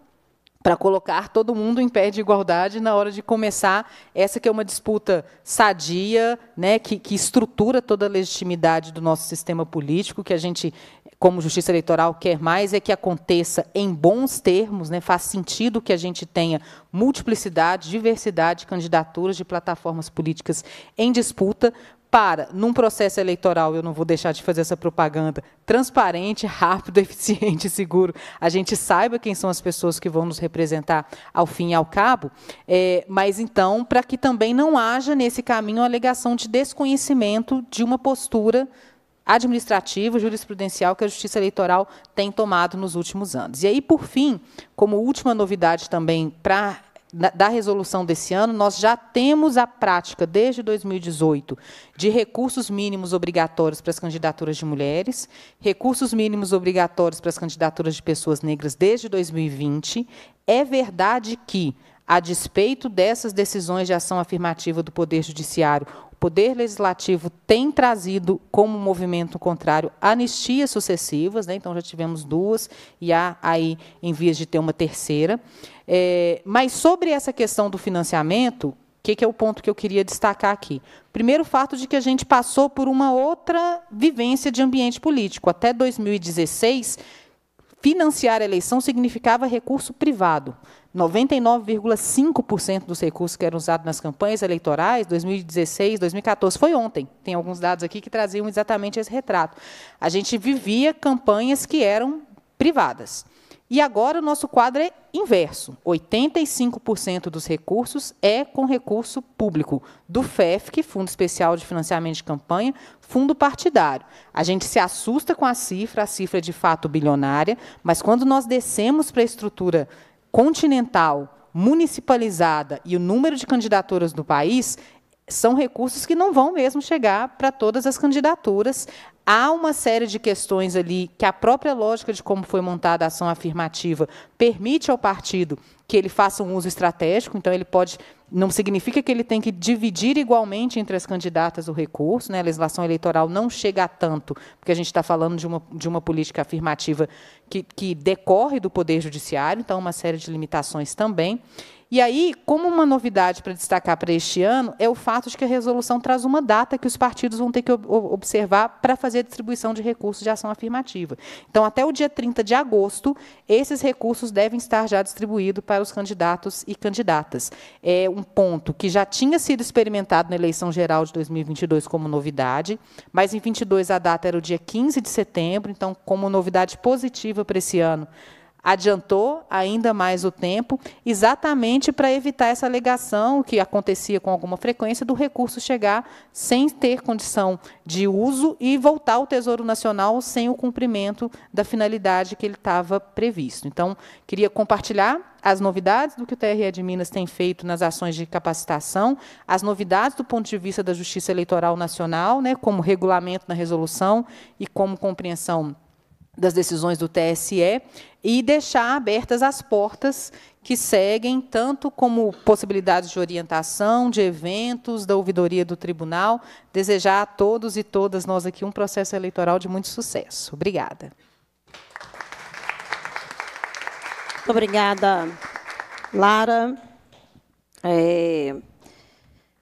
Speaker 10: para colocar todo mundo em pé de igualdade na hora de começar essa que é uma disputa sadia, né, que, que estrutura toda a legitimidade do nosso sistema político, que a gente como Justiça Eleitoral quer mais é que aconteça em bons termos, né? faz sentido que a gente tenha multiplicidade, diversidade de candidaturas de plataformas políticas em disputa, para, num processo eleitoral, eu não vou deixar de fazer essa propaganda, transparente, rápido, eficiente e seguro, a gente saiba quem são as pessoas que vão nos representar ao fim e ao cabo, é, mas então, para que também não haja nesse caminho a alegação de desconhecimento de uma postura administrativo jurisprudencial que a Justiça Eleitoral tem tomado nos últimos anos. E aí, por fim, como última novidade também para da resolução desse ano, nós já temos a prática, desde 2018, de recursos mínimos obrigatórios para as candidaturas de mulheres, recursos mínimos obrigatórios para as candidaturas de pessoas negras desde 2020. É verdade que, a despeito dessas decisões de ação afirmativa do Poder Judiciário, Poder Legislativo tem trazido como movimento contrário anistias sucessivas, né? então já tivemos duas e há aí em vias de ter uma terceira. É, mas sobre essa questão do financiamento, o que, que, é o ponto que eu queria destacar aqui? Primeiro, o fato de que a gente passou por uma outra vivência de ambiente político. Até 2016, Financiar a eleição significava recurso privado. 99,5% dos recursos que eram usados nas campanhas eleitorais, 2016, 2014, foi ontem. Tem alguns dados aqui que traziam exatamente esse retrato. A gente vivia campanhas que eram privadas. E agora o nosso quadro é inverso: 85% dos recursos é com recurso público, do FEFC, é Fundo Especial de Financiamento de Campanha, fundo partidário. A gente se assusta com a cifra, a cifra é de fato bilionária, mas quando nós descemos para a estrutura continental, municipalizada e o número de candidaturas no país, são recursos que não vão mesmo chegar para todas as candidaturas Há uma série de questões ali que a própria lógica de como foi montada a ação afirmativa permite ao partido que ele faça um uso estratégico, então ele pode. Não significa que ele tem que dividir igualmente entre as candidatas o recurso, né? a legislação eleitoral não chega a tanto, porque a gente está falando de uma, de uma política afirmativa que, que decorre do Poder Judiciário, então uma série de limitações também. E aí, como uma novidade para destacar para este ano, é o fato de que a resolução traz uma data que os partidos vão ter que observar para fazer a distribuição de recursos de ação afirmativa. Então, até o dia 30 de agosto, esses recursos devem estar já distribuídos para os candidatos e candidatas. É um ponto que já tinha sido experimentado na eleição geral de 2022 como novidade, mas em 22 a data era o dia 15 de setembro, então, como novidade positiva para esse ano, adiantou ainda mais o tempo, exatamente para evitar essa alegação que acontecia com alguma frequência do recurso chegar sem ter condição de uso e voltar ao Tesouro Nacional sem o cumprimento da finalidade que ele estava previsto. Então, queria compartilhar as novidades do que o TRE de Minas tem feito nas ações de capacitação, as novidades do ponto de vista da Justiça Eleitoral Nacional, né, como regulamento na resolução e como compreensão das decisões do TSE e deixar abertas as portas que seguem, tanto como possibilidades de orientação, de eventos, da ouvidoria do tribunal. Desejar a todos e todas nós aqui um processo eleitoral de muito sucesso.
Speaker 1: Obrigada. obrigada, Lara. É...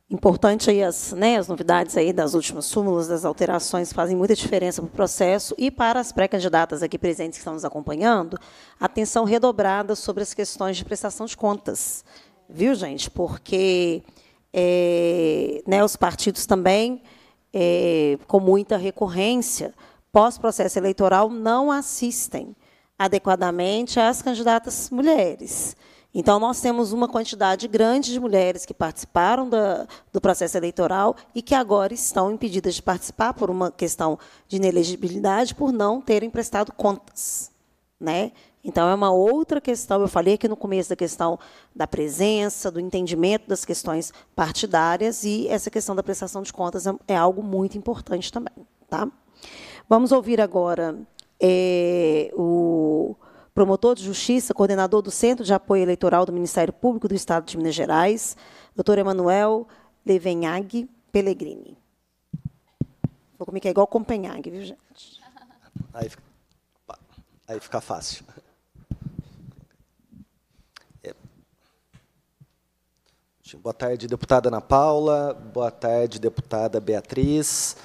Speaker 1: Importante aí as, né, as novidades aí das últimas súmulas, das alterações fazem muita diferença para o processo e para as pré-candidatas aqui presentes que estão nos acompanhando, atenção redobrada sobre as questões de prestação de contas, viu gente? Porque é, né, os partidos também é, com muita recorrência pós-processo eleitoral não assistem adequadamente às candidatas mulheres. Então, nós temos uma quantidade grande de mulheres que participaram da, do processo eleitoral e que agora estão impedidas de participar por uma questão de inelegibilidade, por não terem prestado contas. Né? Então, é uma outra questão. Eu falei aqui no começo da questão da presença, do entendimento das questões partidárias, e essa questão da prestação de contas é, é algo muito importante também. Tá? Vamos ouvir agora é, o promotor de justiça, coordenador do Centro de Apoio Eleitoral do Ministério Público do Estado de Minas Gerais, doutor Emanuel Levenhag Pellegrini. Vou comer que é igual Copenhague, viu, gente?
Speaker 11: Aí fica, aí fica fácil. É. Boa tarde, deputada Ana Paula. Boa tarde, deputada Beatriz.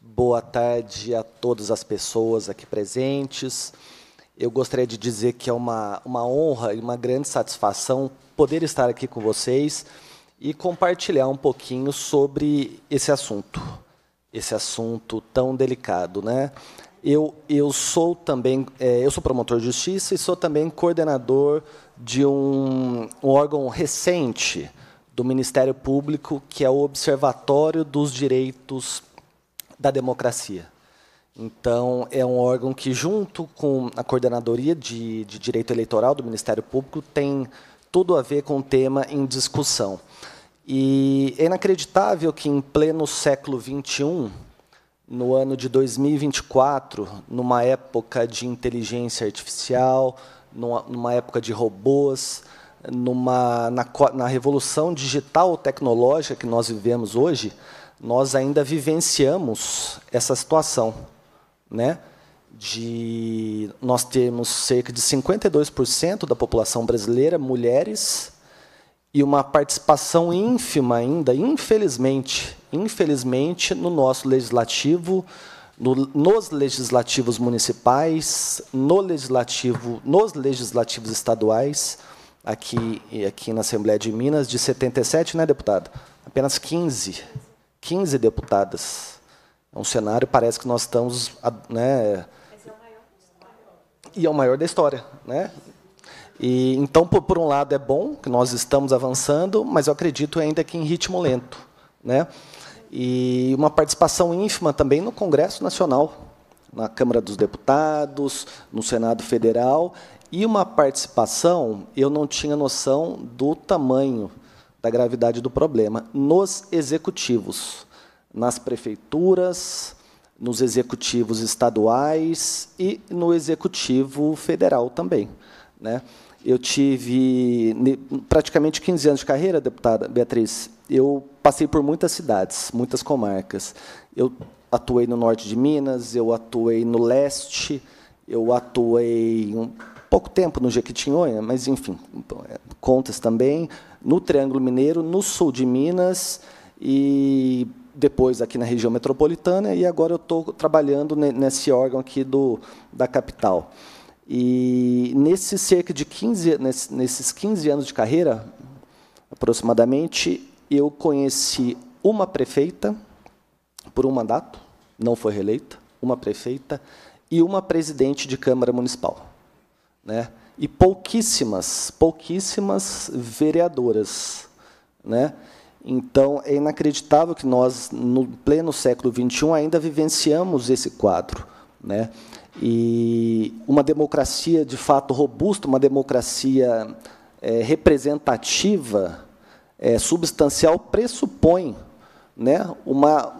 Speaker 11: Boa tarde a todas as pessoas aqui presentes. Eu gostaria de dizer que é uma, uma honra e uma grande satisfação poder estar aqui com vocês e compartilhar um pouquinho sobre esse assunto, esse assunto tão delicado, né? Eu, eu sou também é, eu sou promotor de justiça e sou também coordenador de um, um órgão recente do Ministério Público que é o Observatório dos Direitos da Democracia. Então, é um órgão que, junto com a Coordenadoria de, de Direito Eleitoral do Ministério Público, tem tudo a ver com o tema em discussão. E é inacreditável que, em pleno século XXI, no ano de 2024, numa época de inteligência artificial, numa, época de robôs, numa, na, na revolução digital tecnológica que nós vivemos hoje, nós ainda vivenciamos essa situação né, de nós termos cerca de 52% da população brasileira mulheres e uma participação ínfima ainda, infelizmente, infelizmente no nosso legislativo, no, nos legislativos municipais, no legislativo, nos legislativos estaduais, aqui aqui na Assembleia de Minas, de 77, né, deputada? Apenas 15, 15 deputadas é um cenário, parece que nós estamos. Né, e é o maior da história. Né? E, então, por, por, um lado, é bom que nós estamos avançando, mas eu acredito ainda que em ritmo lento. Né? E uma participação ínfima também no Congresso Nacional, na Câmara dos Deputados, no Senado Federal, e uma participação, eu não tinha noção do tamanho, da gravidade do problema, nos executivos nas prefeituras, nos executivos estaduais e no executivo federal também. Né? Eu tive praticamente 15 anos de carreira, deputada Beatriz. Eu passei por muitas cidades, muitas comarcas. Eu atuei no norte de Minas, eu atuei no leste, eu atuei um pouco tempo no Jequitinhonha, mas, enfim, é, contas também, no Triângulo Mineiro, no sul de Minas e depois aqui na região metropolitana e agora eu estou trabalhando nesse órgão aqui do, da capital. E nesses cerca de 15, nesses 15 anos de carreira, aproximadamente, eu conheci uma prefeita por um mandato, não foi reeleita, uma prefeita e uma presidente de Câmara Municipal. Né? E pouquíssimas, pouquíssimas vereadoras. Né? Então, é inacreditável que nós, no pleno século XXI, ainda vivenciamos esse quadro. Né? E uma democracia, de fato, robusta, uma democracia é, representativa, é, substancial, pressupõe né, uma,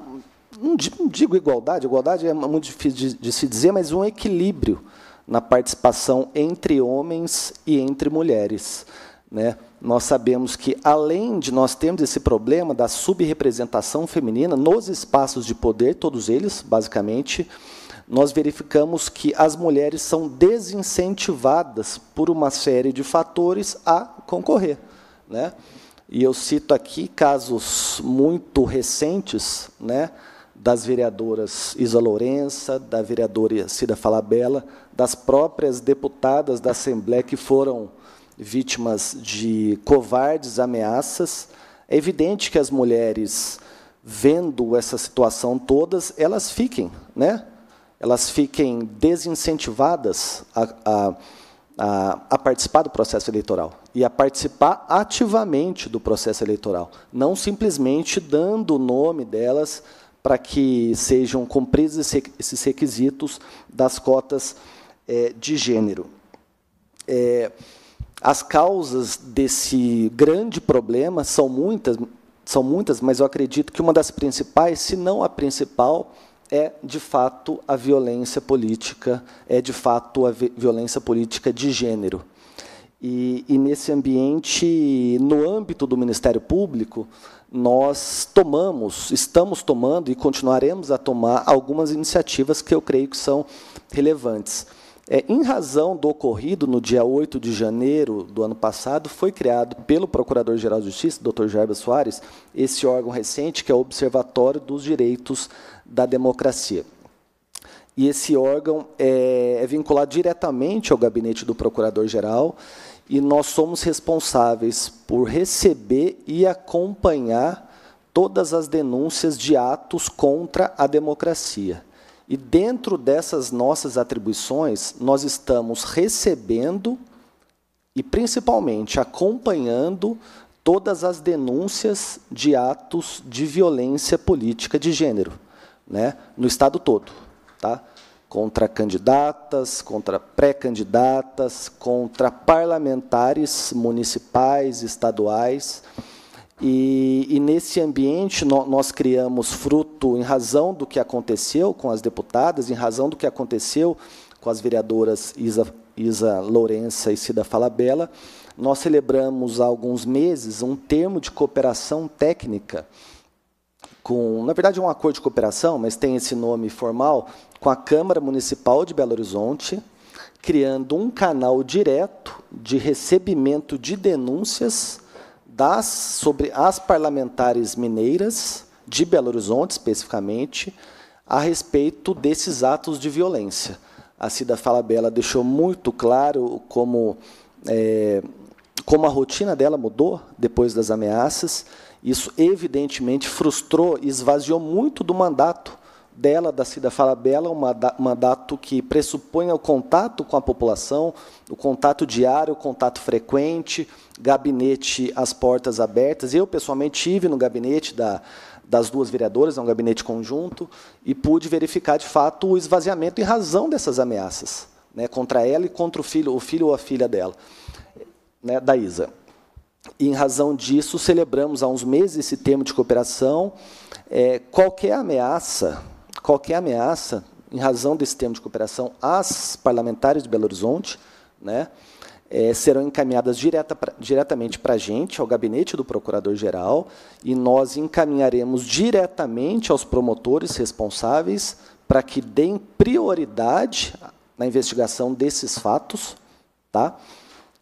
Speaker 11: não digo igualdade, igualdade é muito difícil de, de, se dizer, mas um equilíbrio na participação entre homens e entre mulheres. Né? nós sabemos que, além de nós termos esse problema da subrepresentação feminina nos espaços de poder, todos eles, basicamente, nós verificamos que as mulheres são desincentivadas por uma série de fatores a concorrer. Né? E eu cito aqui casos muito recentes né, das vereadoras Isa Lourença, da vereadora Cida Falabella, das próprias deputadas da Assembleia que foram vítimas de covardes ameaças. É evidente que as mulheres, vendo essa situação todas, elas fiquem, né? Elas fiquem desincentivadas a, a, a, a participar do processo eleitoral e a participar ativamente do processo eleitoral, não simplesmente dando o nome delas para que sejam cumpridos esses requisitos das cotas é, de gênero. É, as causas desse grande problema são muitas, são muitas, mas eu acredito que uma das principais, se não a principal, é de fato a violência política, é de fato a violência política de gênero. E, e, nesse ambiente, no âmbito do Ministério Público, nós tomamos, estamos tomando e continuaremos a tomar algumas iniciativas que eu creio que são relevantes. É, em razão do ocorrido no dia 8 de janeiro do ano passado, foi criado pelo Procurador-Geral de Justiça, Dr. Jarbas Soares, esse órgão recente que é o Observatório dos Direitos da Democracia. E esse órgão é, é vinculado diretamente ao gabinete do Procurador-Geral e nós somos responsáveis por receber e acompanhar todas as denúncias de atos contra a democracia. E dentro dessas nossas atribuições, nós estamos recebendo e principalmente acompanhando todas as denúncias de atos de violência política de gênero, né, no estado todo, tá? Contra candidatas, contra pré-candidatas, contra parlamentares municipais, estaduais. E, e, nesse ambiente nós criamos fruto em razão do que aconteceu com as deputadas, em razão do que aconteceu com as vereadoras Isa, Isa Lourença e Cida Falabella, nós celebramos há alguns meses um termo de cooperação técnica com, na verdade, é um acordo de cooperação, mas tem esse nome formal, com a Câmara Municipal de Belo Horizonte, criando um canal direto de recebimento de denúncias das, sobre as parlamentares mineiras, de Belo Horizonte especificamente, a respeito desses atos de violência. A Cida Falabella deixou muito claro como, é, como a rotina dela mudou depois das ameaças. Isso, evidentemente, frustrou e esvaziou muito do mandato dela, da Cida Falabella, um mandato que pressupõe o contato com a população, o contato diário, o contato frequente, gabinete às portas abertas. Eu, pessoalmente, tive no gabinete da, das duas vereadoras, é um gabinete conjunto, e pude verificar, de fato, o esvaziamento em razão dessas ameaças, né, contra ela e contra o filho, o filho ou a filha dela, né, da Isa. E, em razão disso, celebramos há uns meses esse termo de cooperação. É, qualquer ameaça, qualquer ameaça, em razão desse termo de cooperação, às parlamentares de Belo Horizonte, né, é, serão encaminhadas direta pra, diretamente para a gente, ao gabinete do procurador-geral, e nós encaminharemos diretamente aos promotores responsáveis para que deem prioridade na investigação desses fatos, tá?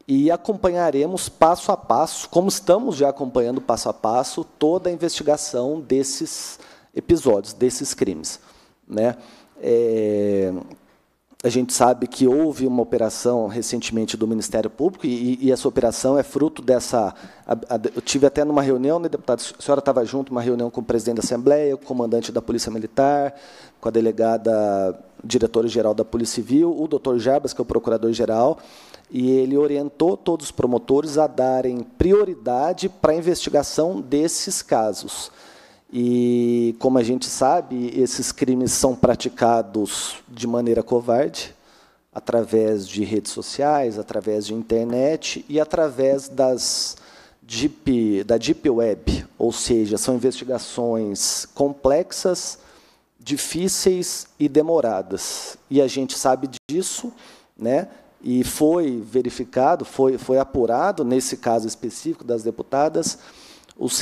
Speaker 11: E acompanharemos passo a passo, como estamos já acompanhando passo a passo, toda a investigação desses episódios, desses crimes, né? É, a gente sabe que houve uma operação recentemente do Ministério Público e, e essa operação é fruto dessa. A, a, eu tive até numa reunião, né, deputado? A senhora estava junto, uma reunião com o presidente da Assembleia, com o comandante da Polícia Militar, com a delegada diretora-geral da Polícia Civil, o doutor Jarbas, que é o procurador-geral, e ele orientou todos os promotores a darem prioridade para a investigação desses casos. E, como a gente sabe, esses crimes são praticados de maneira covarde, através de redes sociais, através de internet e através das deep, da Deep Web, ou seja, são investigações complexas, difíceis e demoradas. E a gente sabe disso, né? e foi verificado, foi, foi apurado, nesse caso específico das deputadas, os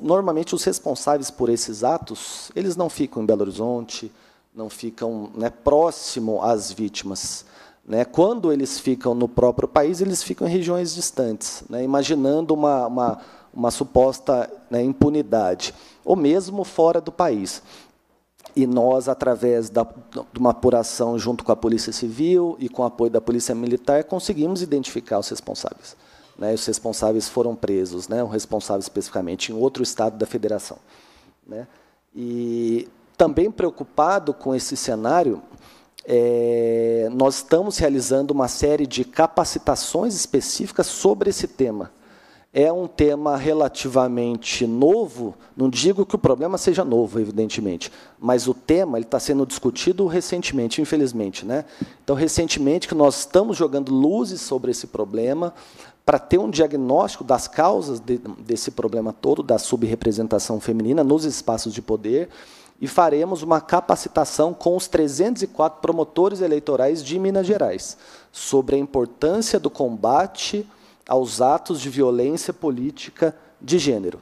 Speaker 11: normalmente os responsáveis por esses atos, eles não ficam em Belo Horizonte, não ficam né, próximo às vítimas. Né? Quando eles ficam no próprio país, eles ficam em regiões distantes, né, imaginando uma, uma, uma suposta né, impunidade, ou mesmo fora do país. E nós, através da, de uma apuração junto com a Polícia Civil e com o apoio da Polícia Militar, conseguimos identificar os responsáveis né, os responsáveis foram presos, né, um responsável especificamente, em outro estado da federação. Né? E também preocupado com esse cenário, é, nós estamos realizando uma série de capacitações específicas sobre esse tema. É um tema relativamente novo, não digo que o problema seja novo, evidentemente, mas o tema ele está sendo discutido recentemente, infelizmente. Né? Então, recentemente que nós estamos jogando luzes sobre esse problema, para ter um diagnóstico das causas de, desse problema todo, da subrepresentação feminina nos espaços de poder, e faremos uma capacitação com os 304 promotores eleitorais de Minas Gerais sobre a importância do combate aos atos de violência política de gênero.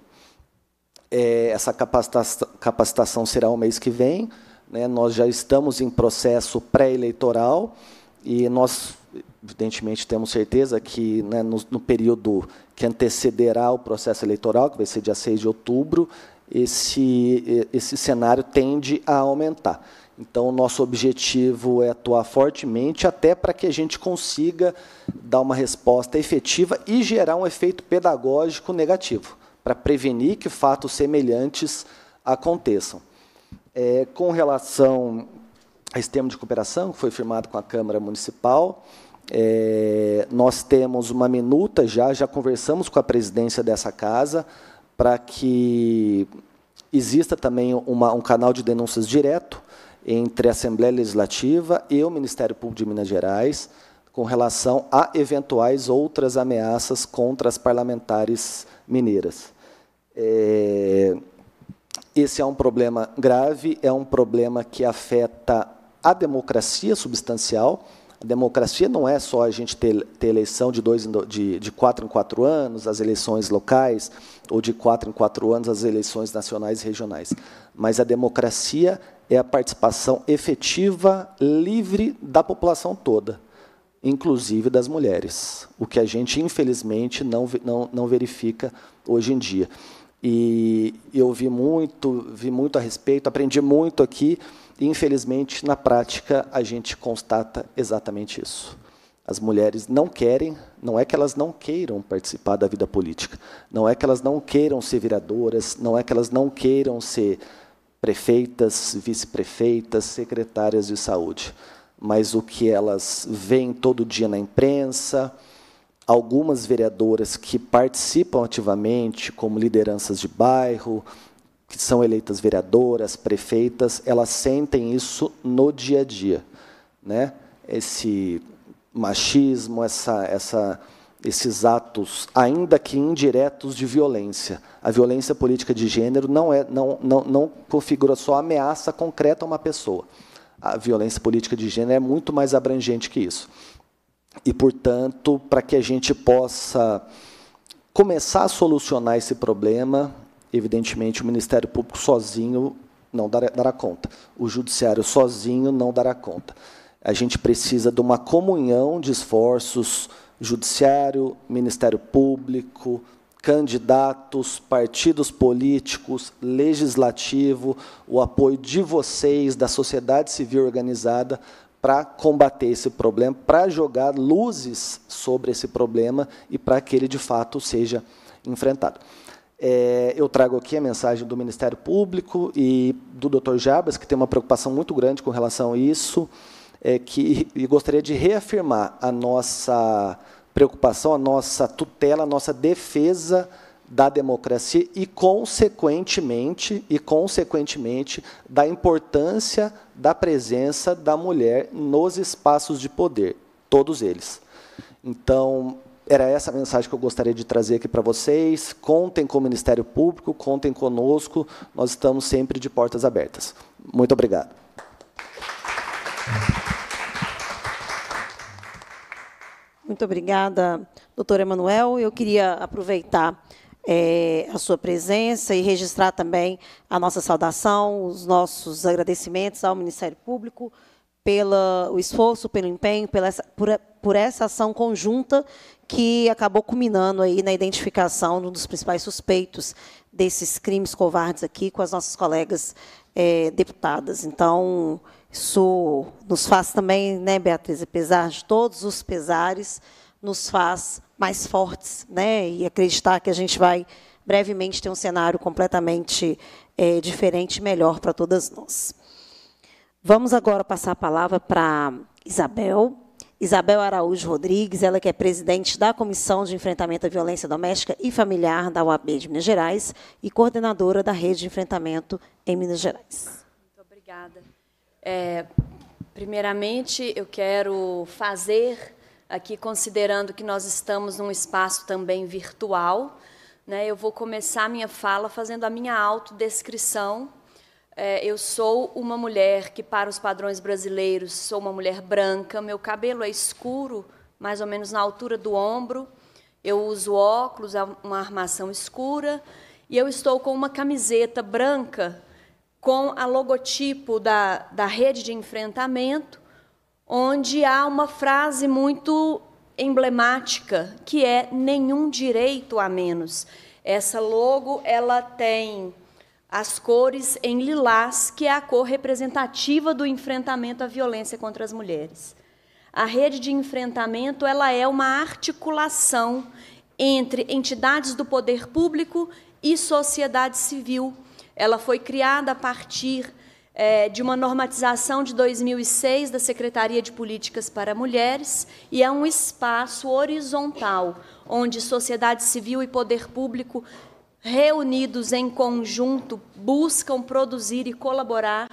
Speaker 11: É, essa capacitação, capacitação será o mês que vem. Né, nós já estamos em processo pré-eleitoral e nós evidentemente temos certeza que né, no, no, período que antecederá o processo eleitoral, que vai ser dia 6 de outubro, esse, esse cenário tende a aumentar. Então, nosso objetivo é atuar fortemente, até para que a gente consiga dar uma resposta efetiva e gerar um efeito pedagógico negativo, para prevenir que fatos semelhantes aconteçam. É, com relação a esse termo de cooperação, que foi firmado com a Câmara Municipal, é, nós temos uma minuta já, já conversamos com a presidência dessa casa para que exista também uma, um canal de denúncias direto entre a Assembleia Legislativa e o Ministério Público de Minas Gerais com relação a eventuais outras ameaças contra as parlamentares mineiras. É, esse é um problema grave, é um problema que afeta a democracia substancial a democracia não é só a gente ter, ter eleição de, dois, de, de quatro em quatro anos, as eleições locais, ou de quatro em quatro anos, as eleições nacionais e regionais. Mas a democracia é a participação efetiva, livre da população toda, inclusive das mulheres, o que a gente, infelizmente, não, não, não verifica hoje em dia. E eu vi muito, vi muito a respeito, aprendi muito aqui e, infelizmente, na prática, a gente constata exatamente isso. As mulheres não querem, não é que elas não queiram participar da vida política, não é que elas não queiram ser vereadoras não é que elas não queiram ser prefeitas, vice-prefeitas, secretárias de saúde, mas o que elas veem todo dia na imprensa, algumas vereadoras que participam ativamente como lideranças de bairro, que são eleitas vereadoras, prefeitas, elas sentem isso no dia a dia, né? Esse machismo, essa, essa, esses atos, ainda que indiretos, de violência. A violência política de gênero não é, não, não, não configura só ameaça concreta a uma pessoa. A violência política de gênero é muito mais abrangente que isso. E, portanto, para que a gente possa começar a solucionar esse problema, Evidentemente, o Ministério Público sozinho não dará, dará conta, o Judiciário sozinho não dará conta. A gente precisa de uma comunhão de esforços Judiciário, Ministério Público, candidatos, partidos políticos, legislativo, o apoio de vocês, da sociedade civil organizada, para combater esse problema, para jogar luzes sobre esse problema e para que ele de fato seja enfrentado. É, eu trago aqui a mensagem do Ministério Público e do Dr. Jabas, que tem uma preocupação muito grande com relação a isso, é, que, e gostaria de reafirmar a nossa preocupação, a nossa tutela, a nossa defesa da democracia e consequentemente e consequentemente da importância da presença da mulher nos espaços de poder, todos eles. Então, era essa a mensagem que eu gostaria de trazer aqui para vocês. Contem com o Ministério Público, contem conosco, nós estamos sempre de portas abertas. Muito obrigado.
Speaker 1: Muito obrigada, doutor Emanuel. Eu queria aproveitar é, a sua presença e registrar também a nossa saudação, os nossos agradecimentos ao Ministério Público pelo esforço, pelo empenho, pela, por, por essa ação conjunta que acabou culminando aí na identificação de um dos principais suspeitos desses crimes covardes aqui com as nossas colegas é, deputadas. Então, isso nos faz também, né, Beatriz, apesar de todos os pesares, nos faz mais fortes, né, e acreditar que a gente vai brevemente ter um cenário completamente é, diferente e melhor para todas nós. Vamos agora passar a palavra para Isabel, Isabel Araújo Rodrigues, ela que é presidente da Comissão de Enfrentamento à Violência Doméstica e Familiar da UAB de Minas Gerais e coordenadora da Rede de Enfrentamento em Minas Gerais.
Speaker 4: Muito obrigada. É, primeiramente, eu quero fazer aqui, considerando que nós estamos num espaço também virtual, né, eu vou começar a minha fala fazendo a minha autodescrição é, eu sou uma mulher que, para os padrões brasileiros, sou uma mulher branca, meu cabelo é escuro, mais ou menos na altura do ombro, eu uso óculos, é uma armação escura, e eu estou com uma camiseta branca com a logotipo da, da rede de enfrentamento, onde há uma frase muito emblemática, que é nenhum direito a menos. Essa logo, ela tem as cores em lilás, que é a cor representativa do enfrentamento à violência contra as mulheres. A rede de enfrentamento ela é uma articulação entre entidades do poder público e sociedade civil. Ela foi criada a partir é, de uma normatização de 2006 da Secretaria de Políticas para Mulheres e é um espaço horizontal onde sociedade civil e poder público reunidos em conjunto, buscam produzir e colaborar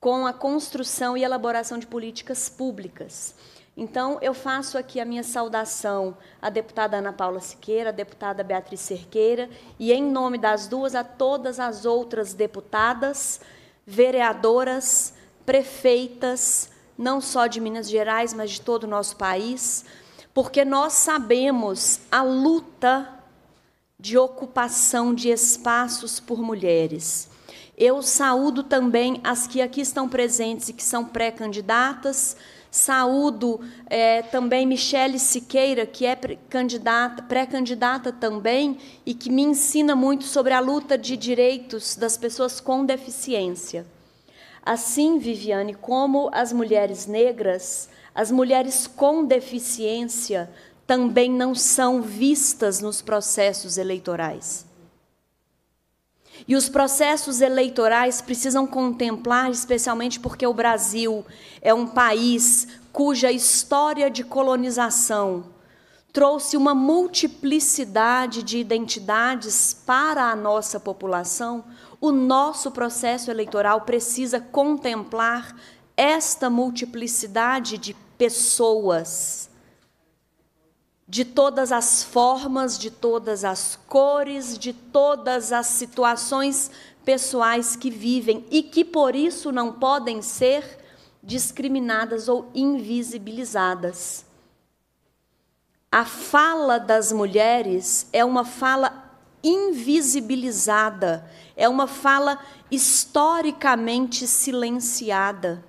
Speaker 4: com a construção e elaboração de políticas públicas. Então, eu faço aqui a minha saudação à deputada Ana Paula Siqueira, à deputada Beatriz Cerqueira, e em nome das duas, a todas as outras deputadas, vereadoras, prefeitas, não só de Minas Gerais, mas de todo o nosso país, porque nós sabemos a luta de ocupação de espaços por mulheres. Eu saúdo também as que aqui estão presentes e que são pré-candidatas. Saúdo é, também Michele Siqueira, que é pré-candidata pré também e que me ensina muito sobre a luta de direitos das pessoas com deficiência. Assim, Viviane, como as mulheres negras, as mulheres com deficiência também não são vistas nos processos eleitorais. E os processos eleitorais precisam contemplar, especialmente porque o Brasil é um país cuja história de colonização trouxe uma multiplicidade de identidades para a nossa população, o nosso processo eleitoral precisa contemplar esta multiplicidade de pessoas de todas as formas, de todas as cores, de todas as situações pessoais que vivem e que por isso não podem ser discriminadas ou invisibilizadas. A fala das mulheres é uma fala invisibilizada, é uma fala historicamente silenciada.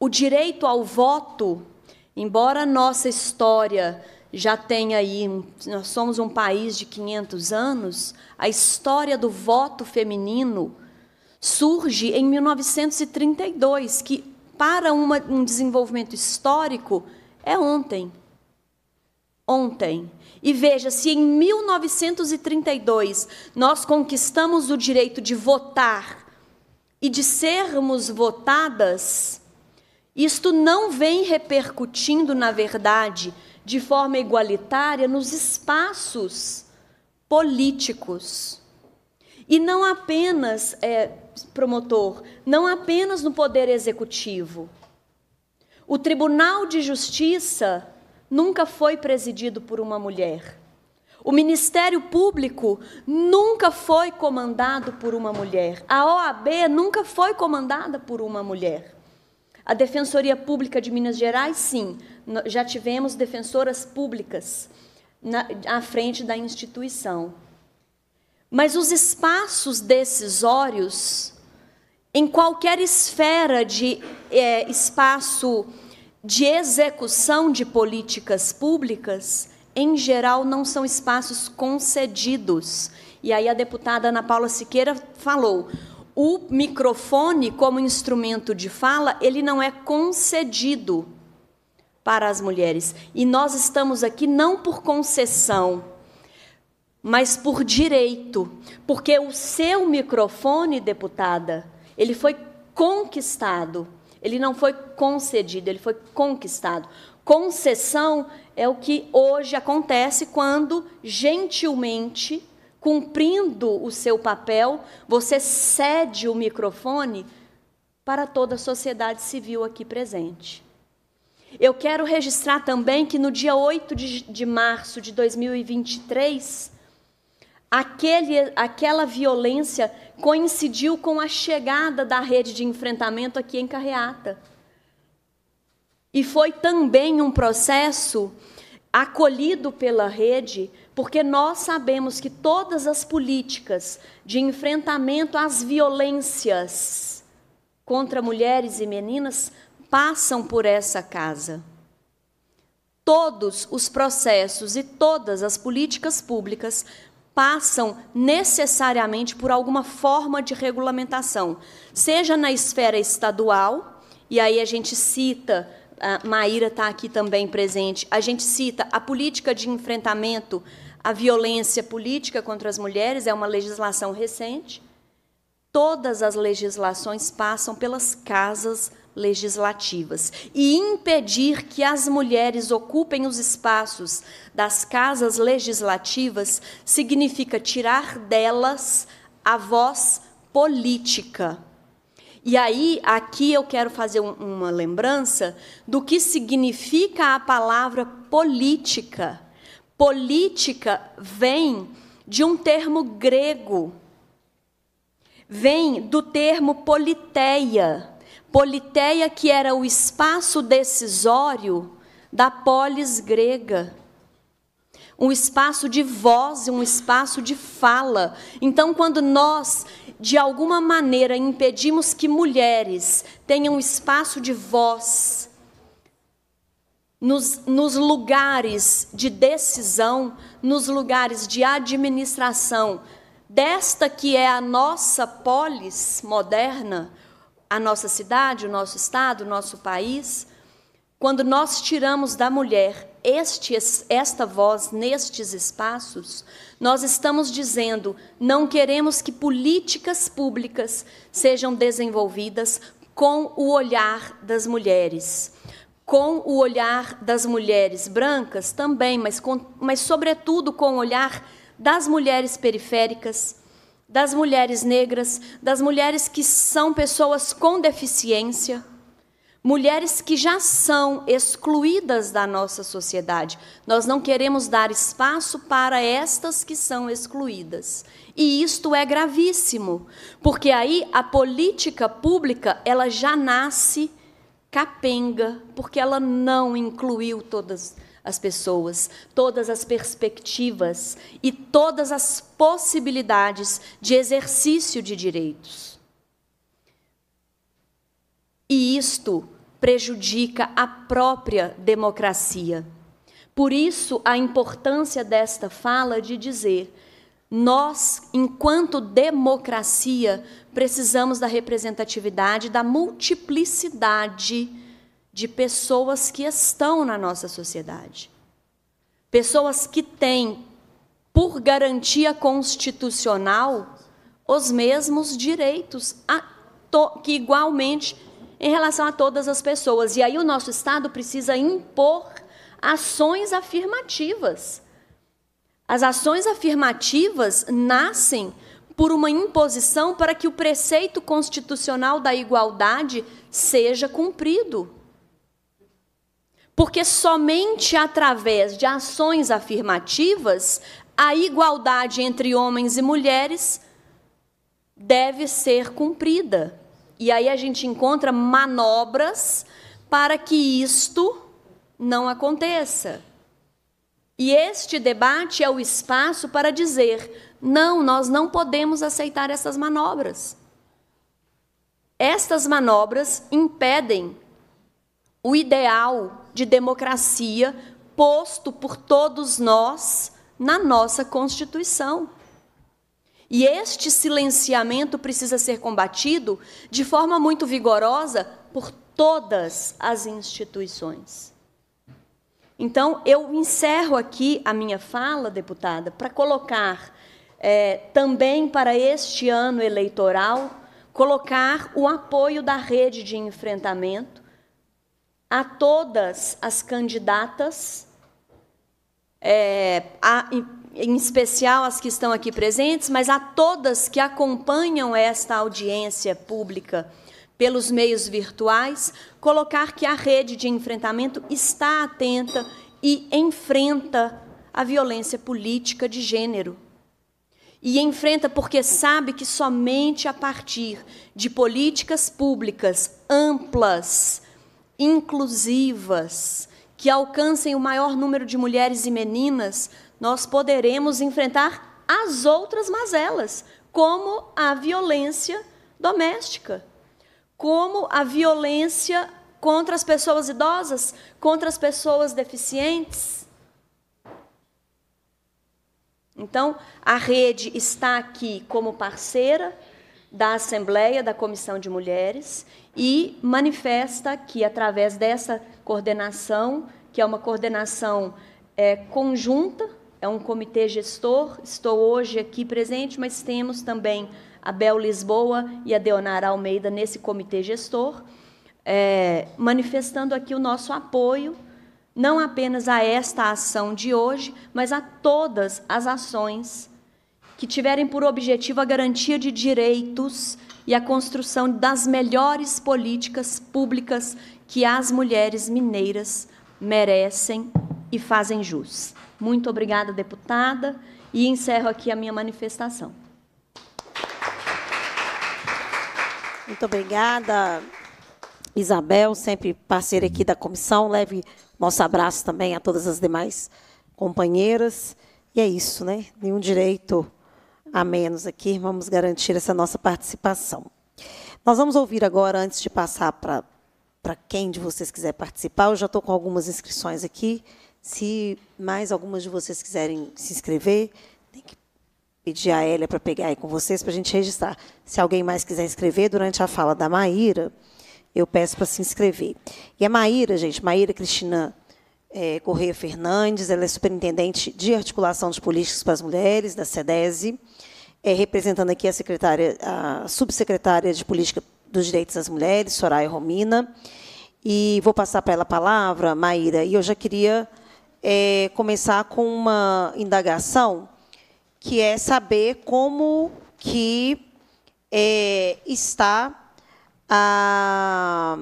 Speaker 4: O direito ao voto Embora nossa história já tenha aí, nós somos um país de 500 anos, a história do voto feminino surge em 1932, que para uma, um desenvolvimento histórico é ontem. Ontem. E veja, se em 1932 nós conquistamos o direito de votar e de sermos votadas, isto não vem repercutindo, na verdade, de forma igualitária nos espaços políticos. E não apenas, é, promotor, não apenas no Poder Executivo. O Tribunal de Justiça nunca foi presidido por uma mulher. O Ministério Público nunca foi comandado por uma mulher. A OAB nunca foi comandada por uma mulher. A Defensoria Pública de Minas Gerais, sim, já tivemos defensoras públicas na, à frente da instituição. Mas os espaços decisórios, em qualquer esfera de é, espaço de execução de políticas públicas, em geral, não são espaços concedidos. E aí a deputada Ana Paula Siqueira falou: o microfone como instrumento de fala, ele não é concedido para as mulheres. E nós estamos aqui não por concessão, mas por direito, porque o seu microfone, deputada, ele foi conquistado. Ele não foi concedido, ele foi conquistado. Concessão é o que hoje acontece quando gentilmente cumprindo o seu papel, você cede o microfone para toda a sociedade civil aqui presente. Eu quero registrar também que no dia 8 de, de março de 2023, aquele, aquela violência coincidiu com a chegada da rede de enfrentamento aqui em Carreata. E foi também um processo acolhido pela rede porque nós sabemos que todas as políticas de enfrentamento às violências contra mulheres e meninas passam por essa casa. Todos os processos e todas as políticas públicas passam necessariamente por alguma forma de regulamentação, seja na esfera estadual, e aí a gente cita ah, Maíra está aqui também presente, a gente cita a política de enfrentamento à violência política contra as mulheres, é uma legislação recente. Todas as legislações passam pelas casas legislativas e impedir que as mulheres ocupem os espaços das casas legislativas significa tirar delas a voz política e aí, aqui eu quero fazer um, uma lembrança do que significa a palavra política. Política vem de um termo grego, vem do termo politeia. Politeia, que era o espaço decisório da polis grega um espaço de voz, um espaço de fala. Então, quando nós de alguma maneira impedimos que mulheres tenham espaço de voz nos, nos lugares de decisão, nos lugares de administração desta que é a nossa polis moderna, a nossa cidade, o nosso estado, o nosso país, quando nós tiramos da mulher este, esta voz nestes espaços, nós estamos dizendo: não queremos que políticas públicas sejam desenvolvidas com o olhar das mulheres. Com o olhar das mulheres brancas também, mas, com, mas sobretudo com o olhar das mulheres periféricas, das mulheres negras, das mulheres que são pessoas com deficiência, mulheres que já são excluídas da nossa sociedade. Nós não queremos dar espaço para estas que são excluídas. E isto é gravíssimo, porque aí a política pública, ela já nasce capenga, porque ela não incluiu todas as pessoas, todas as perspectivas e todas as possibilidades de exercício de direitos. E isto prejudica a própria democracia. Por isso, a importância desta fala de dizer: nós, enquanto democracia, precisamos da representatividade, da multiplicidade de pessoas que estão na nossa sociedade. Pessoas que têm, por garantia constitucional, os mesmos direitos que igualmente em relação a todas as pessoas. E aí o nosso Estado precisa impor ações afirmativas. As ações afirmativas nascem por uma imposição para que o preceito constitucional da igualdade seja cumprido. Porque somente através de ações afirmativas a igualdade entre homens e mulheres deve ser cumprida. E aí a gente encontra manobras para que isto não aconteça. E este debate é o espaço para dizer: não, nós não podemos aceitar essas manobras. Estas manobras impedem o ideal de democracia posto por todos nós na nossa Constituição. E este silenciamento precisa ser combatido de forma muito vigorosa por todas as instituições. Então, eu encerro aqui a minha fala, deputada, para colocar é, também para este ano eleitoral, colocar o apoio da rede de enfrentamento a todas as candidatas é, a, em especial as que estão aqui presentes, mas a todas que acompanham esta audiência pública pelos meios virtuais, colocar que a rede de enfrentamento está atenta e enfrenta a violência política de gênero. E enfrenta porque sabe que somente a partir de políticas públicas amplas, inclusivas, que alcancem o maior número de mulheres e meninas, nós poderemos enfrentar as outras mazelas, como a violência doméstica, como a violência contra as pessoas idosas, contra as pessoas deficientes. Então, a rede está aqui como parceira da Assembleia da Comissão de Mulheres e manifesta que, através dessa coordenação, que é uma coordenação é, conjunta, é um comitê gestor, estou hoje aqui presente, mas temos também a Bel Lisboa e a Deonara Almeida nesse comitê gestor, é, manifestando aqui o nosso apoio, não apenas a esta ação de hoje, mas a todas as ações que tiverem por objetivo a garantia de direitos e a construção das melhores políticas públicas que as mulheres mineiras merecem e fazem jus. Muito obrigada, deputada, e encerro aqui a minha manifestação.
Speaker 1: Muito obrigada, Isabel, sempre parceira aqui da comissão. Leve nosso abraço também a todas as demais companheiras. E é isso, né? Nenhum direito a menos aqui. Vamos garantir essa nossa participação. Nós vamos ouvir agora, antes de passar para quem de vocês quiser participar, eu já estou com algumas inscrições aqui. Se mais algumas de vocês quiserem se inscrever, tem que pedir a Elia para pegar aí com vocês para a gente registrar. Se alguém mais quiser inscrever durante a fala da Maíra, eu peço para se inscrever. E a Maíra, gente, Maíra Cristina é, Correia Fernandes, ela é superintendente de articulação de políticas para as mulheres da SEDESI, é, representando aqui a secretária, a subsecretária de política dos direitos das mulheres, Soraya Romina. E vou passar para ela a palavra, Maíra, e eu já queria é, começar com uma indagação, que é saber como que é, está a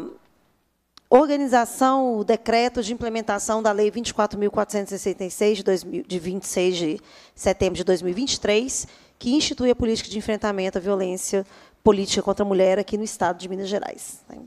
Speaker 1: organização, o decreto de implementação da Lei 24.466, de, de 26 de setembro de 2023, que institui a política de enfrentamento à violência
Speaker 12: política contra a mulher aqui no Estado de Minas Gerais. Né?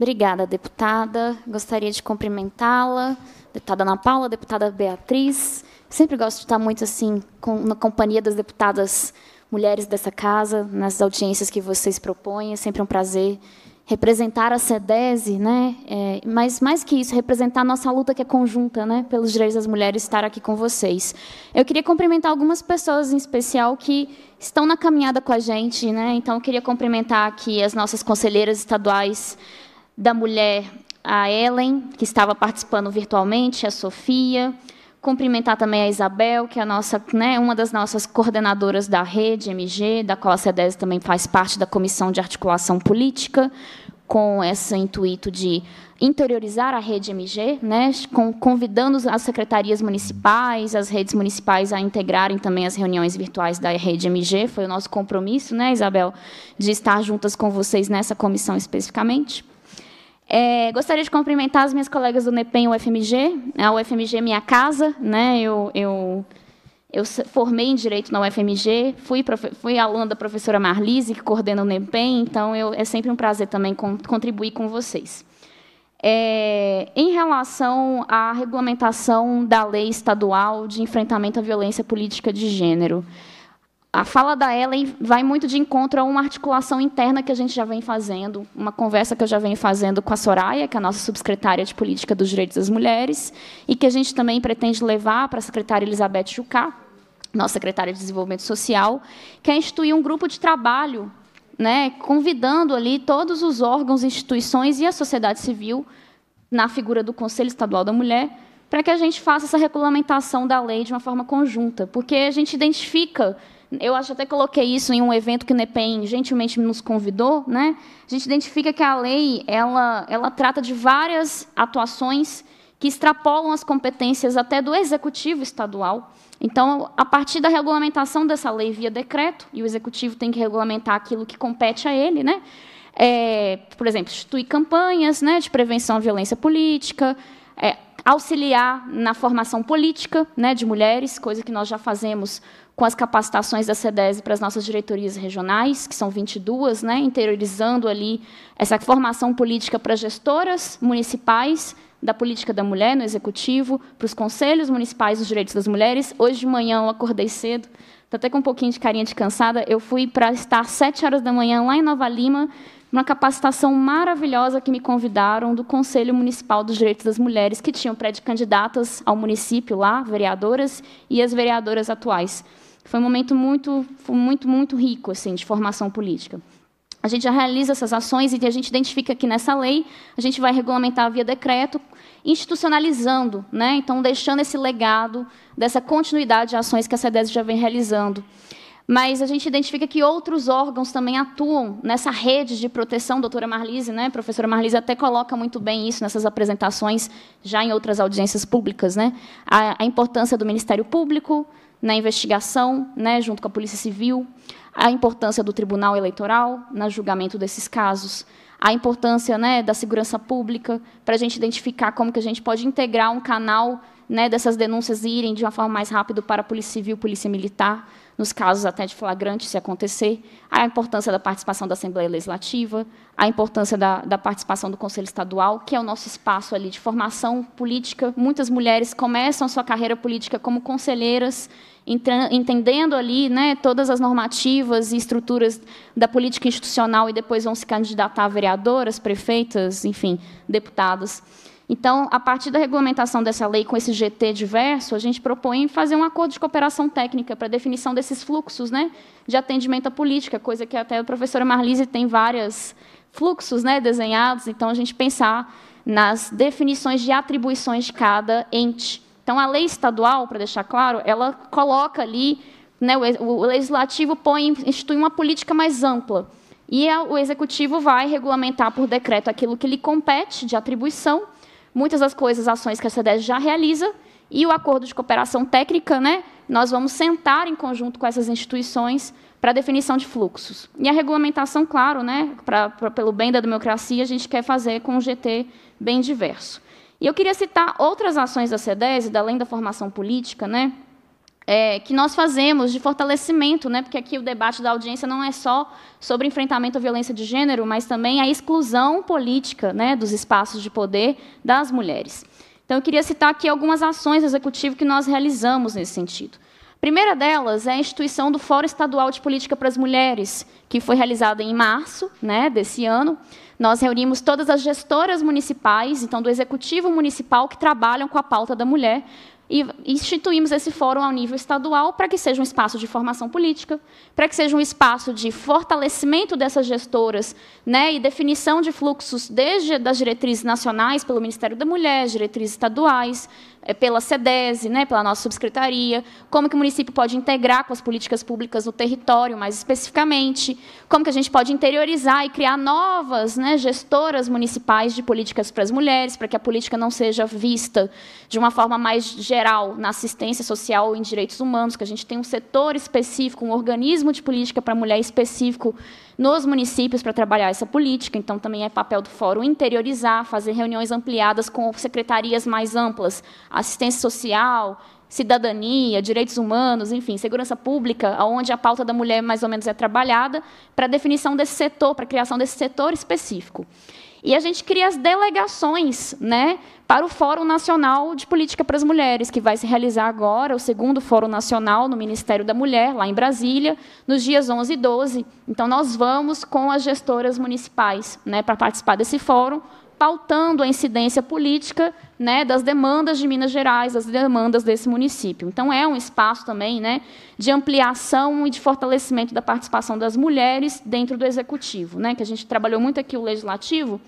Speaker 12: Obrigada, deputada. Gostaria de cumprimentá-la, deputada Ana Paula, deputada Beatriz. Sempre gosto de estar muito assim com, na companhia das deputadas mulheres dessa casa, nas audiências que vocês propõem. É sempre um prazer representar a CEDESE, né? É, mas mais que isso, representar a nossa luta que é conjunta, né, pelos direitos das mulheres, estar aqui com vocês. Eu queria cumprimentar algumas pessoas em especial que estão na caminhada com a gente, né? Então eu queria cumprimentar aqui as nossas conselheiras estaduais da mulher, a Ellen, que estava participando virtualmente, a Sofia, cumprimentar também a Isabel, que é nossa, né, uma das nossas coordenadoras da rede MG, da qual a CEDES também faz parte da Comissão de Articulação Política, com esse intuito de interiorizar a rede MG, né, convidando as secretarias municipais, as redes municipais a integrarem também as reuniões virtuais da rede MG. Foi o nosso compromisso, né, Isabel, de estar juntas com vocês nessa comissão especificamente. É, gostaria de cumprimentar as minhas colegas do NEPEM UFMG, a UFMG é minha casa, né? Eu, eu, eu formei em Direito na UFMG, fui, fui aluna da professora Marlise, que coordena o NEPEN. então eu, é sempre um prazer também contribuir com vocês. É, em relação à regulamentação da lei estadual de enfrentamento à violência política de gênero, a fala da Ellen vai muito de encontro a uma articulação interna que a gente já vem fazendo, uma conversa que eu já venho fazendo com a Soraya, que é a nossa subsecretária de Política dos Direitos das Mulheres, e que a gente também pretende levar para a secretária Elizabeth Jucá, nossa secretária de Desenvolvimento Social, que é instituir um grupo de trabalho, né, convidando ali todos os órgãos, instituições e a sociedade civil, na figura do Conselho Estadual da Mulher, para que a gente faça essa regulamentação da lei de uma forma conjunta, porque a gente identifica eu acho até coloquei isso em um evento que o NEPEN gentilmente nos convidou, né? A gente identifica que a lei ela, ela trata de várias atuações que extrapolam as competências até do executivo estadual. Então, a partir da regulamentação dessa lei via decreto, e o executivo tem que regulamentar aquilo que compete a ele, né? É, por exemplo, instituir campanhas né, de prevenção à violência política, é, auxiliar na formação política né, de mulheres, coisa que nós já fazemos com as capacitações da CEDES para as nossas diretorias regionais, que são 22, né, interiorizando ali essa formação política para gestoras municipais da política da mulher no executivo, para os conselhos municipais dos direitos das mulheres. Hoje de manhã eu acordei cedo, estou até com um pouquinho de carinha de cansada, eu fui para estar às 7 horas da manhã lá em Nova Lima, uma capacitação maravilhosa que me convidaram do Conselho Municipal dos Direitos das Mulheres, que tinham pré-candidatas ao município lá, vereadoras, e as vereadoras atuais. Foi um momento muito, muito, muito rico assim, de formação política. A gente já realiza essas ações e a gente identifica que nessa lei a gente vai regulamentar via decreto, institucionalizando, né? então deixando esse legado dessa continuidade de ações que a CEDES já vem realizando. Mas a gente identifica que outros órgãos também atuam nessa rede de proteção, doutora Marlise, né? A professora Marlise até coloca muito bem isso nessas apresentações, já em outras audiências públicas, né? A, a importância do Ministério Público, na investigação, né, junto com a Polícia Civil, a importância do Tribunal Eleitoral no julgamento desses casos, a importância né, da segurança pública para a gente identificar como que a gente pode integrar um canal né, dessas denúncias irem de uma forma mais rápida para a Polícia Civil, Polícia Militar nos casos até de flagrante, se acontecer, a importância da participação da Assembleia Legislativa, a importância da, da participação do Conselho Estadual, que é o nosso espaço ali de formação política. Muitas mulheres começam a sua carreira política como conselheiras, entendendo ali né, todas as normativas e estruturas da política institucional e depois vão se candidatar a vereadoras, prefeitas, enfim, deputadas. Então, a partir da regulamentação dessa lei com esse GT diverso, a gente propõe fazer um acordo de cooperação técnica para definição desses fluxos né, de atendimento à política, coisa que até a professora Marlise tem vários fluxos né, desenhados. Então, a gente pensar nas definições de atribuições de cada ente. Então, a lei estadual, para deixar claro, ela coloca ali, né, o legislativo põe, institui uma política mais ampla. E a, o executivo vai regulamentar por decreto aquilo que lhe compete de atribuição, muitas das coisas, ações que a CDES já realiza, e o acordo de cooperação técnica, né, nós vamos sentar em conjunto com essas instituições para a definição de fluxos. E a regulamentação, claro, né, pra, pra, pelo bem da democracia, a gente quer fazer com um GT bem diverso. E eu queria citar outras ações da CEDES, além da formação política, né, é, que nós fazemos de fortalecimento, né? porque aqui o debate da audiência não é só sobre enfrentamento à violência de gênero, mas também a exclusão política né, dos espaços de poder das mulheres. Então, eu queria citar aqui algumas ações do executivo que nós realizamos nesse sentido. A primeira delas é a instituição do Fórum Estadual de Política para as Mulheres, que foi realizada em março né, desse ano. Nós reunimos todas as gestoras municipais, então, do executivo municipal, que trabalham com a pauta da mulher, e instituímos esse fórum ao nível estadual para que seja um espaço de formação política, para que seja um espaço de fortalecimento dessas gestoras né, e definição de fluxos desde das diretrizes nacionais pelo Ministério da Mulher, diretrizes estaduais, é, pela SEDESE, né, pela nossa subsecretaria, como que o município pode integrar com as políticas públicas no território, mais especificamente, como que a gente pode interiorizar e criar novas né, gestoras municipais de políticas para as mulheres, para que a política não seja vista de uma forma mais geral na assistência social ou em direitos humanos, que a gente tem um setor específico, um organismo de política para a mulher específico nos municípios para trabalhar essa política. Então, também é papel do fórum interiorizar, fazer reuniões ampliadas com secretarias mais amplas, assistência social, cidadania, direitos humanos, enfim, segurança pública, onde a pauta da mulher mais ou menos é trabalhada, para definição desse setor, para a criação desse setor específico. E a gente cria as delegações né, para o Fórum Nacional de Política para as Mulheres, que vai se realizar agora, o segundo Fórum Nacional no Ministério da Mulher, lá em Brasília, nos dias 11 e 12. Então, nós vamos com as gestoras municipais né, para participar desse fórum, pautando a incidência política né, das demandas de Minas Gerais, das demandas desse município. Então, é um espaço também né, de ampliação e de fortalecimento da participação das mulheres dentro do executivo, né, que a gente trabalhou muito aqui o legislativo.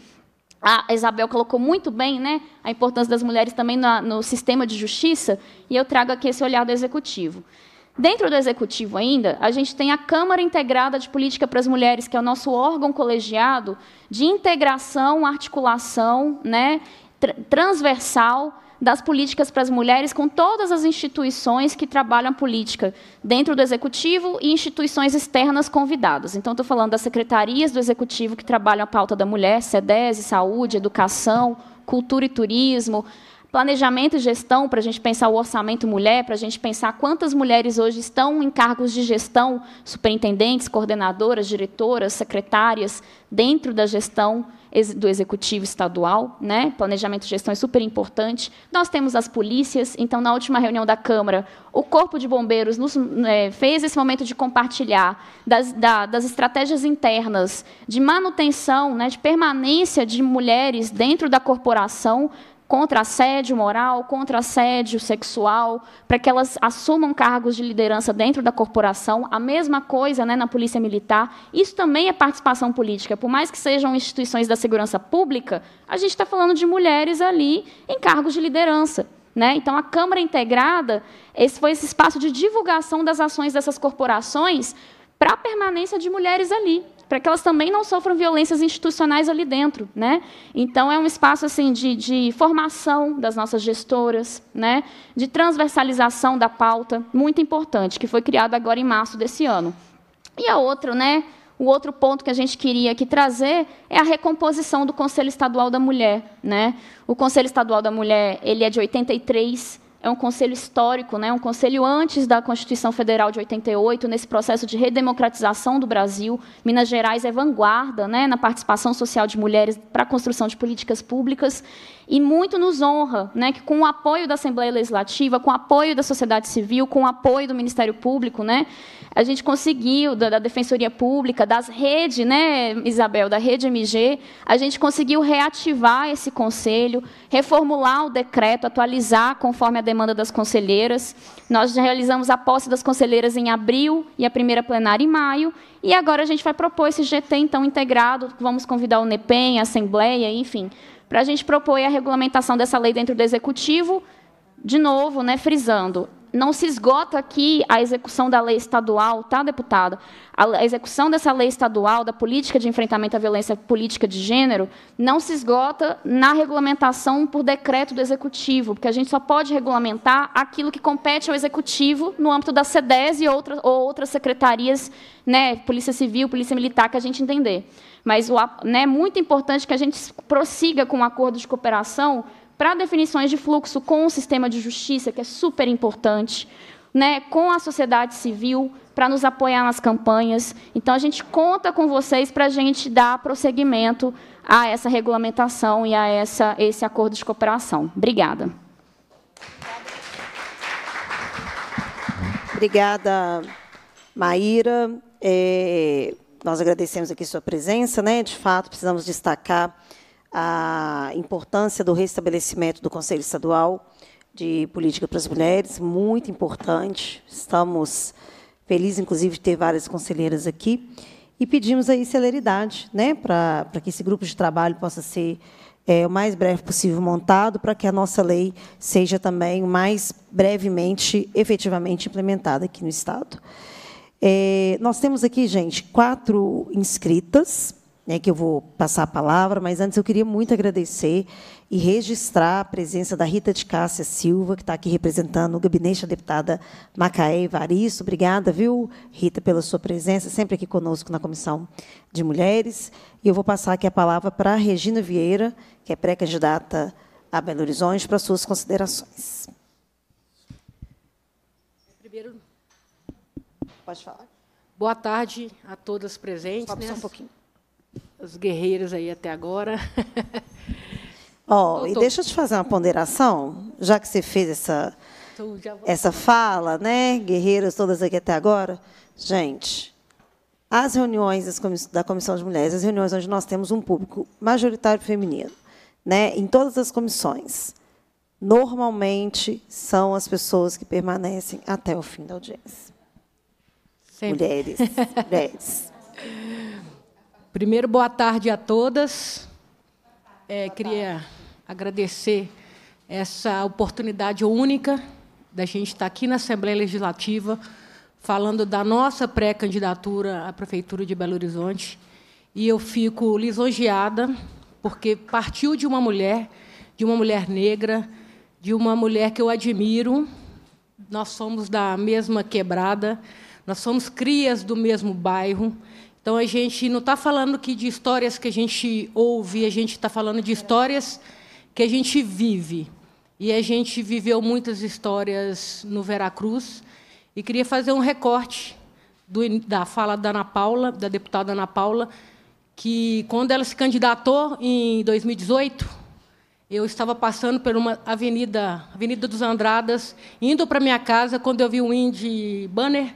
Speaker 12: A Isabel colocou muito bem né, a importância das mulheres também na, no sistema de justiça, e eu trago aqui esse olhar do executivo. Dentro do executivo ainda, a gente tem a Câmara Integrada de Política para as Mulheres, que é o nosso órgão colegiado de integração, articulação, né, transversal das políticas para as mulheres com todas as instituições que trabalham política dentro do executivo e instituições externas convidadas. Então, estou falando das secretarias do executivo que trabalham a pauta da mulher, SEDES, saúde, educação, cultura e turismo, planejamento e gestão, para a gente pensar o orçamento mulher, para a gente pensar quantas mulheres hoje estão em cargos de gestão, superintendentes, coordenadoras, diretoras, secretárias, dentro da gestão do executivo estadual, né? Planejamento e gestão é super importante. Nós temos as polícias, então na última reunião da Câmara, o Corpo de Bombeiros nos, é, fez esse momento de compartilhar das, da, das estratégias internas de manutenção, né, de permanência de mulheres dentro da corporação contra assédio moral, contra assédio sexual, para que elas assumam cargos de liderança dentro da corporação. A mesma coisa né, na Polícia Militar. Isso também é participação política. Por mais que sejam instituições da segurança pública, a gente está falando de mulheres ali em cargos de liderança. Né? Então, a Câmara Integrada esse foi esse espaço de divulgação das ações dessas corporações para a permanência de mulheres ali para que elas também não sofram violências institucionais ali dentro. Né? Então, é um espaço assim de, de formação das nossas gestoras, né? de transversalização da pauta, muito importante, que foi criado agora em março desse ano. E a outra, né, o outro ponto que a gente queria aqui trazer é a recomposição do Conselho Estadual da Mulher. Né? O Conselho Estadual da Mulher ele é de 83, é um conselho histórico, né? um conselho antes da Constituição Federal de 88, nesse processo de redemocratização do Brasil. Minas Gerais é vanguarda né? na participação social de mulheres para a construção de políticas públicas. E muito nos honra né, que, com o apoio da Assembleia Legislativa, com o apoio da sociedade civil, com o apoio do Ministério Público, né, a gente conseguiu, da, da Defensoria Pública, das redes, né, Isabel, da Rede MG, a gente conseguiu reativar esse conselho, reformular o decreto, atualizar conforme a demanda das conselheiras. Nós realizamos a posse das conselheiras em abril e a primeira plenária em maio, e agora a gente vai propor esse GT, então, integrado, vamos convidar o NEPEM, a Assembleia, enfim, para a gente propor a regulamentação dessa lei dentro do Executivo, de novo, né, frisando, não se esgota aqui a execução da lei estadual, tá, deputada? A execução dessa lei estadual, da política de enfrentamento à violência política de gênero, não se esgota na regulamentação por decreto do executivo, porque a gente só pode regulamentar aquilo que compete ao executivo no âmbito da CEDES e outras, ou outras secretarias, né, Polícia Civil, Polícia Militar, que a gente entender. Mas é né, muito importante que a gente prossiga com um acordo de cooperação para definições de fluxo com o sistema de justiça, que é super importante, né, com a sociedade civil, para nos apoiar nas campanhas. Então, a gente conta com vocês para a gente dar prosseguimento a essa regulamentação e a essa, esse acordo de cooperação. Obrigada. Obrigada, Maíra. É,
Speaker 1: nós agradecemos aqui sua presença, né? De fato, precisamos destacar a importância do restabelecimento do Conselho Estadual de Política para as Mulheres, muito importante. Estamos felizes, inclusive, de ter várias conselheiras aqui e pedimos aí celeridade, né, para que esse grupo de trabalho possa ser é, o mais breve possível montado, para que a nossa lei seja também o mais brevemente, efetivamente implementada aqui no Estado. É, nós temos aqui, gente, quatro inscritas, né, que eu vou passar a palavra, mas antes eu queria muito agradecer e registrar a presença da Rita de Cássia Silva, que está aqui representando o gabinete da deputada Macaé Evaristo. Obrigada, viu, Rita, pela sua presença, sempre aqui conosco na Comissão de Mulheres. E eu vou passar aqui a palavra para a Regina Vieira, que é pré-candidata a Belo Horizonte, para suas considerações.
Speaker 7: Pode falar. Boa tarde a todas presentes. Sobe né? só um né? pouquinho. os guerreiros aí até agora.
Speaker 1: e tô... deixa eu te fazer uma ponderação, já que você fez essa, tô, então, essa fala, né? guerreiros, todas aqui até agora. Gente, as reuniões da Comissão de Mulheres, as reuniões onde nós temos um público majoritário feminino, né? Em todas as comissões normalmente são as pessoas que permanecem até o fim da audiência. Sempre. Mulheres. mulheres.
Speaker 7: Primeiro, boa tarde a todas. É, queria agradecer essa oportunidade única da gente estar aqui na Assembleia Legislativa falando da nossa pré-candidatura à Prefeitura de Belo Horizonte. E eu fico lisonjeada, porque partiu de uma mulher, de uma mulher negra, de uma mulher que eu admiro. Nós somos da mesma quebrada, nós somos crias do mesmo bairro. Então a gente não está falando aqui de histórias que a gente ouve, a gente está falando de histórias que a gente vive. E a gente viveu muitas histórias no Veracruz. E queria fazer um recorte do, da fala da Ana Paula, da deputada Ana Paula, que quando ela se candidatou em 2018, eu estava passando por uma avenida, Avenida dos Andradas, indo para minha casa, quando eu vi o Indy Banner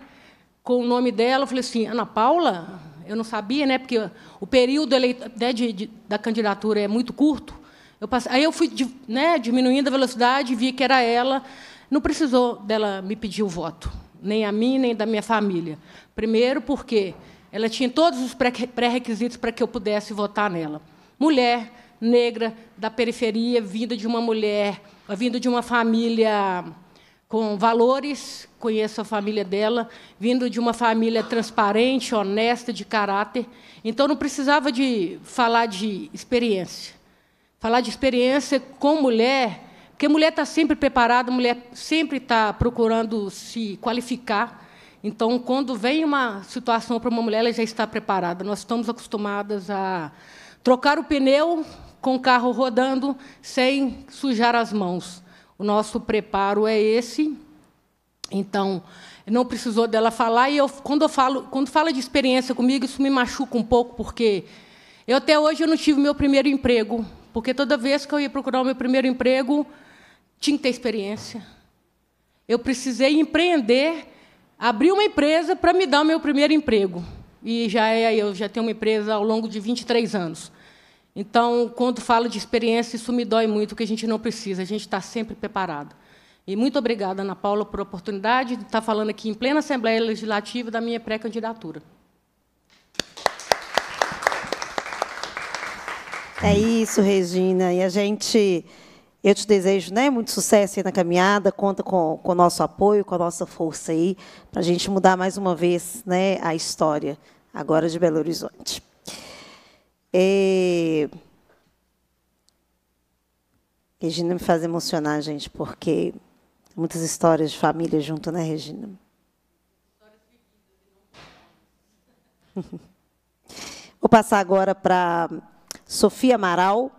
Speaker 7: com o nome dela. Eu falei assim, Ana Paula? Eu não sabia, né? Porque o período eleito, né, de, de, da candidatura é muito curto. Eu passei, aí eu fui né, diminuindo a velocidade, vi que era ela. Não precisou dela me pedir o voto, nem a mim, nem da minha família. Primeiro, porque ela tinha todos os pré-requisitos para que eu pudesse votar nela. Mulher, negra, da periferia, vinda de uma mulher, vinda de uma família com valores, conheço a família dela, vindo de uma família transparente, honesta, de caráter. Então não precisava de falar de experiência. Falar de experiência com mulher, porque mulher está sempre preparada, mulher sempre está procurando se qualificar. Então, quando vem uma situação para uma mulher, ela já está preparada. Nós estamos acostumadas a trocar o pneu com o carro rodando sem sujar as mãos. O nosso preparo é esse. Então, não precisou dela falar. E eu, quando eu falo, quando fala de experiência comigo, isso me machuca um pouco, porque eu até hoje eu não tive meu primeiro emprego, porque toda vez que eu ia procurar o meu primeiro emprego, tinha que ter experiência. Eu precisei empreender, abrir uma empresa para me dar o meu primeiro emprego. E já é, eu já tenho uma empresa ao longo de 23 anos. Então, quando falo de experiência, isso me dói muito, que a gente não precisa, a gente está sempre preparado. E muito obrigada, Ana Paula, por a oportunidade de estar tá falando aqui em plena Assembleia Legislativa da minha pré-candidatura.
Speaker 1: É isso, Regina. E a gente, eu te desejo né, muito sucesso aí na caminhada, conta com, com o nosso apoio, com a nossa força aí, para a gente mudar mais uma vez né, a história agora de Belo Horizonte. Regina me faz emocionar, gente, porque muitas histórias de família junto, né, Regina? Vou passar agora para Sofia Amaral,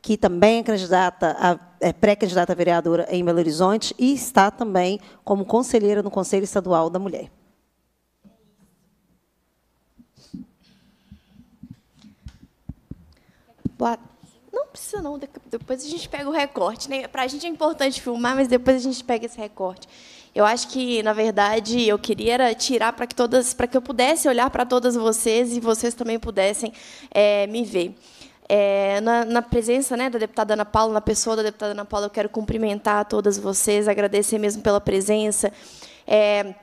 Speaker 1: que também é candidata a, é pré-candidata a vereadora em Belo Horizonte e está também como conselheira no Conselho Estadual da Mulher.
Speaker 13: Boa... Não precisa, não. Depois a gente pega o recorte. Né? Para a gente é importante filmar, mas depois a gente pega esse recorte. Eu acho que, na verdade, eu queria tirar para que todas, para que eu pudesse olhar para todas vocês e vocês também pudessem é, me ver. É, na, na, presença né, da deputada Ana Paula, na pessoa da deputada Ana Paula, eu quero cumprimentar todas vocês, agradecer mesmo pela presença. É,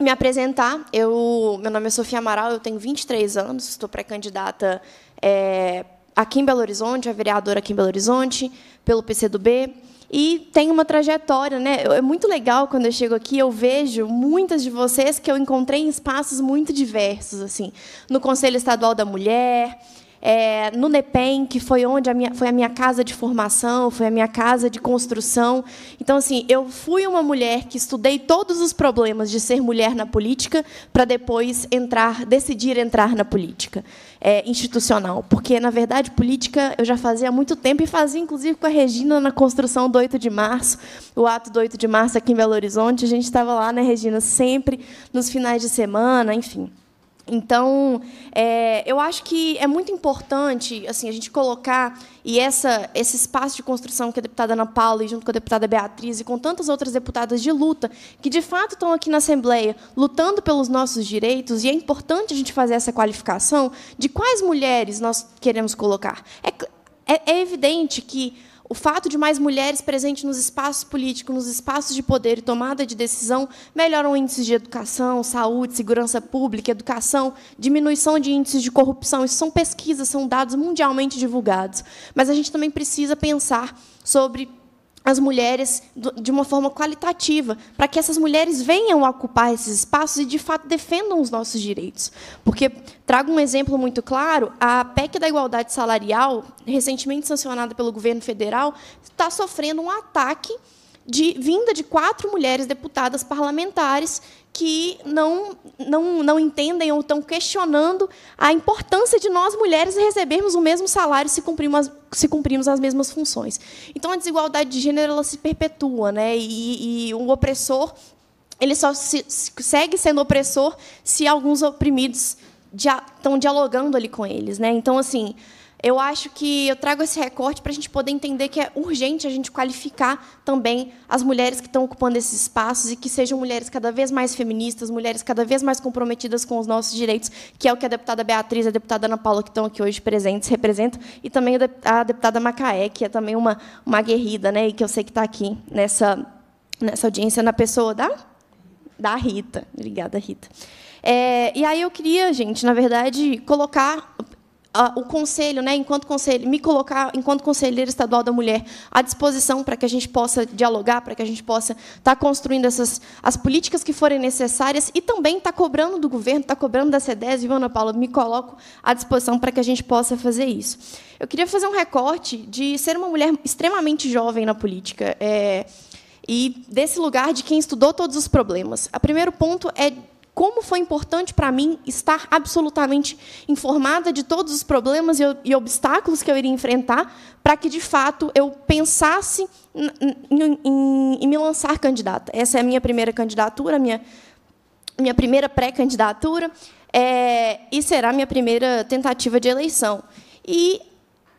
Speaker 13: me apresentar, eu, meu nome é Sofia Amaral, eu tenho 23 anos, estou pré-candidata é, aqui em Belo Horizonte, é vereadora aqui em Belo Horizonte, pelo PCdoB, e tem uma trajetória. Né? É muito legal quando eu chego aqui, eu vejo muitas de vocês que eu encontrei em espaços muito diversos, assim, no Conselho Estadual da Mulher, é, no NEPEM, que foi onde a minha, foi a minha casa de formação, foi a minha casa de construção. Então, assim, eu fui uma mulher que estudei todos os problemas de ser mulher na política para depois entrar, decidir entrar na política é, institucional. Porque, na verdade, política eu já fazia há muito tempo e fazia, inclusive, com a Regina na construção do 8 de março, o ato do 8 de março aqui em Belo Horizonte. A gente estava lá, né, Regina, sempre nos finais de semana, enfim. Então, é, eu acho que é muito importante assim, a gente colocar, e essa, esse espaço de construção que a deputada Ana Paula, e junto com a deputada Beatriz, e com tantas outras deputadas de luta, que de fato estão aqui na Assembleia lutando pelos nossos direitos, e é importante a gente fazer essa qualificação de quais mulheres nós queremos colocar. é, é, é evidente que o fato de mais mulheres presentes nos espaços políticos, nos espaços de poder e tomada de decisão melhoram índices de educação, saúde, segurança pública, educação, diminuição de índices de corrupção. Isso são pesquisas, são dados mundialmente divulgados. Mas a gente também precisa pensar sobre as mulheres de uma forma qualitativa, para que essas mulheres venham a ocupar esses espaços e, de fato, defendam os nossos direitos. Porque, trago um exemplo muito claro, a PEC da igualdade salarial, recentemente sancionada pelo governo federal, está sofrendo um ataque de vinda de quatro mulheres deputadas parlamentares que não, não, não entendem ou estão questionando a importância de nós mulheres recebermos o mesmo salário se cumprirmos se cumprimos as mesmas funções. Então, a desigualdade de gênero ela se perpetua, né? e, e o opressor ele só se, segue sendo opressor se alguns oprimidos estão dialogando ali com eles, né? Então, assim, eu acho que eu trago esse recorte para a gente poder entender que é urgente a gente qualificar também as mulheres que estão ocupando esses espaços e que sejam mulheres cada vez mais feministas, mulheres cada vez mais comprometidas com os nossos direitos, que é o que a deputada Beatriz, a deputada Ana Paula, que estão aqui hoje presentes, representam, e também a deputada Macaé, que é também uma, uma aguerrida, né, e que eu sei que está aqui nessa, nessa audiência, na pessoa da, da Rita. Obrigada, Rita. É, e aí eu queria, gente, na verdade, colocar o conselho, né, enquanto conselho, me colocar enquanto conselheira estadual da mulher à disposição para que a gente possa dialogar, para que a gente possa estar tá construindo essas as políticas que forem necessárias e também estar tá cobrando do governo, estar tá cobrando da CEDES, viu, Ana Paula? Me coloco à disposição para que a gente possa fazer isso. Eu queria fazer um recorte de ser uma mulher extremamente jovem na política. É, e desse lugar de quem estudou todos os problemas. O primeiro ponto é como foi importante para mim estar absolutamente informada de todos os problemas e, obstáculos que eu iria enfrentar, para que, de fato, eu pensasse em, em, em me lançar candidata. Essa é a minha primeira candidatura, minha, minha primeira pré-candidatura, é, e será minha primeira tentativa de eleição. E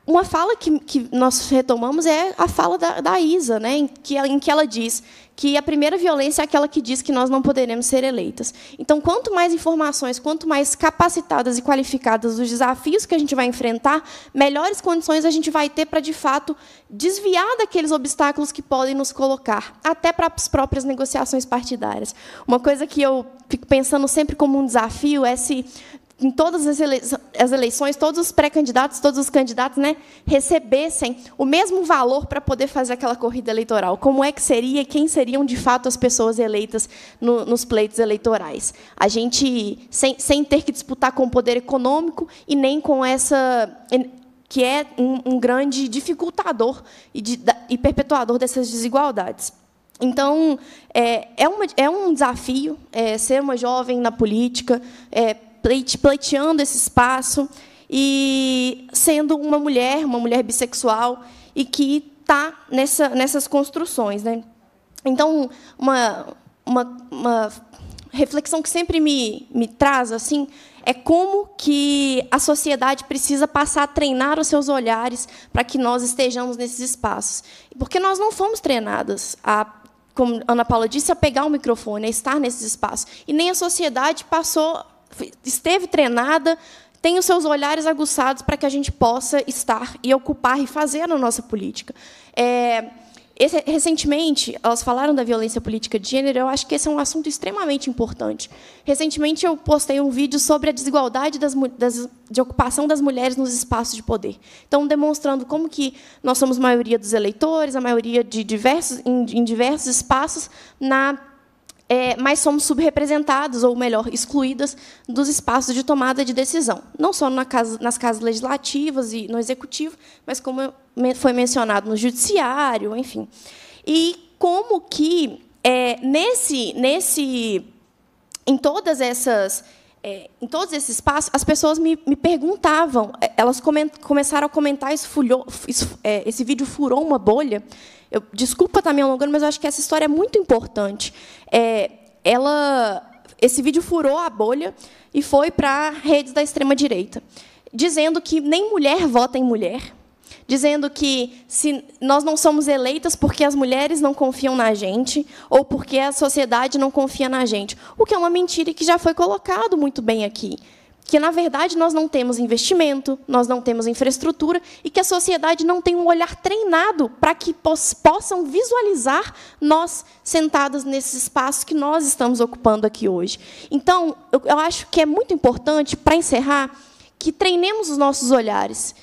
Speaker 13: uma fala que, que, nós retomamos é a fala da, da Isa, né, em que, em, que, ela diz que a primeira violência é aquela que diz que nós não poderemos ser eleitas. Então, quanto mais informações, quanto mais capacitadas e qualificadas os desafios que a gente vai enfrentar, melhores condições a gente vai ter para, de fato, desviar daqueles obstáculos que podem nos colocar, até para as próprias negociações partidárias. Uma coisa que eu fico pensando sempre como um desafio é se em todas as, as eleições, todos os pré-candidatos, todos os candidatos, né, recebessem o mesmo valor para poder fazer aquela corrida eleitoral. Como é que seria e quem seriam de fato as pessoas eleitas no, nos pleitos eleitorais? A gente sem, sem ter que disputar com o poder econômico e nem com essa que é um, um grande dificultador e, de, e perpetuador dessas desigualdades. Então, é, é, uma, é um desafio é, ser uma jovem na política, é, pleiteando esse espaço e sendo uma mulher, uma mulher bissexual, e que está nessa, nessas construções. Né? Então, uma, uma, uma reflexão que sempre me, me traz assim é como que a sociedade precisa passar a treinar os seus olhares para que nós estejamos nesses espaços. Porque nós não fomos treinadas a como a Ana Paula disse, a pegar o microfone, a estar nesses espaços. E nem a sociedade passou esteve treinada, tem os seus olhares aguçados para que a gente possa estar e ocupar e fazer a nossa política. É, esse, recentemente, elas falaram da violência política de gênero, eu acho que esse é um assunto extremamente importante. Recentemente, eu postei um vídeo sobre a desigualdade das, das, de ocupação das mulheres nos espaços de poder. Então, demonstrando como que nós somos maioria dos eleitores, a maioria de diversos, em, em diversos espaços, na é, mas somos subrepresentadas, ou melhor, excluídas, dos espaços de tomada de decisão, não só na casa, nas casas legislativas e no executivo, mas como foi mencionado no judiciário, enfim. E como que é, nesse, nesse, em todas essas é, em todos esses espaços, as pessoas me, me perguntavam, é, elas começaram a comentar, isso, fulhou, isso é, esse vídeo furou uma bolha. Eu, desculpa estar tá me alongando, mas eu acho que essa história é muito importante. É, ela, esse vídeo furou a bolha e foi para redes da extrema-direita, dizendo que nem mulher vota em mulher, dizendo que se nós não somos eleitas porque as mulheres não confiam na gente ou porque a sociedade não confia na gente, o que é uma mentira que já foi colocado muito bem aqui. Que, na verdade, nós não temos investimento, nós não temos infraestrutura e que a sociedade não tem um olhar treinado para que possam visualizar nós sentadas nesse espaço que nós estamos ocupando aqui hoje. Então, eu acho que é muito importante, para encerrar, que treinemos os nossos olhares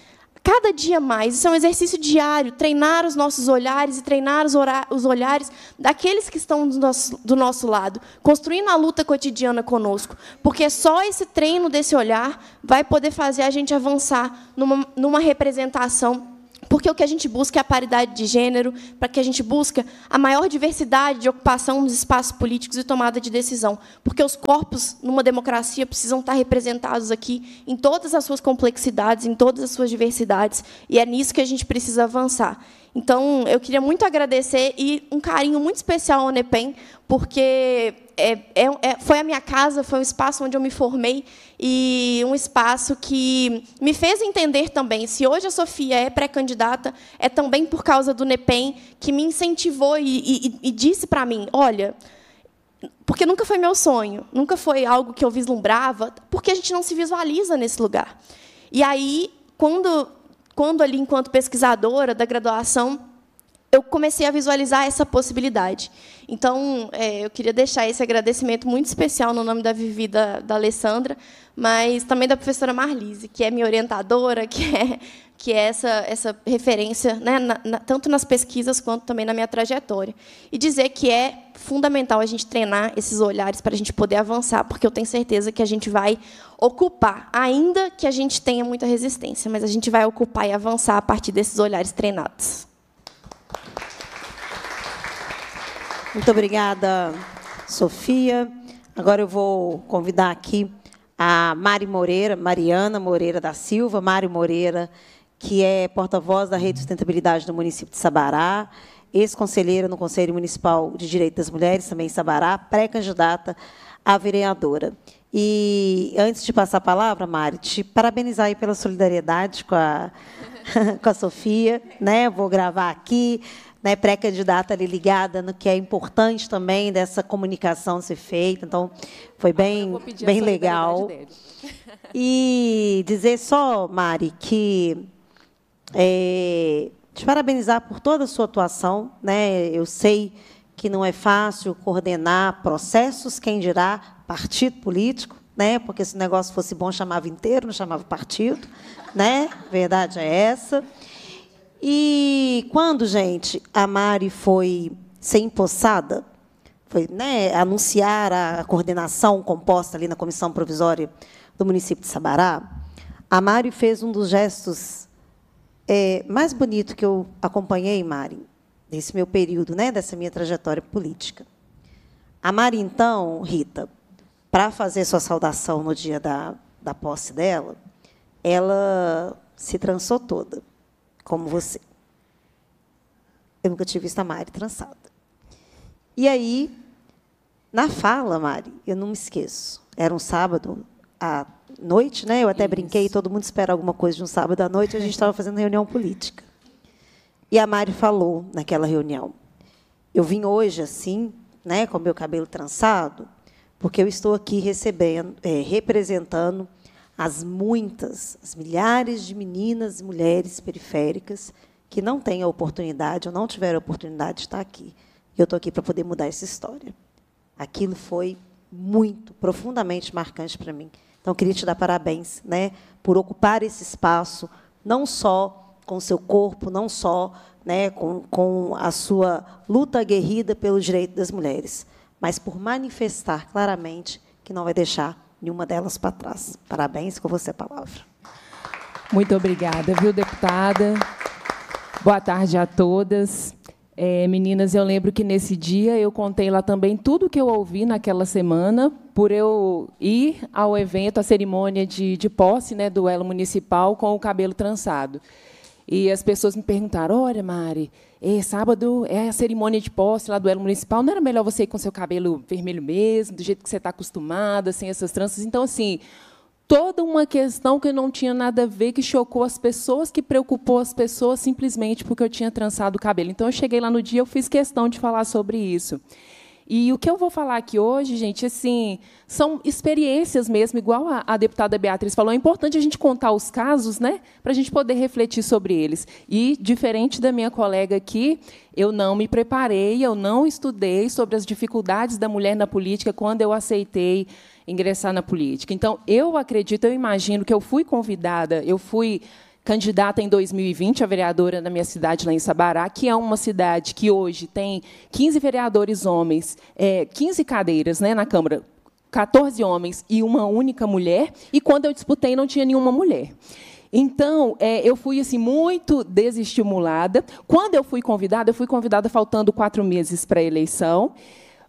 Speaker 13: cada dia mais. Isso é um exercício diário, treinar os nossos olhares e treinar os, os olhares daqueles que estão do nosso, do nosso lado, construindo a luta cotidiana conosco. Porque só esse treino desse olhar vai poder fazer a gente avançar numa, numa representação porque o que a gente busca é a paridade de gênero, para que a gente busca a maior diversidade de ocupação nos espaços políticos e tomada de decisão, porque os corpos numa democracia precisam estar representados aqui em todas as suas complexidades, em todas as suas diversidades, e é nisso que a gente precisa avançar. Então, eu queria muito agradecer e um carinho muito especial ao NEPEN, porque é, é, é foi a minha casa, foi um espaço onde eu me formei e um espaço que me fez entender também, se hoje a Sofia é pré-candidata, é também por causa do NEPEM que me incentivou e, e, e disse para mim, olha, porque nunca foi meu sonho, nunca foi algo que eu vislumbrava, porque a gente não se visualiza nesse lugar. E aí, quando, quando ali, enquanto pesquisadora da graduação, eu comecei a visualizar essa possibilidade. Então, é, eu queria deixar esse agradecimento muito especial no nome da Vivi, da, da Alessandra, mas também da professora Marlise, que é minha orientadora, que é, que é essa, essa referência, né, na, na, tanto nas pesquisas quanto também na minha trajetória. E dizer que é fundamental a gente treinar esses olhares para a gente poder avançar, porque eu tenho certeza que a gente vai ocupar, ainda que a gente tenha muita resistência, mas a gente vai ocupar e avançar a partir desses olhares treinados. Muito obrigada, Sofia.
Speaker 1: Agora eu vou convidar aqui a Mari Moreira, Mariana Moreira da Silva, Mari Moreira, que é porta-voz da Rede de Sustentabilidade do município de Sabará, ex-conselheira no Conselho Municipal de Direito das Mulheres, também em Sabará, pré-candidata a vereadora. E antes de passar a palavra, Mari, te parabenizar aí pela solidariedade com a, com a Sofia, né? Vou gravar aqui, né, pré-candidata ali ligada no que é importante também dessa comunicação ser feita. Então, foi ah, bem, bem legal. E dizer só, Mari, que é, te parabenizar por toda a sua atuação. Né? Eu sei que não é fácil coordenar processos, quem dirá partido político, né? Porque se o negócio fosse bom chamava inteiro, não chamava partido, né? verdade é essa. E quando, gente, a Mari foi ser empossada, foi né, anunciar a coordenação composta ali na comissão provisória do município de Sabará, a Mari fez um dos gestos é, mais bonitos que eu acompanhei, Mari, nesse meu período, né, dessa minha trajetória política. A Mari, então, Rita, para fazer sua saudação no dia da, da posse dela, ela se trançou toda como você. Eu nunca tinha visto a Mari trançada. E aí, na fala, Mari, eu não me esqueço. Era um sábado à noite, né? Eu até Isso. brinquei, todo mundo espera alguma coisa de um sábado à noite, a gente estava fazendo reunião política. E a Mari falou naquela reunião: "Eu vim hoje assim, né, com meu cabelo trançado, porque eu estou aqui recebendo, é, representando as muitas, as milhares de meninas e mulheres periféricas que não têm a oportunidade ou não tiveram a oportunidade de estar aqui. E eu estou aqui para poder mudar essa história. Aquilo foi muito, profundamente marcante para mim. Então, queria te dar parabéns né, por ocupar esse espaço, não só com seu corpo, não só né, com, com a sua luta aguerrida pelo direito das mulheres, mas por manifestar claramente que não vai deixar nenhuma delas para trás. Parabéns, com você a palavra. Muito obrigada, viu, deputada? Boa tarde a todas.
Speaker 14: É, meninas, eu lembro que nesse dia eu contei lá também tudo que eu ouvi naquela semana, por eu ir ao evento, à cerimônia de, de posse né, do elo municipal com o cabelo trançado. E as pessoas me perguntaram: olha, Mari, é sábado é a cerimônia de posse lá do elo municipal. Não era melhor você ir com seu cabelo vermelho mesmo, do jeito que você está acostumada, sem essas tranças? Então, assim, toda uma questão que não tinha nada a ver, que chocou as pessoas, que preocupou as pessoas simplesmente porque eu tinha trançado o cabelo. Então, eu cheguei lá no dia, eu fiz questão de falar sobre isso. E o que eu vou falar aqui hoje, gente, assim, são experiências mesmo, igual a, a deputada Beatriz falou, é importante a gente contar os casos, né, para a gente poder refletir sobre eles. E, diferente da minha colega aqui, eu não me preparei, eu não estudei sobre as dificuldades da mulher na política quando eu aceitei ingressar na política. Então, eu acredito, eu imagino que eu fui convidada, eu fui candidata em 2020 a vereadora na minha cidade, lá em Sabará, que é uma cidade que hoje tem 15 vereadores homens, é, 15 cadeiras né, na Câmara, 14 homens e uma única mulher, e quando eu disputei não tinha nenhuma mulher. Então, é, eu fui assim muito desestimulada. Quando eu fui convidada, eu fui convidada faltando quatro meses para a eleição,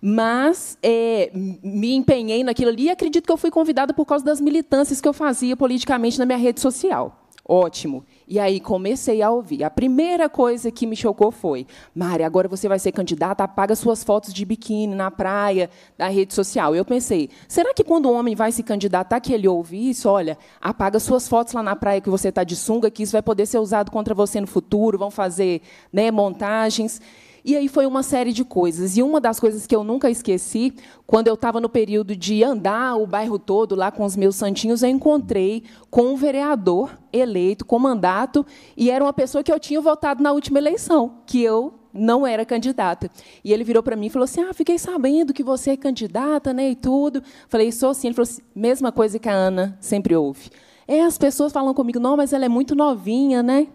Speaker 14: mas é, me empenhei naquilo ali e acredito que eu fui convidada por causa das militâncias que eu fazia politicamente na minha rede social. Ótimo. E aí comecei a ouvir. A primeira coisa que me chocou foi: Mari, agora você vai ser candidata, apaga suas fotos de biquíni na praia, da rede social. Eu pensei: será que quando o um homem vai se candidatar, que ele ouve isso? Olha, apaga suas fotos lá na praia que você está de sunga, que isso vai poder ser usado contra você no futuro, vão fazer né, montagens. E aí foi uma série de coisas. E uma das coisas que eu nunca esqueci, quando eu estava no período de andar o bairro todo lá com os meus santinhos, eu encontrei com um vereador eleito, com mandato, e era uma pessoa que eu tinha votado na última eleição, que eu não era candidata. E ele virou para mim e falou assim: Ah, fiquei sabendo que você é candidata, né? E tudo. Falei, sou sim. Ele falou assim, mesma coisa que a Ana sempre ouve. É, as pessoas falam comigo, não, mas ela é muito novinha, né?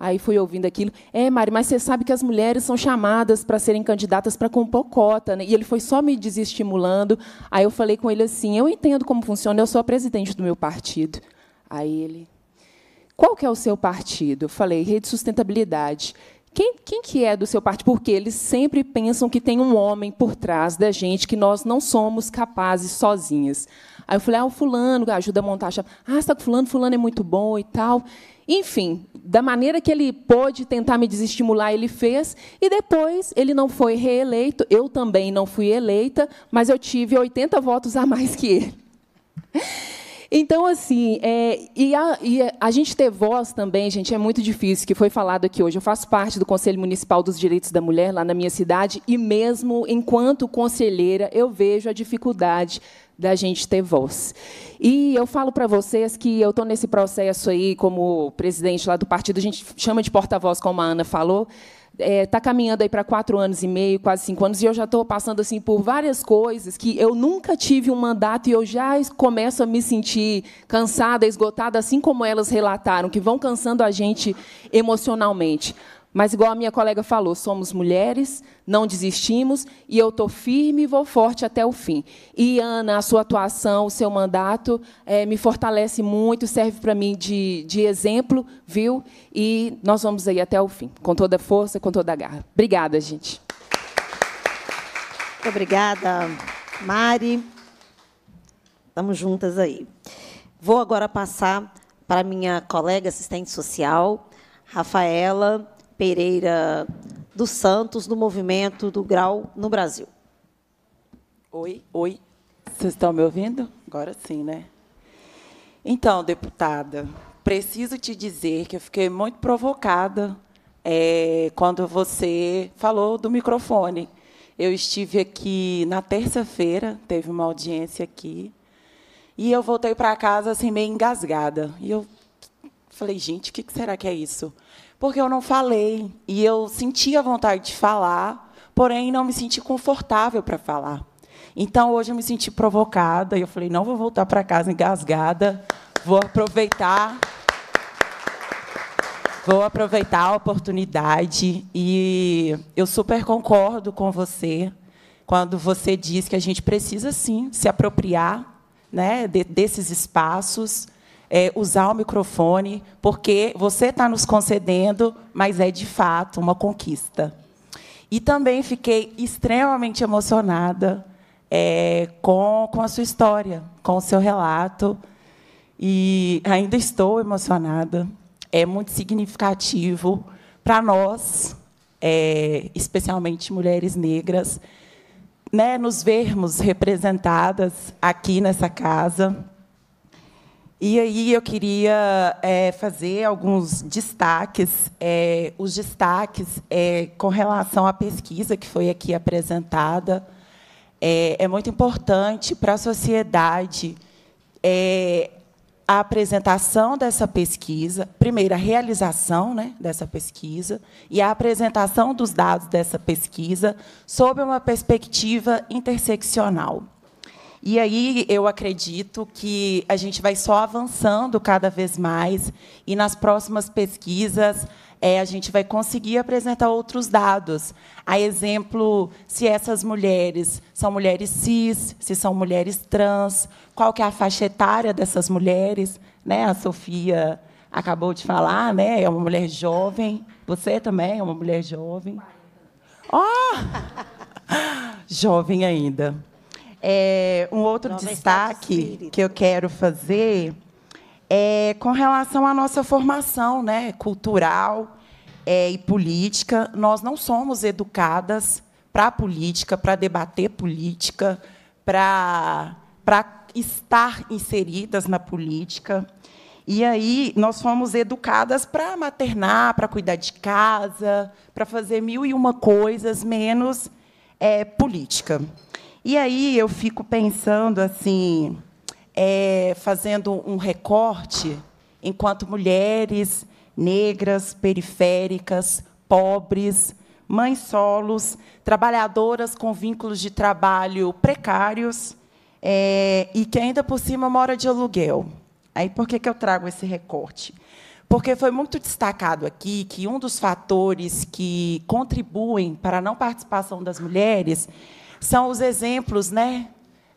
Speaker 14: Aí fui ouvindo aquilo. É, Mari, mas você sabe que as mulheres são chamadas para serem candidatas para compor cota, né? E ele foi só me desestimulando. Aí eu falei com ele assim: eu entendo como funciona, eu sou a presidente do meu partido. Aí ele: qual que é o seu partido? Eu falei: Rede Sustentabilidade. Quem, quem, que é do seu partido? Porque eles sempre pensam que tem um homem por trás da gente, que nós não somos capazes sozinhas. Aí eu falei, ah, o fulano ajuda a montar a chapa. Ah, você está com fulano, fulano é muito bom e tal. Enfim, da maneira que ele pôde tentar me desestimular, ele fez. E depois ele não foi reeleito, eu também não fui eleita, mas eu tive 80 votos a mais que ele. Então, assim, é, e, a, e, a, gente ter voz também, gente, é muito difícil, que foi falado aqui hoje. Eu faço parte do Conselho Municipal dos Direitos da Mulher, lá na minha cidade, e mesmo enquanto conselheira, eu vejo a dificuldade da gente ter voz. E eu falo para vocês que eu estou nesse processo aí, como presidente lá do partido, a gente chama de porta-voz, como a Ana falou, está é, tá caminhando aí para quatro anos e meio, quase cinco anos, e eu já estou passando assim por várias coisas que eu nunca tive um mandato e eu já começo a me sentir cansada, esgotada, assim como elas relataram, que vão cansando a gente emocionalmente. Mas, igual a minha colega falou, somos mulheres, não desistimos, e eu estou firme e vou forte até o fim. E, Ana, a sua atuação, o seu mandato é, me fortalece muito, serve para mim de, de exemplo, viu? E nós vamos aí até o fim, com toda a força, com toda
Speaker 1: a garra. Obrigada, gente. Muito obrigada, Mari. Estamos juntas aí. Vou agora passar para minha colega assistente social, Rafaela Pereira dos Santos do movimento do Grau no Brasil.
Speaker 15: Oi, oi.
Speaker 1: Vocês estão me ouvindo?
Speaker 15: Agora sim, né? Então, deputada, preciso te dizer que eu fiquei muito provocada é, quando você falou do microfone. Eu estive aqui na terça-feira, teve uma audiência aqui, e eu voltei para casa assim meio engasgada. E eu falei, gente, o que será que é isso? porque eu não falei. E eu sentia vontade de falar, porém não me senti confortável para falar. Então, hoje eu me senti provocada e eu falei: não vou voltar para casa engasgada, vou aproveitar. Vou aproveitar a oportunidade e eu super concordo com você quando você diz que a gente precisa sim se apropriar né, de, desses espaços é, usar o microfone, porque você está nos concedendo, mas é de fato uma conquista. E também fiquei extremamente emocionada é, com, com a sua história, com o seu relato. E ainda estou emocionada. É muito significativo para nós, é, especialmente mulheres negras, né, nos vermos representadas aqui nessa casa. E aí eu queria é, fazer alguns destaques, é, os destaques é, com relação à pesquisa que foi aqui apresentada. É, é muito importante para a sociedade é, a apresentação dessa pesquisa, primeiro a realização né, dessa pesquisa e a apresentação dos dados dessa pesquisa sob uma perspectiva interseccional. E aí eu acredito que a gente vai só avançando cada vez mais e nas próximas pesquisas é, a gente vai conseguir apresentar outros dados. A exemplo, se essas mulheres são mulheres cis, se são mulheres trans, qual que é a faixa etária dessas mulheres. Né? A Sofia acabou de falar, né? é uma mulher jovem. Você também é uma mulher jovem. Ó! Oh! Jovem ainda. É, um outro Nova destaque que eu quero fazer é com relação à nossa formação né, cultural é, e política. Nós não somos educadas para a política, para debater política, para estar inseridas na política. E aí nós fomos educadas para maternar, para cuidar de casa, para fazer mil e uma coisas, menos é, política. E aí eu fico pensando assim, é, fazendo um recorte enquanto mulheres negras, periféricas, pobres, mães solos, trabalhadoras com vínculos de trabalho precários é, e que ainda por cima mora de aluguel. Aí por que, que eu trago esse recorte? Porque foi muito destacado aqui que um dos fatores que contribuem para a não participação das mulheres são os exemplos né,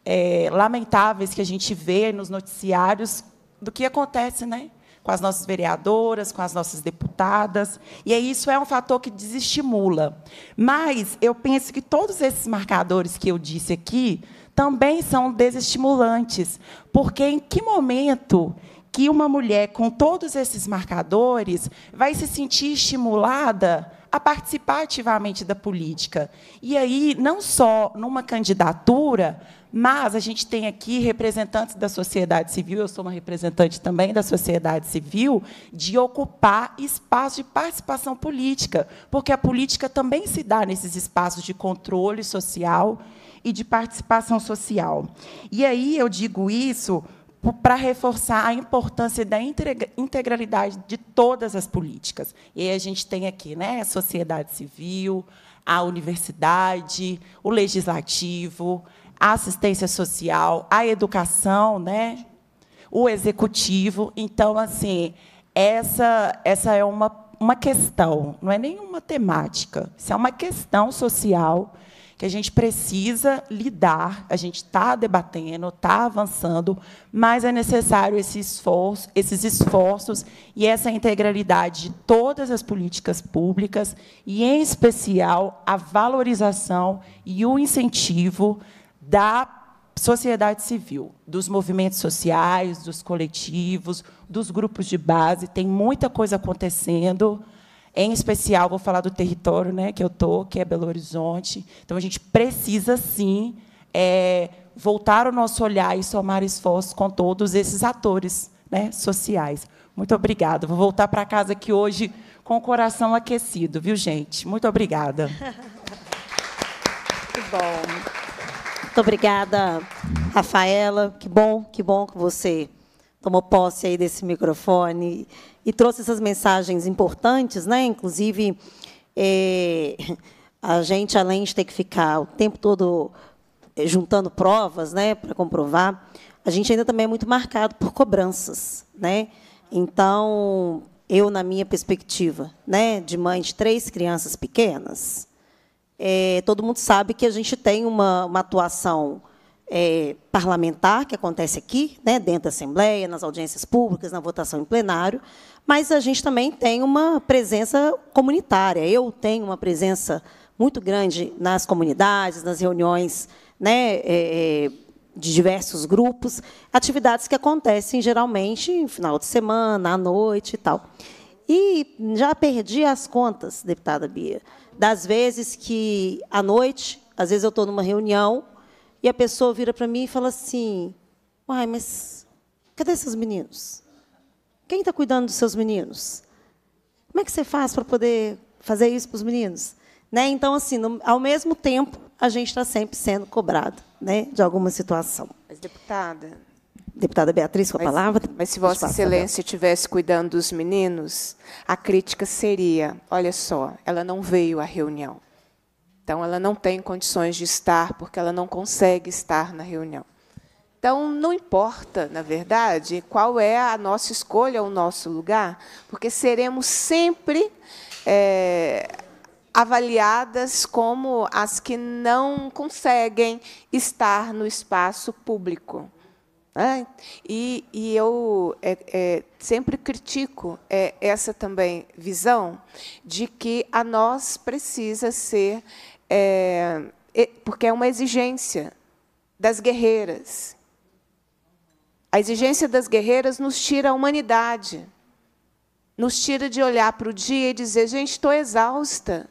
Speaker 15: é, lamentáveis que a gente vê nos noticiários do que acontece né, com as nossas vereadoras, com as nossas deputadas. E isso é um fator que desestimula. Mas eu penso que todos esses marcadores que eu disse aqui também são desestimulantes, porque em que momento que uma mulher com todos esses marcadores vai se sentir estimulada a participar ativamente da política. E aí, não só numa candidatura, mas a gente tem aqui representantes da sociedade civil, eu sou uma representante também da sociedade civil, de ocupar espaço de participação política, porque a política também se dá nesses espaços de controle social e de participação social. E aí eu digo isso para reforçar a importância da integralidade de todas as políticas. E a gente tem aqui né, a sociedade civil, a universidade, o legislativo, a assistência social, a educação, né, o executivo. Então, assim, essa, essa é uma, uma questão, não é nenhuma temática. Isso é uma questão social que a gente precisa lidar, a gente está debatendo, está avançando, mas é necessário esse esforço, esses esforços e essa integralidade de todas as políticas públicas, e, em especial, a valorização e o incentivo da sociedade civil, dos movimentos sociais, dos coletivos, dos grupos de base. Tem muita coisa acontecendo em especial, vou falar do território né, que eu estou, que é Belo Horizonte. Então, a gente precisa, sim, é, voltar o nosso olhar e somar esforços com todos esses atores né, sociais. Muito obrigada. Vou voltar para casa aqui hoje com o coração aquecido, viu, gente? Muito
Speaker 1: obrigada. Que bom. Muito obrigada, Rafaela. Que bom, que bom que você tomou posse aí desse microfone e trouxe essas mensagens importantes, né? Inclusive, é, a gente, além de ter que ficar o tempo todo é, juntando provas, né, para comprovar, a gente ainda também é muito marcado por cobranças, né? Então, eu na minha perspectiva, né, de mãe de três crianças pequenas, é, todo mundo sabe que a gente tem uma, uma atuação é, parlamentar que acontece aqui, né, dentro da Assembleia, nas audiências públicas, na votação em plenário, mas a gente também tem uma presença comunitária. Eu tenho uma presença muito grande nas comunidades, nas reuniões né, é, é, de diversos grupos, atividades que acontecem geralmente em final de semana, à noite e tal. E já perdi as contas, deputada Bia, das vezes que à noite, às vezes eu estou numa reunião e a pessoa vira para mim e fala assim: "Uai, mas cadê esses meninos? Quem está cuidando dos seus meninos? Como é que você faz para poder fazer isso para os meninos? Né? Então, assim, no, ao mesmo tempo, a gente está sempre sendo cobrado né, de alguma situação. Mas, deputada. Deputada Beatriz, com a mas, palavra. Mas se Vossa Excelência estivesse
Speaker 8: cuidando dos meninos, a crítica seria: olha só, ela não veio à reunião. Então, ela não tem condições de estar, porque ela não consegue estar na reunião. Então, não importa, na verdade, qual é a nossa escolha, o nosso lugar, porque seremos sempre é, avaliadas como as que não conseguem estar no espaço público. Né? E, e, eu é, é, sempre critico é, essa também visão de que a nós precisa ser, é, porque é uma exigência das guerreiras a exigência das guerreiras nos tira a humanidade, nos tira de olhar para o dia e dizer: gente, estou exausta,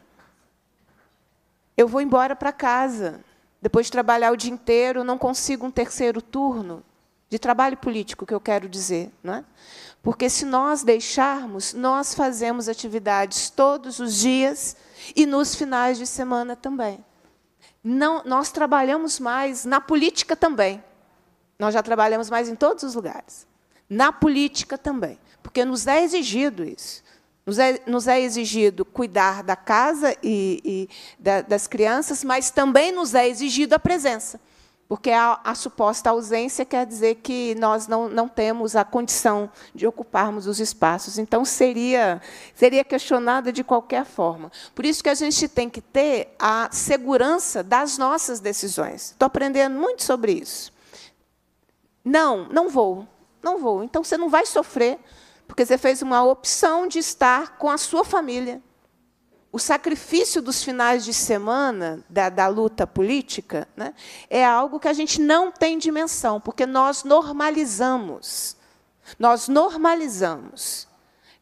Speaker 8: eu vou embora para casa. Depois de trabalhar o dia inteiro, não consigo um terceiro turno de trabalho político, que eu quero dizer. Não é? Porque se nós deixarmos, nós fazemos atividades todos os dias e nos finais de semana também. Não, nós trabalhamos mais na política também. Nós já trabalhamos mais em todos os lugares. Na política também, porque nos é exigido isso. Nos é, nos é exigido cuidar da casa e, e da, das crianças, mas também nos é exigido a presença, porque a, a suposta ausência quer dizer que nós não, não temos a condição de ocuparmos os espaços. Então, seria, seria questionada de qualquer forma. Por isso que a gente tem que ter a segurança das nossas decisões. Estou aprendendo muito sobre isso. Não, não vou. Não vou. Então você não vai sofrer, porque você fez uma opção de estar com a sua família. O sacrifício dos finais de semana, da, da luta política, né, é algo que a gente não tem dimensão, porque nós normalizamos. Nós normalizamos.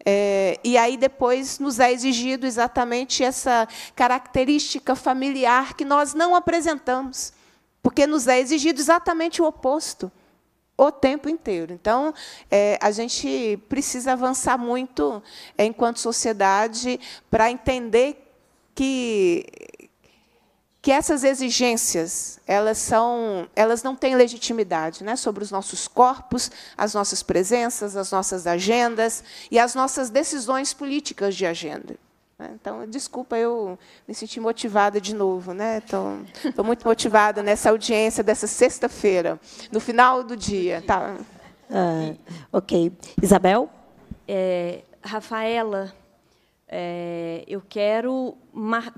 Speaker 8: É, e aí depois nos é exigido exatamente essa característica familiar que nós não apresentamos, porque nos é exigido exatamente o oposto o tempo inteiro. Então, é, a gente precisa avançar muito é, enquanto sociedade para entender que que essas exigências elas são elas não têm legitimidade né, sobre os nossos corpos as nossas presenças as nossas agendas e as nossas decisões políticas de agenda né? Então, desculpa, eu me senti motivada de novo. Estou né? Tô, estou muito motivada nessa audiência dessa sexta-feira,
Speaker 4: no final do dia. Tá.
Speaker 1: Ah, ok. Isabel?
Speaker 4: É, Rafaela, é, eu quero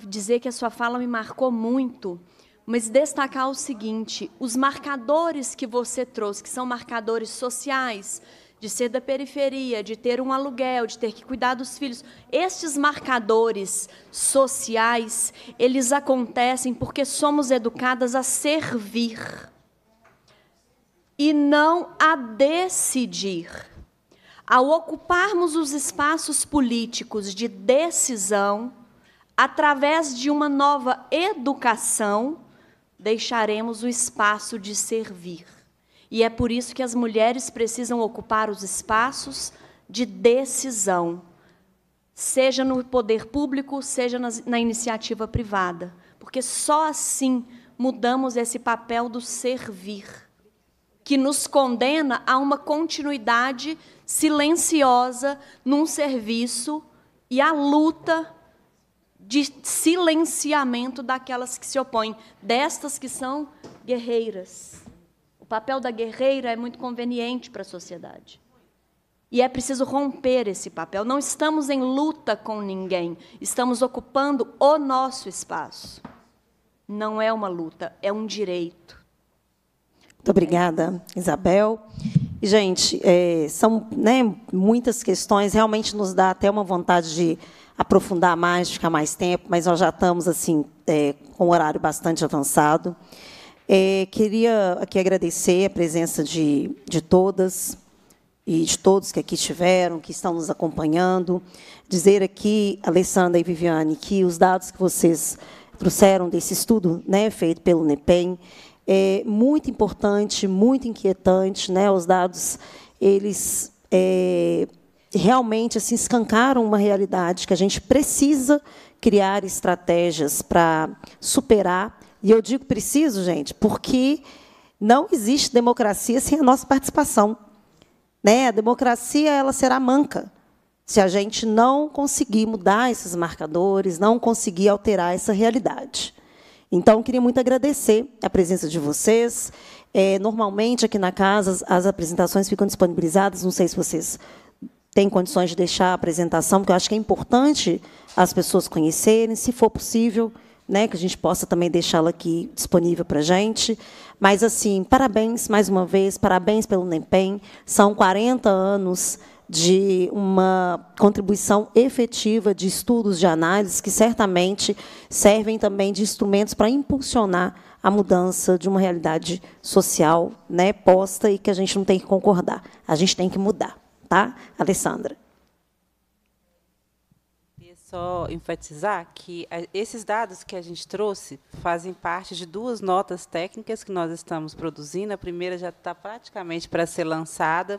Speaker 4: dizer que a sua fala me marcou muito, mas destacar o seguinte: os marcadores que você trouxe, que são marcadores sociais, de ser da periferia, de ter um aluguel, de ter que cuidar dos filhos. Estes marcadores sociais, eles acontecem porque somos educadas a servir e não a decidir. Ao ocuparmos os espaços políticos de decisão, através de uma nova educação, deixaremos o espaço de servir. E é por isso que as mulheres precisam ocupar os espaços de decisão, seja no poder público, seja na iniciativa privada, porque só assim mudamos esse papel do servir, que nos condena a uma continuidade silenciosa num serviço e a luta de silenciamento daquelas que se opõem, destas que são guerreiras papel da guerreira é muito conveniente para a sociedade. E é preciso romper esse papel. Não estamos em luta com ninguém, estamos ocupando o nosso espaço. Não é uma luta, é um direito.
Speaker 1: Muito obrigada, Isabel. Gente, é, são né, muitas questões, realmente nos dá até uma vontade de aprofundar mais, ficar mais tempo, mas nós já estamos assim é, com um horário bastante avançado. É, queria aqui agradecer a presença de, de todas e de todos que aqui estiveram, que estão nos acompanhando. Dizer aqui, Alessandra e Viviane, que os dados que vocês trouxeram desse estudo né, feito pelo NEPEN é muito importante, muito inquietante. Né, os dados, eles é, realmente assim, escancaram uma realidade que a gente precisa criar estratégias para superar e eu digo preciso, gente, porque não existe democracia sem a nossa participação. Né? A democracia ela será manca se a gente não conseguir mudar esses marcadores, não conseguir alterar essa realidade. Então, queria muito agradecer a presença de vocês. É, normalmente, aqui na casa, as apresentações ficam disponibilizadas. Não sei se vocês têm condições de deixar a apresentação, porque eu acho que é importante as pessoas conhecerem, se for possível né, que a gente possa também deixá-la aqui disponível para a gente. Mas, assim, parabéns mais uma vez, parabéns pelo NEMPEM. São 40 anos de uma contribuição efetiva de estudos de análise que certamente servem também de instrumentos para impulsionar a mudança de uma realidade social né, posta e que a gente não tem que concordar, a gente tem que mudar, tá, Alessandra?
Speaker 3: só enfatizar que eh, esses dados que a gente trouxe fazem parte de duas notas técnicas que nós estamos produzindo. A primeira já está praticamente para ser lançada.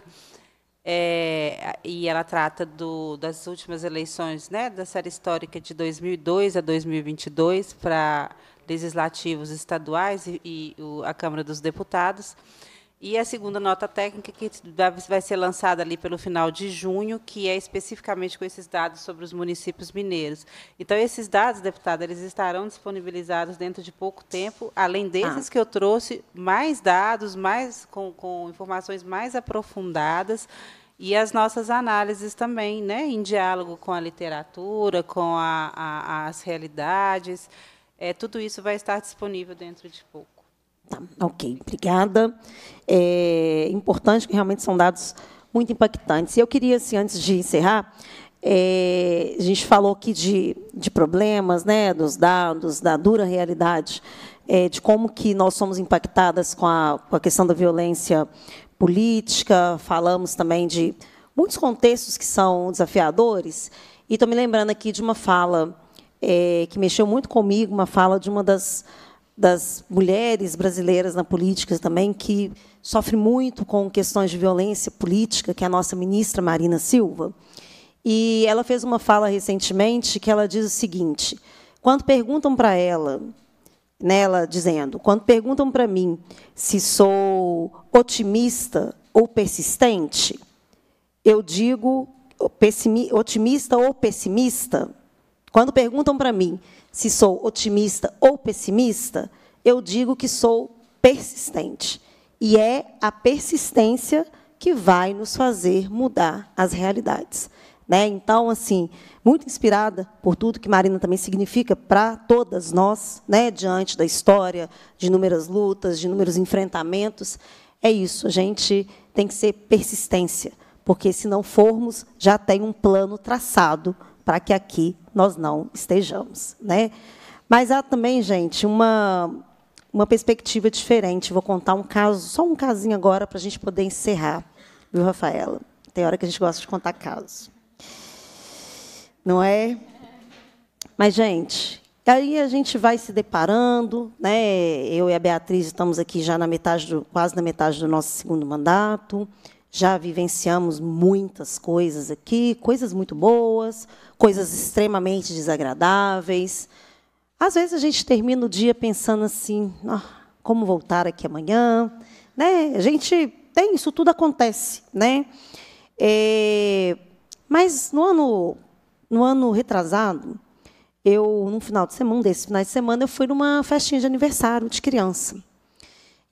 Speaker 3: É, e ela trata do, das últimas eleições, né, da série histórica de 2002 a 2022 para legislativos estaduais e, e o, a Câmara dos Deputados. E a segunda nota técnica, que vai ser lançada ali pelo final de junho, que é especificamente com esses dados sobre os municípios mineiros. Então, esses dados, deputada, eles estarão disponibilizados dentro de pouco tempo. Além desses ah. que eu trouxe, mais dados, mais com, com informações mais aprofundadas e as nossas análises também, né, em diálogo com a literatura, com a, a, as realidades. É, tudo isso vai estar disponível dentro de pouco.
Speaker 1: Tá, ok, obrigada. É importante que realmente são dados muito impactantes. E eu queria, assim, antes de encerrar, é, a gente falou aqui de, de problemas, né, dos dados, da dura realidade, é, de como que nós somos impactadas com a, com a questão da violência política, falamos também de muitos contextos que são desafiadores, e estou me lembrando aqui de uma fala é, que mexeu muito comigo, uma fala de uma das das mulheres brasileiras na política também, que sofre muito com questões de violência política, que é a nossa ministra Marina Silva. E ela fez uma fala recentemente que ela diz o seguinte: quando perguntam para ela, nela né, dizendo, quando perguntam para mim se sou otimista ou persistente, eu digo otimista ou pessimista. Quando perguntam para mim se sou otimista ou pessimista, eu digo que sou persistente. E é a persistência que vai nos fazer mudar as realidades. Né? Então, assim, muito inspirada por tudo que Marina também significa para todas nós, né? diante da história, de inúmeras lutas, de inúmeros enfrentamentos, é isso, a gente tem que ser persistência, porque se não formos, já tem um plano traçado para que aqui nós não estejamos. Né? Mas há também, gente, uma, uma perspectiva diferente. Vou contar um caso, só um casinho agora, para a gente poder encerrar. Viu, Rafaela? Tem hora que a gente gosta de contar casos. Não é? Mas, gente, aí a gente vai se deparando, né? Eu e a Beatriz estamos aqui já na metade do, quase na metade do nosso segundo mandato já vivenciamos muitas coisas aqui, coisas muito boas, coisas extremamente desagradáveis. Às vezes a gente termina o dia pensando assim, ah, como voltar aqui amanhã, né? A gente tem isso tudo acontece, né? É, mas no ano no ano retrasado, eu num final de semana, desse final de semana, eu fui numa festinha de aniversário de criança.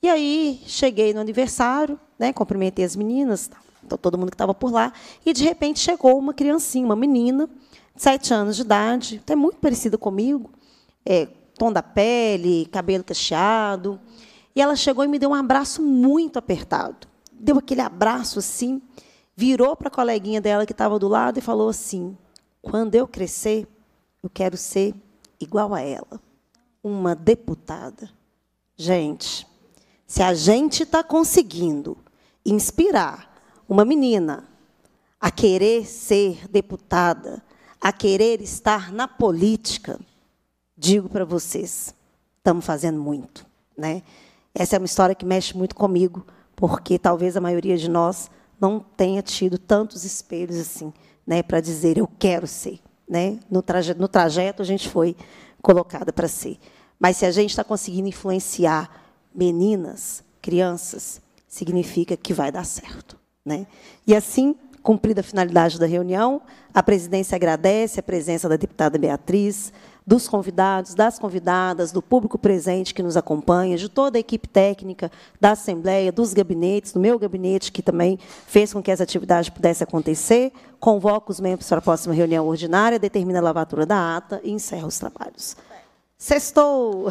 Speaker 1: E aí cheguei no aniversário, né, cumprimentei as meninas, então todo mundo que estava por lá, e de repente chegou uma criancinha, uma menina, de sete anos de idade, até então muito parecida comigo, é, tom da pele, cabelo cacheado, e ela chegou e me deu um abraço muito apertado. Deu aquele abraço assim, virou para a coleguinha dela que estava do lado e falou assim: Quando eu crescer, eu quero ser igual a ela, uma deputada. Gente, se a gente está conseguindo inspirar uma menina a querer ser deputada, a querer estar na política, digo para vocês, estamos fazendo muito, né? Essa é uma história que mexe muito comigo, porque talvez a maioria de nós não tenha tido tantos espelhos assim, né, para dizer eu quero ser, né? No, traje no trajeto a gente foi colocada para ser, mas se a gente está conseguindo influenciar meninas, crianças, significa que vai dar certo. Né? E assim, cumprida a finalidade da reunião, a presidência agradece a presença da deputada Beatriz, dos convidados, das convidadas, do público presente que nos acompanha, de toda a equipe técnica da Assembleia, dos gabinetes, do meu gabinete, que também fez com que essa atividade pudesse acontecer. Convoca os membros para a próxima reunião ordinária, determina a lavatura da ata e encerra os trabalhos. Sextou!